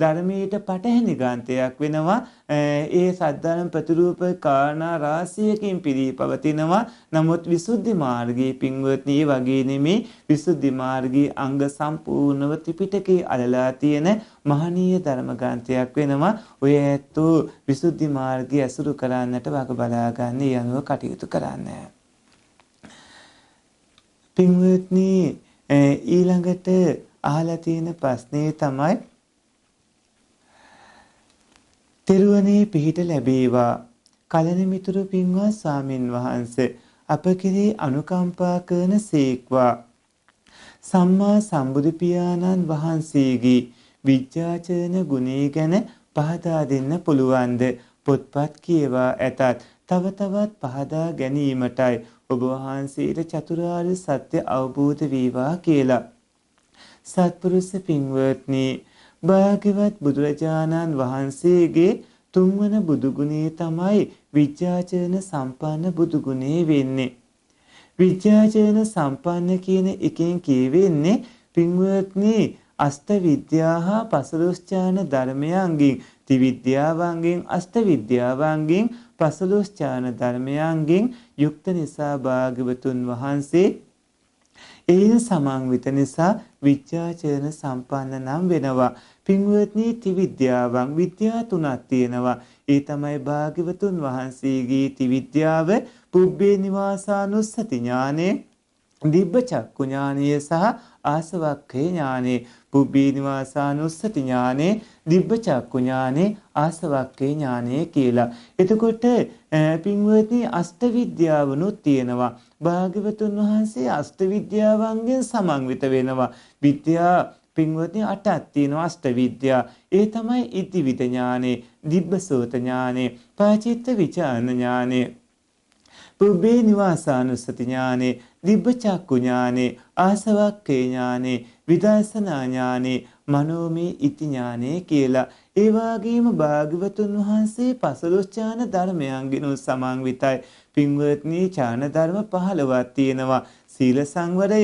ධර්මයට පටහැනි ගන්තයක් වෙනවා ඒ සද්ධර්ම ප්‍රතිරූප කාරණා රාශියකින් පිරී පවතිනවා නමුත් විසුද්ධි මාර්ගයේ පින්වත්නි වගේ නෙමේ විසුද්ධි මාර්ගයේ අංග සම්පූර්ණව ත්‍රිපිටකයේ අලලා තියෙන මහනීය ධර්ම ග්‍රන්ථයක් වෙනවා ඔය ඇත්තෝ විසුද්ධි මාර්ගය ඇසුරු කරන්නට වග බලා ගන්න යනුව කටයුතු කරන්නේ පින්වත්නි ඊළඟට අහලා තියෙන ප්‍රශ්නේ තමයි තෙරුවනේ පිහිට ලැබේවා කලණ මිතුරු පින්වත් ස්වාමින් වහන්සේ අප කෙරෙහි අනුකම්පා කරන සීක්වා සම්මා සම්බුදු පියාණන් වහන්සේගේ විද්‍යාචරණ ගුණය ගැන පහදා දෙන්න පුළුවන්ද පොත්පත් කියවා ඇතත් තව තවත් පහදා ගැනීමටයි ඔබ වහන්සේට චතුරාර්ය සත්‍ය අවබෝධ වේවා කියලා. සත්පුරුෂ පින්වත්නි භාග්‍යවත් බුදුරජාණන් වහන්සේගේ තුන්වන බුදුගුණේ තමයි විචාචරණ සම්පන්න බුදුගුණේ වෙන්නේ. විචාචරණ සම්පන්න කියන එකෙන් කියවෙන්නේ පින්වත්නි අස්ත විද්‍යාහා පසදොස්චාන ධර්මයන්ගෙන් ත්‍රිවිද්‍යාවන්ගෙන් අස්ත විද්‍යාවන්ගෙන් පසළොස් ඥාන ධර්මයන්ගෙන් යුක්ත නිසා භාග්‍යවතුන් වහන්සේ එයින් සමන්විත නිසා විචාචරණ සම්පන්න නම් වෙනවා. පින්වත්නි ත්‍රිවිද්‍යාවන් විද්‍යා තුනක් තියෙනවා. ඒ තමයි භාග්‍යවතුන් වහන්සේගේ ත්‍රිවිද්‍යාව, පුබ්බේ නිවාසානුස්සති ඥානෙ, දිබ්බ චක්කු ඥානය සහ ආසවක්ඛේ ඥානෙ. පුබ්බී නිවාසානුස්සති ඥානේ දිබ්බ චක්කු ඥානේ ආසවක්කේ ඥානේ කියලා. එතකොට පින්වත්නි අෂ්ටවිද්‍යාවනුත් තියෙනවා. භාග්‍යවතුන් වහන්සේ අෂ්ටවිද්‍යාවන්ගෙන් සමන්විත වෙනවා. විද්‍යා පින්වත්නි අටක් තියෙනවා අෂ්ටවිද්‍යා. ඒ තමයි ඉතිවිද ඥානේ, දිබ්බසෝත ඥානේ, පාචිත්ත විචාන ඥානේ, පුබ්බේ නිවාසානුස්සති ඥානේ, දිබ්බ චක්කු ඥානේ, ආසවක්කේ ඥානේ විදර්ශනා ඥානෙ, මනෝමය ඉති ඥානෙ කියලා. ඒ වගේම භාග්‍යවතුන් වහන්සේ 15 ඥාන ධර්මයන්ගෙනු සමාන්විතයි. පින්වත්නි ඥාන ධර්ම 15ක් තියෙනවා. සීල සංවරය,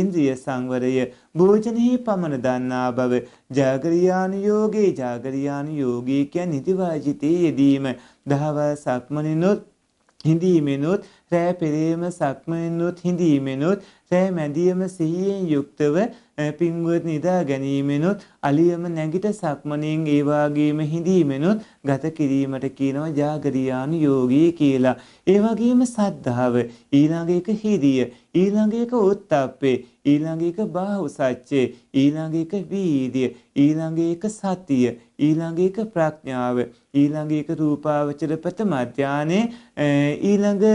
ඉන්ද්‍රිය සංවරය භෝජනෙහි පමණ දන්නා බව ජාගරියානු යෝගේ ජාගරියානු යෝගී කියන නිතිවාජිතේ යෙදීම දහවල් සක්මනිනුත් හිඳීමෙනුත් රෑ පෙරේම සක්මනිනුත් හිඳීමෙනුත් රෑ මැදියම සිහියෙන් යුක්තව පින්වත් නිදා ගැනීමෙනුත් අලියම නැගිට සක්මණෙන් ඒ වාගේම හිඳීමෙනුත් ගත කිරීමට කියනවා జాగරියානු යෝගී කියලා. ඒ වගේම සද්ධාව ඊළඟ එක හිරිය ඊළඟ එක උත්තාප්පේ ඊළඟ එක බාහුසච්චේ ඊළඟ එක වීර්ය ඊළඟ එක සතිය ඊළඟ එක ප්‍රඥාව ඊළඟ එක රූපාවචර ප්‍රථම ධානයේ ඊළඟ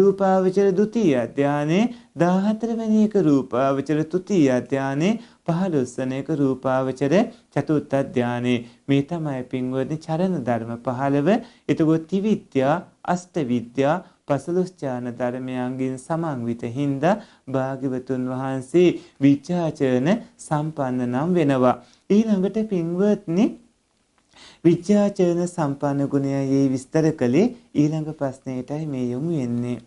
රූපාවචර ဒုတိ ය ධානයේ 14 වෙනි එක රූපාවචර 3 ධානයේ 15 වෙනි එක රූපාවචර චතුර්ථ ධානයේ මේ තමයි පින්වත්නි චරණ ධර්ම 15 එතකොට ත්‍රිවිද්‍යා අෂ්ටවිද්‍යා පසළොස්චාන ධර්මයන්ගින් සමන්විත හින්දා භාග්‍යවතුන් වහන්සේ විචාචරණ සම්පන්න නම් වෙනවා. ඊළඟට පින්වත්නි විචාචරණ සම්පන්න ගුණයයි විස්තර කළේ ඊළඟ ප්‍රශ්නයටයි මේ යොමු වෙන්නේ.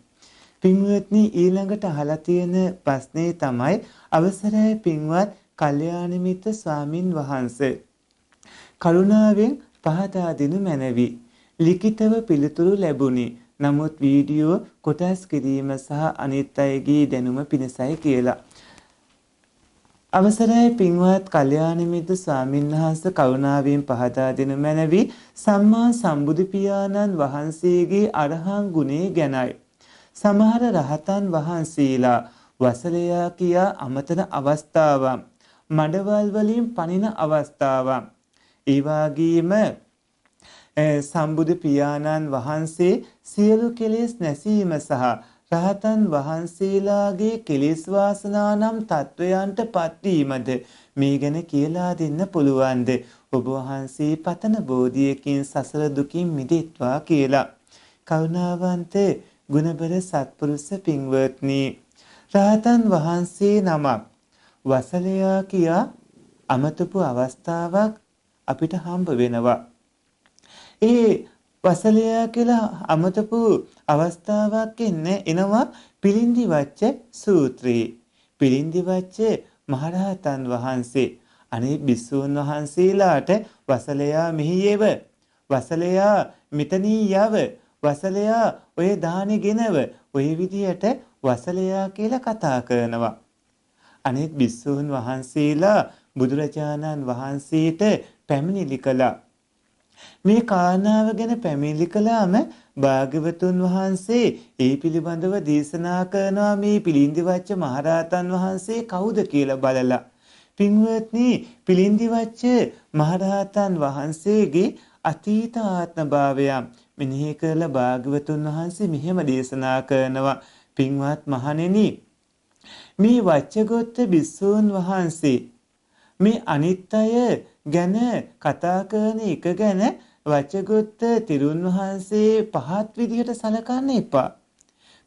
පින්වත්නි ඊළඟට අහලා තියෙන ප්‍රශ්නේ තමයි අවසරයි පින්වත් කල්යාණ මිත්‍ර ස්වාමින් වහන්සේ කරුණාවෙන් පහදා දෙනු මැනවි ලිඛිතව පිළිතුරු ලැබුණි නමුත් වීඩියෝ කොටස් කිරීම සහ අනිත් අයගේ දැනුම පිණසයි කියලා අවසරයි පින්වත් කල්යාණ මිත්‍ර ස්වාමින් වහන්සේ කරුණාවෙන් පහදා දෙනු මැනවි සම්මා සම්බුදු පියාණන් වහන්සේගේ අරහං ගුණය ගැනයි සමහර රහතන් වහන්සේලා වසලයා කියා අමතන අවස්ථාවක්. මඩවල් වලින් පනින අවස්ථාවක්. ඒ වගේම සම්බුදු පියාණන් වහන්සේ සියලු කෙලෙස් නැසීම සහ රහතන් වහන්සේලාගේ කෙලෙස් වාසනා නම් තත්වයන්ට පත්වීමද මේ ගැන කියලා දෙන්න පුළුවන්ද ඔබ වහන්සේ පතන බෝධියකින් සසර දුකින් මිදෙත්වා කියලා කරුණාවන්තේ ගුණබර සත්පුරුෂ පින්වත්නි රහතන් වහන්සේ නමක් වසලයා කියා අමතපු අවස්ථාවක් අපිට හම්බ වෙනවා. ඒ වසලයා කියලා අමතපු අවස්ථාවක් එන්න එනවා පිළින්දි වච්ච සූත්‍රයේ. පිළින්දි වච්ච මහරහතන් වහන්සේ අනේ බිස්සූන් වහන්සේලාට වසලයා මෙහි යව වසලයා මෙතනී යව වසලයා ඔය දානේ ගෙනව ඔය විදියට වසලයා කියලා කතා කරනවා. අනෙක් බිස්සූන් වහන්සේලා බුදුරජාණන් වහන්සේට පැමිණිලි කළා. මේ කාරණාව ගැන පැමිණිලි කළාම භාග්‍යවතුන් වහන්සේ ඒ පිළිබඳව දේශනා කරනවා මේ පිළිඳිවච්ච මහරහතන් වහන්සේ කවුද කියලා බලලා. පින්වත්නි පිළිඳිවච්ච මහරහතන් වහන්සේගේ අතීත ආත්මභාවයන් මෙනෙහි කරලා භාග්‍යවතුන් වහන්සේ මෙහෙම දේශනා කරනවා පින්වත් මහණෙනි මේ වච්චගොත්ත බිස්සූන් වහන්සේ මේ අනිත්‍යය ගැන කතා කරන එක ගැන වච්චගොත්ත තිරුන් වහන්සේ පහත් විදිහට සලකන්න එපා.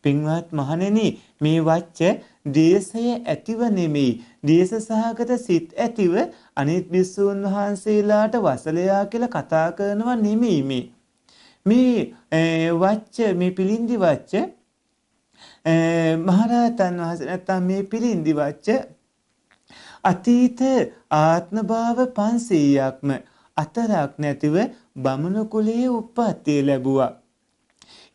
පින්වත් මහණෙනි මේ වච්ච දේශය ඇතිව නෙමෙයි දේශ සහගත සිත් ඇතිව අනිත් බිස්සූන් වහන්සේලාට වසලයා කියලා කතා කරනවා නෙමෙයි මේ. මේ eh, වච්ච මේ පිළින්දි වච්ච eh, මහරහතන් වහන්සේ නැත්තම් මේ පිළින්දි වච්ච අතීත ආත්මභාව 500ක්ම අතරක් නැතිව බමුණු කුලයේ උප්පත්තිය ලැබුවා.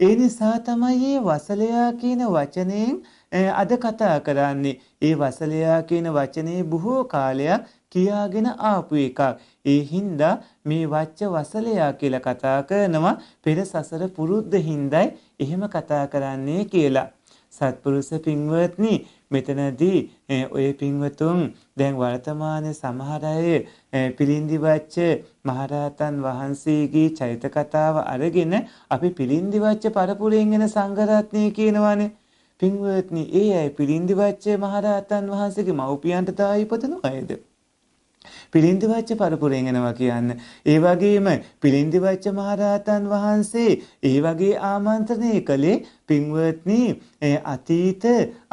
ඒ නිසා තමයි මේ වසලයා කියන වචනයෙන් eh, අද කතා කරන්නේ. ඒ වසලයා කියන වචනේ බොහෝ කාලයක් කියාගෙන ආපු එකක්. ඒ හින්දා මේ වච්ච වසලයා කියලා කතා කරනවා පෙර සසර පුරුද්ද හින්දායි එහෙම කතා කරන්නේ කියලා. සත්පුරුෂ පින්වත්නි මෙතනදී ඔය පින්වතුන් දැන් වර්තමාන සමහර අය පිළින්දි වච්ච මහරහතන් වහන්සේගේ චරිත කතාව අරගෙන අපි පිළින්දි වච්ච පරපුරෙන් එන සංඝරත්නය කියනවානේ පින්වත්නි ඒ අය පිළින්දි වච්ච මහරහතන් වහන්සේගේ මව්පියන්ට තායි ඉපදෙන අයද පිළින්දිවච්ච පරපුරෙන් එනවා කියන්න. ඒ වගේම පිළින්දිවච්ච මහරහතන් වහන්සේ ඒ වගේ ආමන්ත්‍රණය කළේ පින්වත්නි අතීත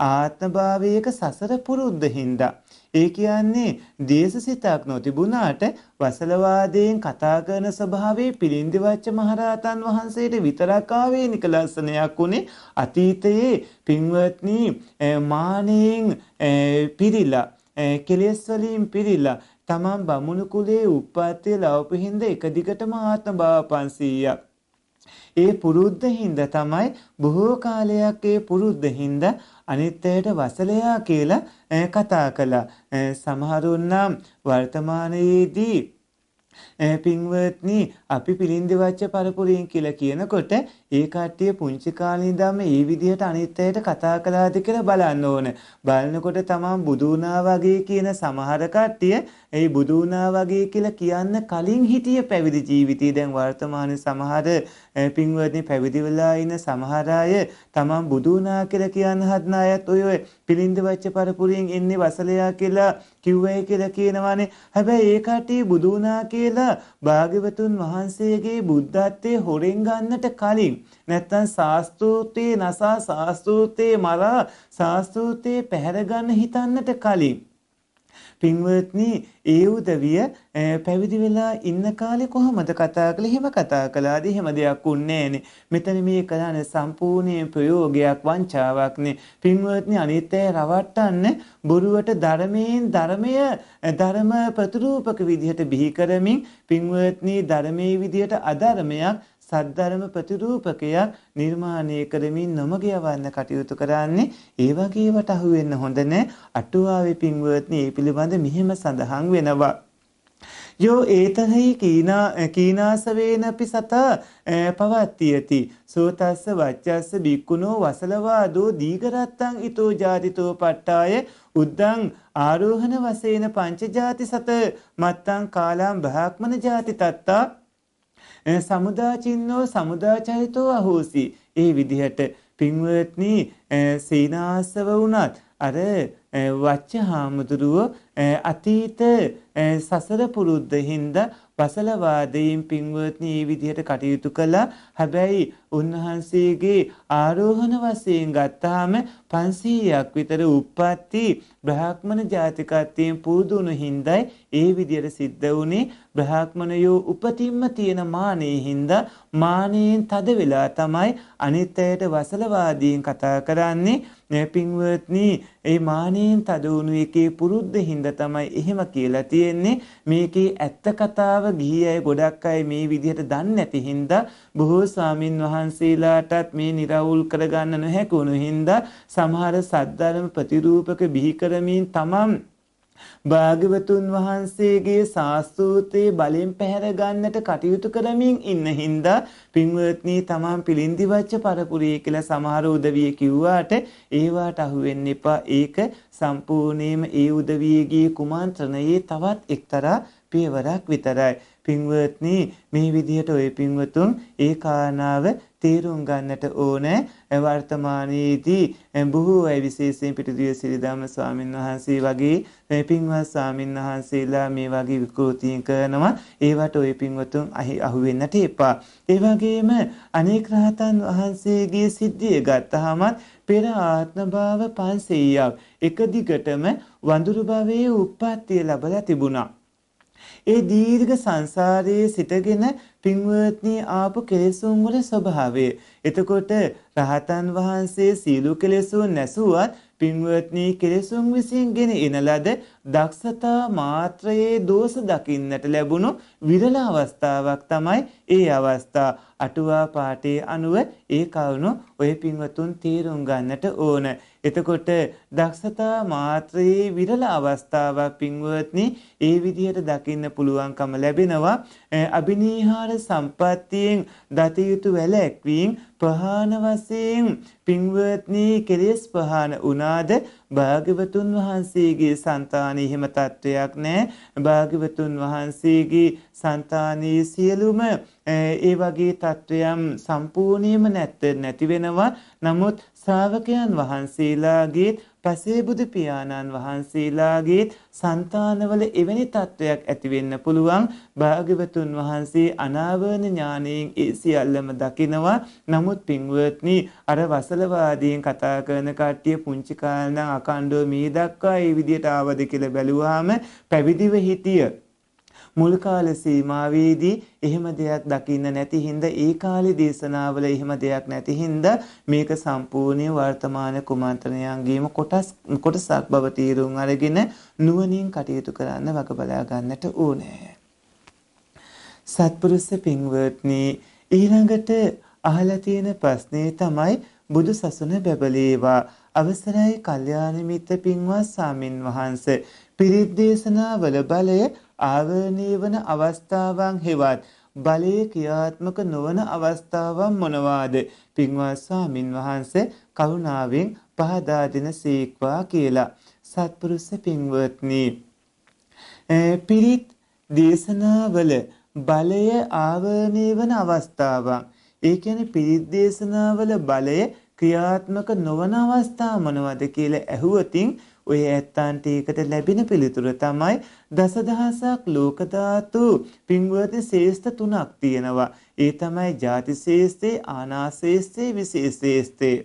ආත්මභාවයක සසර පුරුද්ද හින්දා. ඒ කියන්නේ දේශසිතක් නොතිබුණාට වසලවාදයෙන් කතා කරන ස්වභාවයේ පිළින්දිවච්ච මහරහතන් වහන්සේට විතරක් ආවේ නිකලස්සනයක් උනේ අතීතයේ පින්වත්නි මානෙන් පිරිලා කෙලෙස් වලින් පිරිලා තමන් බමුණු කුලයේ උප්පත්තිය ලවපිහින්ද එක දිගටම ආත්ම භාව 500ක්. ඒ පුරුද්ද හින්දා තමයි බොහෝ කාලයක් ඒ පුරුද්ද හින්දා අනිත්යයට වසලයා කියලා කතා කළා. සමහරුන් නම් වර්තමානයේදී පින්වත්නි අපි පිළින්දි වච්ච පරපුරින් කියලා කියනකොට ඒ කට්ටිය පුංචි කාලේ ඉඳන්ම මේ විදිහට අනිත් අයට කතා කළාද කියලා බලන්න ඕන. බලනකොට තමන් බුදු වගේ කියන සමහර කට්ටිය ඒ බුදු වගේ කියලා කියන්න කලින් හිටිය පැවිදි ජීවිතය දැන් වර්තමාන සමහර පින්වත්නි පැවිදි වෙලා ඉන්න සමහර අය තමන් බුදු වුණා කියලා කියන්න හදන අයත් ඔය පිළින්ද වච්ච පරපුරින් එන්නේ වසලයා කියලා කිව්වයි කියලා කියනවානේ. හැබැයි ඒ කට්ටිය බුදු වුණා කියලා භාග්‍යවතුන් වහන්සේගේ බුද්ධත්වයේ හොරෙන් ගන්නට කලින් නැත්තම් සාස්ත්‍රූතේ නසා සාස්ත්‍රූතේ මරා සාස්ත්‍රූතේ පැහැර ගන්න හිතන්නට කලින් පින්වත්නි ඒ උදවිය පැවිදි වෙලා ඉන්න කාලේ කොහොමද කතා කළේ? එහෙම කතා කළාද? එහෙම දෙයක් උන්නේ නෑනේ. මෙතන මේ කරන සම්පූර්ණ ප්‍රයෝගයක් වංචාවක්නේ. පින්වත්නි අනිත්‍ය රවට්ටන්න බොරුවට ධර්මයෙන් ධර්මය ධර්ම ප්‍රතිරූපක විදිහට බිහි කරමින් පින්වත්නි ධර්මයේ විදිහට අධර්මයක් සද්ධර්ම ප්‍රතිරූපකයක් නිර්මාණය කරමින් නොමග යවන්න කටයුතු කරන්නේ ඒ වගේවට අහු වෙන්න හොඳ නැහැ අටුවාවේ පින්වත්නි ඒ පිළිබඳ මෙහෙම සඳහන් වෙනවා යෝ ඒතහි කීනා කීනාසවේනපි සත පවත්තියති සෝතස්ස වච්චස්ස බික්කුණෝ වසලවාදෝ දීගරත්තං ඊතෝ ජාතිතෝ පට්ටාය උද්දං ආරෝහණ වශයෙන් පංචජාති සත මත්තං කාලම් බ්‍රාහ්මණ ජාති තත්තා සමුදාචින්නෝ සමුදාචෛතෝ අහෝසි. ඒ විදිහට පින්වත්නි සීනාසව වුණත් අර වච්ච හාමුදුරුව අතීත සසර පුරුද්ද හින්දා වසල වාදයෙන් පින්වත්නි මේ විදිහට කටයුතු කළා. හැබැයි උන්වහන්සේගේ ආරෝහණ වශයෙන් ගත්තාම 500ක් විතර උප්පත්ති බ්‍රාහ්මණ ජාතිකත්වයෙන් පුරුදුණු හිඳයි ඒ විදියට සිද්ධ වුණේ බ්‍රාහ්මණයෝ උපතින්ම තියෙන මානෙ හින්දා මානෙන් තද වෙලා තමයි අනිත් අයට වසලවාදීන් කතා කරන්නේ නැපින්වත්නි ඒ මානෙන් තද වුණු එකේ පුරුද්ද හින්දා තමයි එහෙම කියලා තියෙන්නේ මේකේ ඇත්ත කතාව ගිහි අය ගොඩක් අය මේ විදිහට දන්නේ නැති හින්දා බොහෝ ස්වාමින් වහන්සේ වහන්සේලාටත් මේ निराවුල් කරගන්න නොහැකුණු හින්දා සමහර සද්ධර්ම ප්‍රතිරූපක බිහි කරමින් තමම් භාග්‍යවතුන් වහන්සේගේ සාස්තූතයේ බලෙන් පැහැර ගන්නට කටයුතු කරමින් ඉන්න හින්දා පින්වත්නි තමන් පිළින්දි වච්ච පරපුරේ කියලා සමහර උදවිය කිව්වාට ඒවට අහු වෙන්න එපා ඒක සම්පූර්ණයෙන්ම ඒ උදවියගේ කුමන්ත්‍රණයේ තවත් එක්තරා පියවරක් විතරයි පින්වත්නි මේ විදිහට ওই පින්වතුන් ඒ කාරණාව තේරුම් ගන්නට ඕන වර්තමානයේදී බොහෝ අය විශේෂයෙන් පිටුදිය සිරිධම්ම ස්වාමින් වහන්සේ වගේ මේ පින්වත් ස්වාමින් වහන්සේලා මේ වගේ විකෘතිය කරනවා ඒවට ওই පින්වතුන් අහු වෙන්නට එපා ඒ වගේම අනේක රහතන් වහන්සේගේ සිද්ධිය ගත්තහමත් පෙර ආත්මභාව 500ක් එක දිගටම වඳුරු භවයේ උප්පත්තිය ලැබලා තිබුණා ඒ දීර්ඝ සංසාරයේ සිටගෙන පින්වත්නි ආපු කෙලෙසුන් වල ස්වභාවය. එතකොට රහතන් වහන්සේ සීලු කෙලෙසුන් නැසුවත් පින්වත්නි කෙලෙසුන් විසින් ගෙන එන ලද දක්ෂතා මාත්‍රයේ දෝෂ දකින්නට ලැබුණු විරල අවස්ථාවක් තමයි ඒ අවස්ථා. අටුවා පාඨයේ අනුව ඒ කවුණු ඔය පින්වතුන් තීරුම් ගන්නට ඕන. එතකොට දක්ෂතා මාත්‍රයේ විරල අවස්ථාවක් පින්වත්නි ඒ විදිහට දකින්න පුළුවන්කම ලැබෙනවා අභිනීහාර සම්පත්තියෙන් දතියුතු වැළැක්වීම් ප්‍රහාන වශයෙන් පින්වත්නි කෙලෙස් ප්‍රහාන වුණාද භාග්‍යවතුන් වහන්සේගේ సంతානෙ හිම තත්වයක් නැහැ භාග්‍යවතුන් වහන්සේගේ సంతානයේ සියලුම ඒ වගේ තත්වයන් සම්පූර්ණයෙන්ම නැත්ද නැති වෙනවා නමුත් ශ්‍රාවකයන් වහන්සේලාගේ පසේ බුදු පියාණන් වහන්සේලාගේ సంతානවල එවැනි තත්වයක් ඇති වෙන්න පුළුවන් භාග්‍යවතුන් වහන්සේ අනාවරණ ඥානයෙන් ඒ සියල්ලම දකිනවා නමුත් පින්වත්නි අර වසලවාදීන් කතා කරන කට්ටිය පුංචි කාලේ නම් අකණ්ඩව මේ දක්වා මේ විදියට ආවද කියලා බැලුවාම පැවිදිව හිටිය මුල් කාල සීමාවේදී එහෙම දෙයක් දකින්න නැති හින්දා ඒ කාලේ දේශනාවල එහෙම දෙයක් නැති හින්දා මේක සම්පූර්ණ වර්තමාන කුමන්ත්‍රණයන්ගේම කොටස් කොටසක් බව තීරුම් අරගෙන නුවණින් කටයුතු කරන්න වග බලා ගන්නට ඕනේ. සත්පුරුෂ පින්වත්නි ඊළඟට අහලා තියෙන ප්‍රශ්නේ තමයි බුදු සසුන බැබලේවා අවසරයි කල්යාණ මිත්‍ර පින්වත් සාමින් වහන්සේ පිරිත් දේශනාවල බලය ආවරණය වන අවස්ථාවන් හෙවත් බලයේ ක්‍රියාත්මක නොවන අවස්ථාවන් මොනවාද? පින්වත් ස්වාමින් වහන්සේ කරුණාවෙන් පහදා දෙන සීක්වා කියලා. සත්පුරුෂ පින්වත්නි. පිරිත් දේශනාවල බලය ආවරණය වන අවස්ථාවක්. ඒ කියන්නේ පිරිත් දේශනාවල බලය ක්‍රියාත්මක නොවන අවස්ථා මොනවද කියලා ඇහුවතින් ඔය ඇත්තන්ට ඒකට ලැබෙන පිළිතුර තමයි දසදහසක් ලෝක ධාතු පින්වර්ති ශේෂ්ඨ තුනක් තියෙනවා. ඒ තමයි ಜಾති ශේෂ්ඨේ, ආනාශේෂ්ඨේ, විශේෂ ශේෂ්ඨේ.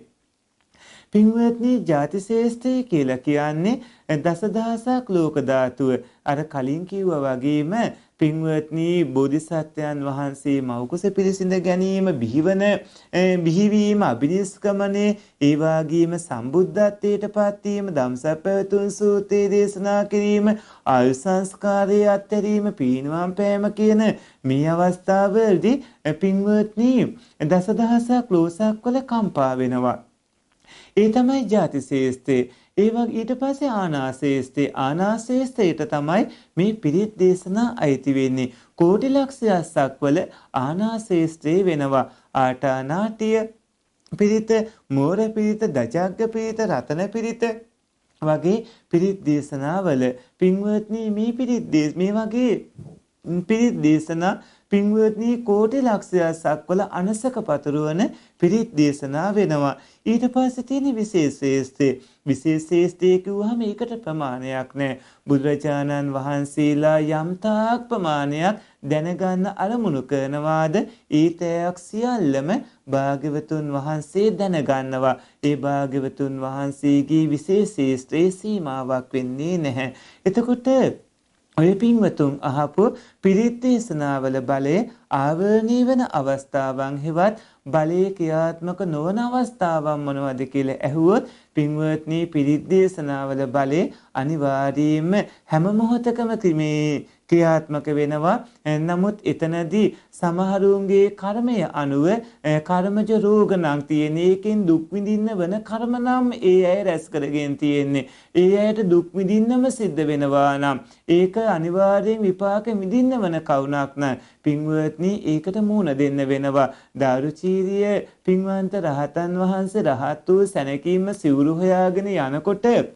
පින්වත්නි ಜಾති ශේෂ්ඨය කියලා කියන්නේ දසදහසක් ලෝක ධාතුව. අර කලින් කිව්වා වගේම පින්වත්නි බෝධිසත්වයන් වහන්සේ මෞකස පිළිසිඳ ගැනීම බිහිවන බිහිවීම අභිනිෂ්ක්‍මණය ඒ වගේම සම්බුද්ධත්වයට පත්වීම ධම්සප්පවතුන් සූත්‍රයේ දේශනා කිරීම ආයු සංස්කාරයේ අත්හැරීම පීනවම් පෑම කියන මේ අවස්ථාවවලදී පින්වත්නි දසදහසක් ලෝසක් වල කම්පා වෙනවා ඒ තමයි ಜಾති ශේෂ්ඨේ ඒ වගේ ඊට පස්සේ ආනාසේස්තේ ආනාසේස්තේට තමයි මේ පිරිත් දේශනා අයිති වෙන්නේ. කෝටි ලක්ෂයක් වල ආනාසේස්තේ වෙනවා. ආටානාටිය පිරිත, මෝර පිරිත, දජග්ග පිරිත, රතන පිරිත වගේ පිරිත් දේශනාවල පින්වත්නි මේ පිරිත් මේ වගේ පිරිත් දේශනා පින්වත්නි කෝටි ලක්ෂයක් වල අනසක පතුරවන පිරිත් දේශනා වෙනවා. ඊට පස්සේ තියෙන විශේෂේස්තේ විශේෂේස්තේ කිව්වහම ඒකට ප්‍රමාණයක් නැහැ. බුදුරජාණන් වහන්සේලා යම්තාක් ප්‍රමාණයක් දැනගන්න අරමුණු කරනවාද ඊතයක් සියල්ලම භාග්‍යවතුන් වහන්සේ දැනගන්නවා. ඒ භාග්‍යවතුන් වහන්සේගේ විශේෂේස්තේ සීමාවක් වෙන්නේ නැහැ. එතකොට ඔය පින්වතුන් අහපු පිරිත් දේශනාවල බලය ආවරණීය වෙන අවස්ථාවන් හෙවත් බලය ක්‍රියාත්මක නොවන අවස්ථාවන් මොනවද කියලා ඇහුවොත් පින්වත්නි පිරිත් දේශනාවල බලය අනිවාර්යයෙන්ම හැම මොහොතකම මේ ක්‍රියාත්මක වෙනවා. නමුත් එතනදී සමහරුන්ගේ කර්මය අනුව කර්මජ රෝග නම් තියෙන එකෙන් දුක් විඳින්න වන කර්ම නම් ඒ අය රැස් කරගෙන තියෙන්නේ. ඒ අයට දුක් විඳින්නම සිද්ධ වෙනවා නම් ඒක අනිවාර්යෙන් විපාක විඳින්න වන කවුණක් නම් පින්වත්නි ඒකට මූණ දෙන්න වෙනවා. දාරුචීරිය පින්වන්ත රහතන් වහන්සේ රහත් වූ සැනකීම සිවුරු හොයාගෙන යනකොට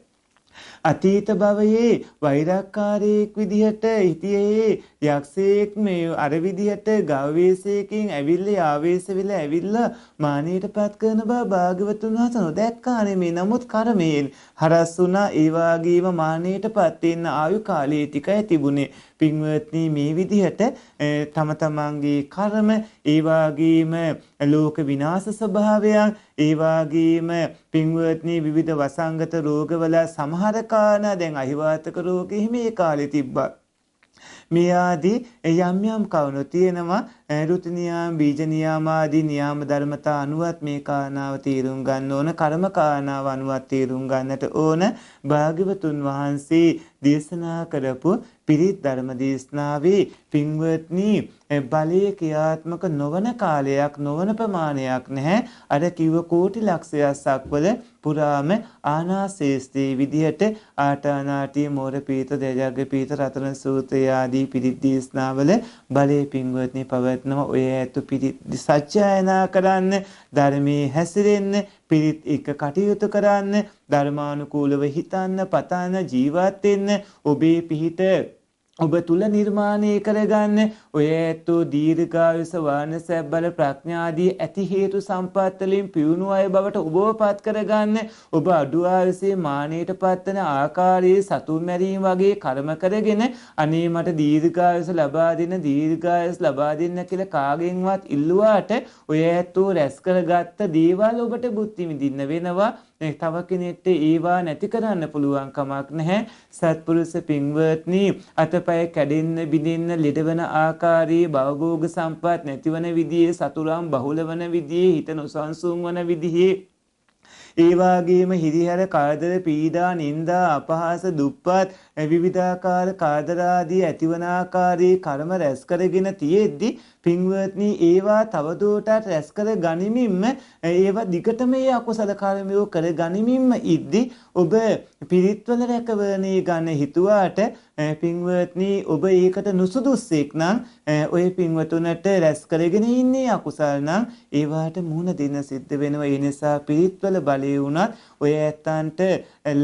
අතීත භවයේ වෛරක්කාරයෙක් විදිහට හිටියේ යක්ෂයෙක් මේ අර විදිහට ගවවේශයකින් ඇවිල්ලා ආවේශ වෙලා ඇවිල්ලා මානීයටපත් කරන බව භාග්‍යවතුන් වහන්සේ නොදැක්කානේ මේ නමුත් කර්මයෙන් හරස් වුණා ඒ වාගේම මානීයටපත් වෙන්න ආයු කාලයේ ටිකයි තිබුණේ පින්වත්නි මේ විදිහට තම තමන්ගේ කර්ම ඒ වාගේම ලෝක විනාශ ස්වභාවයන් ඒ වාගේම පින්වත්නි විවිධ වසංගත රෝගවල සමහර කාරණා දැන් අහිවාතක රෝග එහෙම ඒ කාලේ තිබ්බා මේ ආදී යම් යම් කරුණු තියෙනවා රුතු නියාම, බීජ නියාම ආදී නියාම ධර්මතා අනුවත් මේ කාරණාව තේරුම් ගන්න ඕන. කර්ම කාරණාව අනුවත් තේරුම් ගන්නට ඕන. භාග්‍යවතුන් වහන්සේ දේශනා කරපු පිරිත් ධර්ම දේශනාවේ පින්වත්නි බලයේ ක්‍රියාත්මක නොවන කාලයක් නොවන ප්‍රමාණයක් නැහැ අර කිව්ව කෝටි ලක්ෂයක් වල පුරාම ආනාසේස්ති විදිහට ආටානාටි මෝරපීත දයජග්ගපීත රතන සූත්‍රය ආදී පිරිත් දේශනාවල බලයේ පින්වත්නි පවත් පවත්නව ඔය ඇතු පිරිත් සත්‍යයනා කරන්න ධර්මයේ හැසිරෙන්න පිරිත් එක්ක කටයුතු කරන්න ධර්මානුකූලව හිතන්න පතන්න ජීවත් වෙන්න ඔබේ පිහිට ඔබ තුල නිර්මාණය කරගන්න ඔය ඇත්තෝ දීර්ඝායුෂ වර්ණ සැබල ප්‍රඥාදී ඇති හේතු සම්පත්තලින් පියුණු අය බවට ඔබව පත් කරගන්න ඔබ අඩු ආයුෂේ මානෙට පත්වන ආකාරයේ සතුන් මැරීම වගේ කර්ම කරගෙන අනේ මට දීර්ඝායුෂ ලබා දෙන දීර්ඝායුෂ ලබා දෙන්න කියලා කාගෙන්වත් ඉල්ලුවාට ඔය ඇත්තෝ රැස් කරගත්ත දේවල් ඔබට බුද්ධි විඳින්න වෙනවා ඒ තව කෙනෙක්ට ඒවා නැති කරන්න පුළුවන් කමක් නැහැ. සත්පුරුෂ පින්වත්නි අතපය කැඩෙන්න බිඳෙන්න ලෙඩවන ආකාරයේ භවභෝග සම්පත් නැතිවන විදිහේ සතුරාම් බහුලවන විදිහේ හිත නොසන්සුන් වන විදිහේ ඒ වාගේම හිරිහැර කරදර පීඩා නිന്ദා අපහාස දුප්පත් විවිධාකාර කරදර ආදී ඇතිවන ආකාරයේ කර්ම රැස් කරගෙන තියෙද්දි පින්වත්නි ඒවා තවදුරටත් රැස් කර ගනිමින්ම ඒවා දිගටම ඒ අකුසල කර්මයෝ කර ගනිමින්ම ඉද්දි ඔබ පිරිත්වල රැකවරණේ ගන්න හිතුවාට පින්වත්නි ඔබ ඒකට නුසුදුස්සෙක් නම් ඔය පින්වතුනට රැස් කරගෙන ඉන්නේ අකුසල් නම් ඒවාට මුහුණ දෙන්න සිද්ධ වෙනවා ඒ නිසා පිරිත්වල බලය වුණත් ඔය ඇත්තන්ට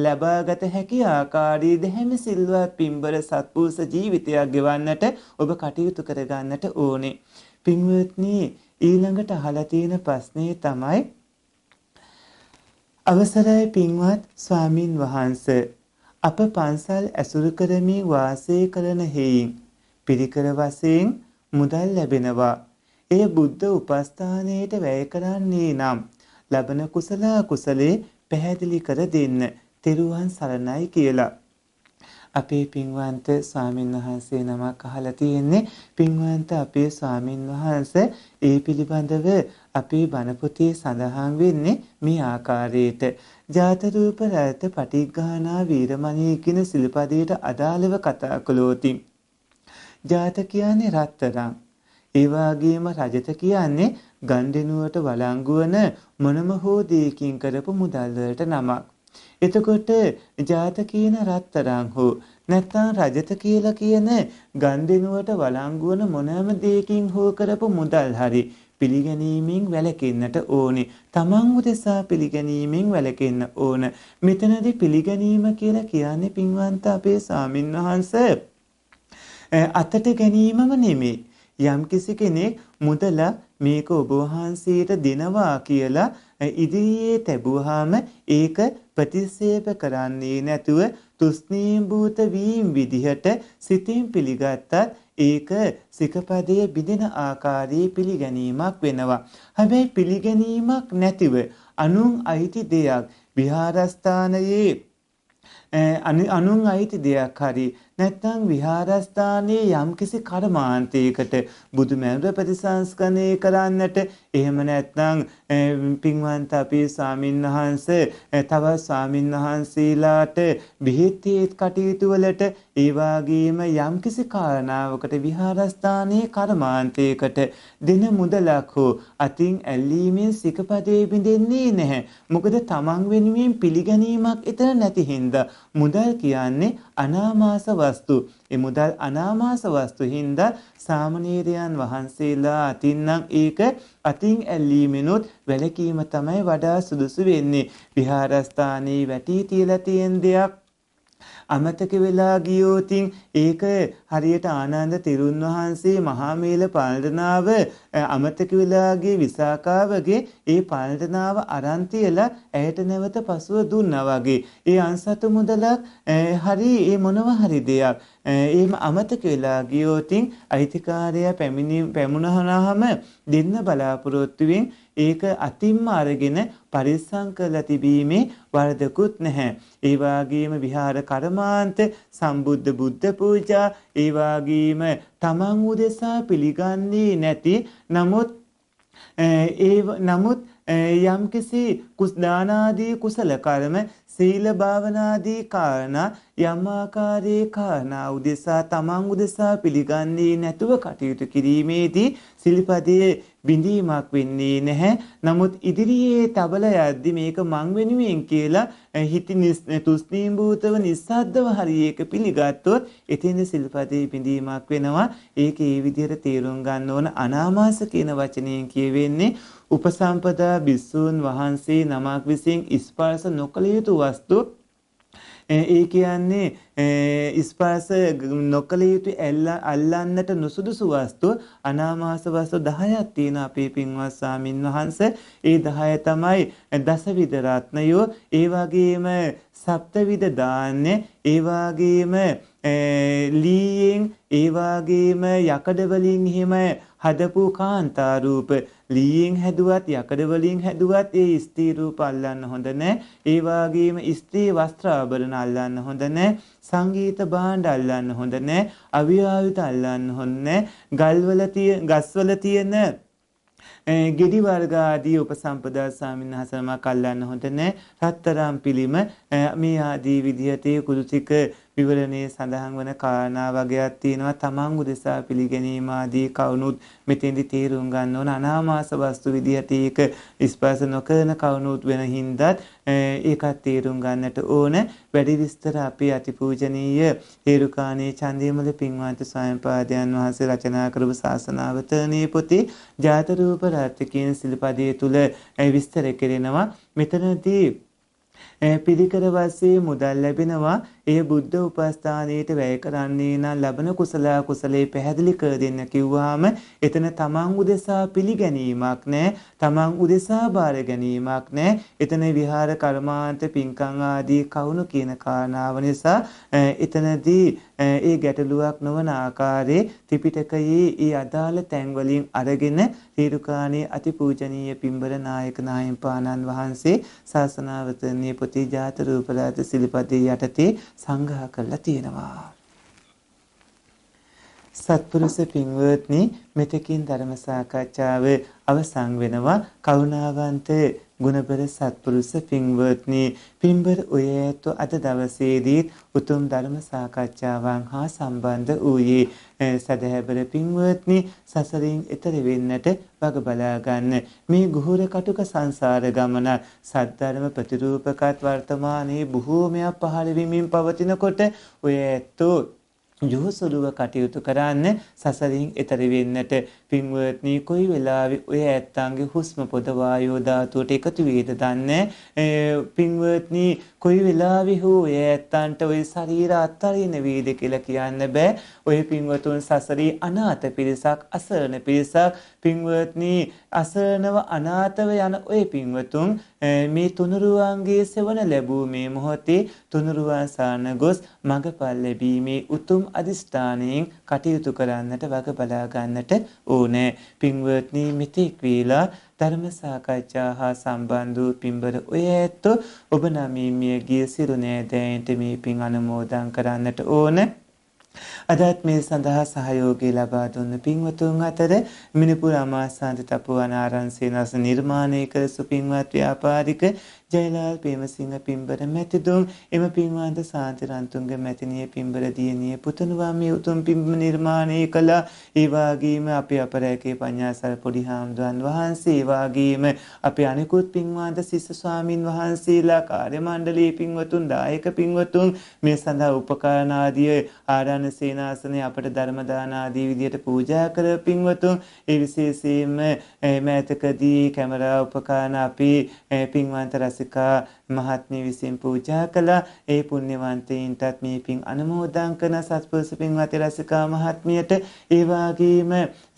ලබාගත හැකි ආකාරයේ දෙහැම සිල්වත් පින්බර සත්පුරුෂ ජීවිතයක් ගෙවන්නට ඔබ කටයුතු කරගන්නට ඕනේ පින්වත්නි ඊළඟට අහලා තියෙන ප්‍රශ්නේ තමයි අවසරයි පින්වත් ස්වාමින් වහන්සේ අප පන්සල් ඇසුරු කරමින් වාසය කරන හේයින් පිරිකර වශයෙන් මුදල් ලැබෙනවා. එය බුද්ධ උපස්ථානයට වැය කරන්නේ නම් ලබන කුසල කුසලේ පැහැදිලි කර දෙන්න. තෙරුවන් සරණයි කියලා. අපේ පින්වන්ත ස්වාමින් වහන්සේ නමක් අහලා තියෙන්නේ පින්වන්ත අපේ ස්වාමින් වහන්සේ ඒ පිළිබඳව අපේ බණ පොතේ සඳහන් වෙන්නේ මේ ආකාරයට ජාත රූප රත පටිඝානා වීරමණී කියන සිල්පදයට අදාළව කතා කළෝති ජාත කියන්නේ රත්තරන් ඒ වගේම රජත කියන්නේ ගන්ඩෙනුවට වළංගු වන මොනම හෝ දෙයකින් කරපු මුදල් වලට නමක් එතකොට ජාත කියන රත්තරන් හෝ නැත්නම් රජත කියලා කියන ගන්දෙනුවට වළංගු වන මොනෑම දෙයකින් හෝ කරපු මුදල් හරි පිළිගැනීමෙන් වැළකෙන්නට ඕනේ. තමන් උදෙසා පිළිගැනීමෙන් වැළකෙන්න ඕන. මෙතනදී පිළිගැනීම කියලා කියන්නේ පින්වන්ත අපේ සාමින්වහන්ස අතට ගැනීමම නෙමෙයි. යම්කිසි කෙනෙක් මුදල මේක ඔබ වහන්සේට දෙනවා කියලා ඉදිරියේ තැබුවාම ඒක ප්‍රතිසේප කරන්නේ නැතුව තුස්නීම්භූත වීම් විදිහට සිතින් පිළිගත්තත් ඒක සිකපදය බිඳෙන ආකාරයේ පිළිගැනීමක් වෙනවා. හැබැයි පිළිගැනීමක් නැතිව අනුන් අයිති දෙයක් විහාරස්ථානයේ අනුන් අයිති දෙයක් හරි නැත්නම් විහාරස්ථානයේ යම්කිසි කර්මාන්තයකට බුදුමැවර ප්‍රතිසංස්කරණය කරන්නට එහෙම නැත්නම් පින්වන්ත අපි ස්වාමින් වහන්සේ තවත් ස්වාමින් වහන්සේලාට බිහිත්තිත් කටයුතු වලට ඒ වගේම යම්කිසි කාරණාවකට විහාරස්ථානයේ කර්මාන්තයකට දෙන මුදලක් හෝ අතින් ඇල්ලීමෙන් සිකපදේ බිඳෙන්නේ නැහැ. මොකද තමන් වෙනුවෙන් පිළිගැනීමක් එතන නැති හින්දා මුදල් කියන්නේ අනාමාස වස්තු. ඒ මුදල් අනාමාස වස්තු හින්දා සාමණේරයන් වහන්සේලා අතින්නම් ඒක අතින් ඇල්ලීමෙනුත් වැලකීම තමයි වඩා සුදුසු වෙන්නේ. විහාරස්ථානයේ වැටි තියලා තියෙන දෙයක් අමතක වෙලා ගියෝතින් ඒක හරියට ආනන්ද තිරුන් වහන්සේ මහාමේල පාලනාව අමතක වෙලාගේ විසාකාවගේ ඒ පාලනාව අරන් තියලා ඇයට නැවත පසුව දුන්නා වගේ. ඒ අන්සතු මුදලක් හරි ඒ මොනවා හරි දෙයක් එහෙම අමතක වෙලා ගියෝතින් අයිතිකාරයා පැමිණි පැමුණහනහම දෙන්න බලාපොරොත්තු වෙන්නේ ඒක අතින්ම අරගෙන පරිස්සම් කරලා තිබීමේ වරදකුත් නැහැ. ඒ වාගේම විහාර කර්මාන්ත, සම්බුද්ධ බුද්ධ පූජා, ඒ වාගේම තමන් උදෙසා පිළිගන්නේ නැති නමුත් ඒ නමුත් යම්කිසි කුස්දානාදී කුසල කර්ම සීල භාවනාදී කාරණා යම් ආකාරයේ කාරණා උදෙසා තමන් උදෙසා පිළිගන්නේ නැතුව කටයුතු කිරීමේදී සිල්පදයේ විඳීමක් වෙන්නේ නැහැ. නමුත් ඉදිරියේ තබල යද්දි මේක මං වෙනුවෙන් කියලා හිත තුස්නීම් භූතව නිස්සද්දව හරියක පිළිගත්තොත් එතෙන් සිල්පදේ විඳීමක් වෙනවා. ඒක ඒ විදිහට තේරුම් ගන්න ඕන අනාමාස කියන වචනයෙන් කියවෙන්නේ උපසම්පදා බිස්සූන් වහන්සේ නමක් විසින් ස්පර්ශ නොකළ යුතු වස්තු ඒ කියන්නේ ස්පර්ශ නොකළ යුතු අල්ලන්නට නුසුදුසු වස්තු අනාමාස වස්තු 10ක් තියෙන අපේ පින්වත් සාමින් වහන්සේ ඒ 10 තමයි දසවිධ රත්නයෝ ඒ වගේම සප්තවිධ දාන්නේ ඒ වගේම ලීයෙන් ඒ වගේම යකඩ වලින් එහෙම හදපු කාන්තා රූප ලීයෙන් හැදුවත් යකඩ වලින් හැදුවත් ඒ ස්ත්‍රී රූප අල්ලන්න හොඳ නැහැ. ඒ වගේම ස්ත්‍රී වස්ත්‍ර ආභරණ අල්ලන්න හොඳ නැහැ. සංගීත භාණ්ඩ අල්ලන්න හොඳ නැහැ. අවියාවිත අල්ලන්න හොඳ නැහැ. ගල්වල තියෙන ගස්වල තියෙන ගෙඩි වර්ග ආදී උපසම්පදා ස්වාමීන් වහන්සේම කල්ලන්න හොඳ නැහැ. රත්තරම් පිළිම මේ ආදී විදිහට කුරුතික විවරණයේ සඳහන් වන කාරණා වගේක් තියෙනවා තමන් උදෙසා පිළිගැනීම ආදී කවුනුත් මෙතෙන්දි තීරුම් ගන්න ඕන අනාමාස වස්තු විදිහට ඒක ස්පර්ශ නොකරන කවුනුත් වෙන හින්දාත් ඒකත් තීරුම් ගන්නට ඕන වැඩි විස්තර අපි අතිපූජනීය හේරුකාණේ චන්දිමල පින්වන්ත ස්වයංපාදයන් වහන්සේ රචනා කරපු ශාසනාවතනේ පොතේ ජාත රූප රාත්‍රිකයන් සිල්පදයේ තුල විස්තර කෙරෙනවා මෙතනදී පිළිකර වශයෙන් මුදල් ලැබෙනවා එය බුද්ධ උපස්ථානයට වැය කරන්නේ නම් ලබන කුසල කුසලේ පැහැදිලි කර දෙන්න කිව්වහම එතන තමන් උදෙසා පිළිගැනීමක් නැහැ තමන් උදෙසා බාර ගැනීමක් නැහැ එතන විහාර කර්මාන්ත පින්කම් ආදී කවුණු කියන කාරණාව නිසා එතනදී ඒ ගැටලුවක් නොවන ආකාරයේ ත්‍රිපිටකයේ ඒ අදාළ තැන්වලින් අරගෙන තීරුකාණී අතිපූජනීය පින්බර නායක නායම් පානන් වහන්සේ ශාසනාවතනීය පොතේ ජාත රූපලාත සිල්පතේ යටතේ සංග්‍රහ කරලා තියෙනවා. සත්පුරුෂ පින්වත්නි මෙතකින් ධර්ම සාකච්ඡාව අවසන් වෙනවා කරුණාවන්ත ගුණබර සත්පුරුෂ පින්වත්නි පින්බර ඔය ඇතු අද දවසේදීත් උතුම් ධර්ම සාකච්ඡාවන් හා සම්බන්ධ වූයේ සදහැබර පින්වත්නි සසරින් එතර වෙන්නට වග බලා ගන්න මේ ගුහුර කටුක සංසාර ගමන සද්ධර්ම ප්‍රතිරූපකත් වර්තමානයේ බොහෝමයක් පහළ වෙමින් පවතිනකොට ඔය ඇතු යොහුසුලුව කටයුතු කරන්න සසරින් එතර වෙන්නට පින්වත්නි කොයි වෙලාවෙ ඔය ඇත්තන්ගේ හුස්ම පොද වායෝ ධාතුවට එකතු වේද දන්නේ පින්වත්නි කොයි වෙලාවෙ හෝ ඈත්තන්ට ওই ශරීර අත්හරින වේද කියලා කියන්න බෑ. ওই පින්වතුන් සසරේ අනාථ පිරිසක් අසරණ පිරිසක් පින්වත්නි අසරණව අනාථව යන ওই පින්වතුන් මේ තුනුරුවන්ගේ සෙවණ ලැබූ මේ මොහොතේ තුනුරුවන් සාන ගොස් මඟපල් ලැබීමේ උතුම් අදිස්ථානයෙන් කටයුතු කරන්නට වග බලා ගන්නට ඕනේ. පින්වත්නි මෙතෙක් වේලා ධර්ම සාකච්ඡා හා සම්බන්ධ වූ පින්බර ඔය ඇත්තෝ ඔබ නමීමිය ගිය සිරු නෑදෑයන්ට මේ පින් අනුමෝදන් කරන්නට ඕන. අදත් මේ සඳහා සහයෝගය ලබා දුන්න පින්වතුන් අතර මිනිපුර අමාසාන්ත තපුවනාරං සේනස නිර්මාණය කළ සුපින්වත් ව්‍යාපාරික ජයලාල් පේමසිංහ පින්බර මැතිදුම් එම පින්වන්ත සාන්තිරන්තුන්ග මැතිනිය පින්බර දියණිය පුතණුවා මේ උතුම් පින්බ නිර්මාණය කළා ඒ වගේම අපේ අපරෑකේ පඤ්ඤාසල් පොඩි හාමුදුරන් වහන්සේ ඒ වගේම අපේ අනිකුත් පින්වන්ත සිස්ස ස්වාමින් වහන්සේලා කාර්ය මණ්ඩලයේ පින්වතුන් දායක පින්වතුන් මේ සඳහා උපකරණාදී ආරණ්‍ය සේනාසනය අපට ධර්ම දාන ආදී විදියට පූජා කර පින්වතුන් ඒ විශේෂයෙන්ම මෑතකදී කැමරා උපකරණ අපි පින්වන්ත රස උපාසිකා මහත්මිය විසින් පූජා කළා. ඒ පුණ්‍යවන්තයින්ටත් මේ පින් අනුමෝදන් කරන සත්පුරුෂ පින්වත රසිකා මහත්මියට ඒ වගේම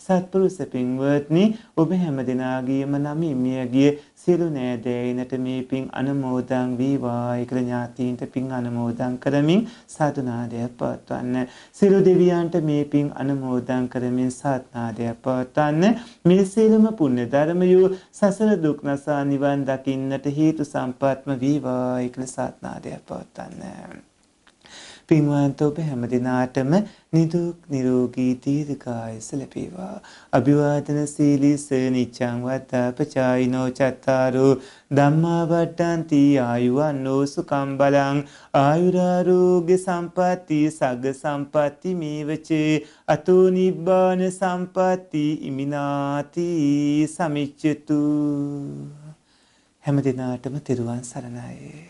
සත්පුරුෂ පින්වත්නි ඔබ හැම දිනාගියම නමින් මියගිය සියලු නෑදෑයිනට මේ පින් අනුමෝදන් වේවා කියලා ඥාතීන්ට පින් අනුමෝදන් කරමින් සාදුනාදයක් පවත්වන්න. සියලු දෙවියන්ට මේ පින් අනුමෝදන් කරමින් සාත්නාදයක් පවත්වන්න. මේ සියලුම පුණ්‍ය ධර්මයෝ සසර දුක් නසා නිවන් දකින්නට හේතු සම්පත්ම වේවා කියලා සාත්නාදයක් පවත්වන්න. පින්වන්ත ඔබ හැම දිනාටම නිදුක් නිරෝගී දීර්ඝායස ලැබේවා. අභිවාදන සීලිස නිච්ඡං වත්තාපචායිනෝ චත්තාරෝ ධම්මා වට්ටන්ති ආයුවන්‍නෝ සුඛං බලං ආයුරාෝග්‍ය සම්පatti සග්ග සම්පatti මේවචේ අතෝ නිබ්බාන සම්පatti ඉමිනාති සමිච්ඡතු හැම දිනාටම තෙරුවන් සරණයි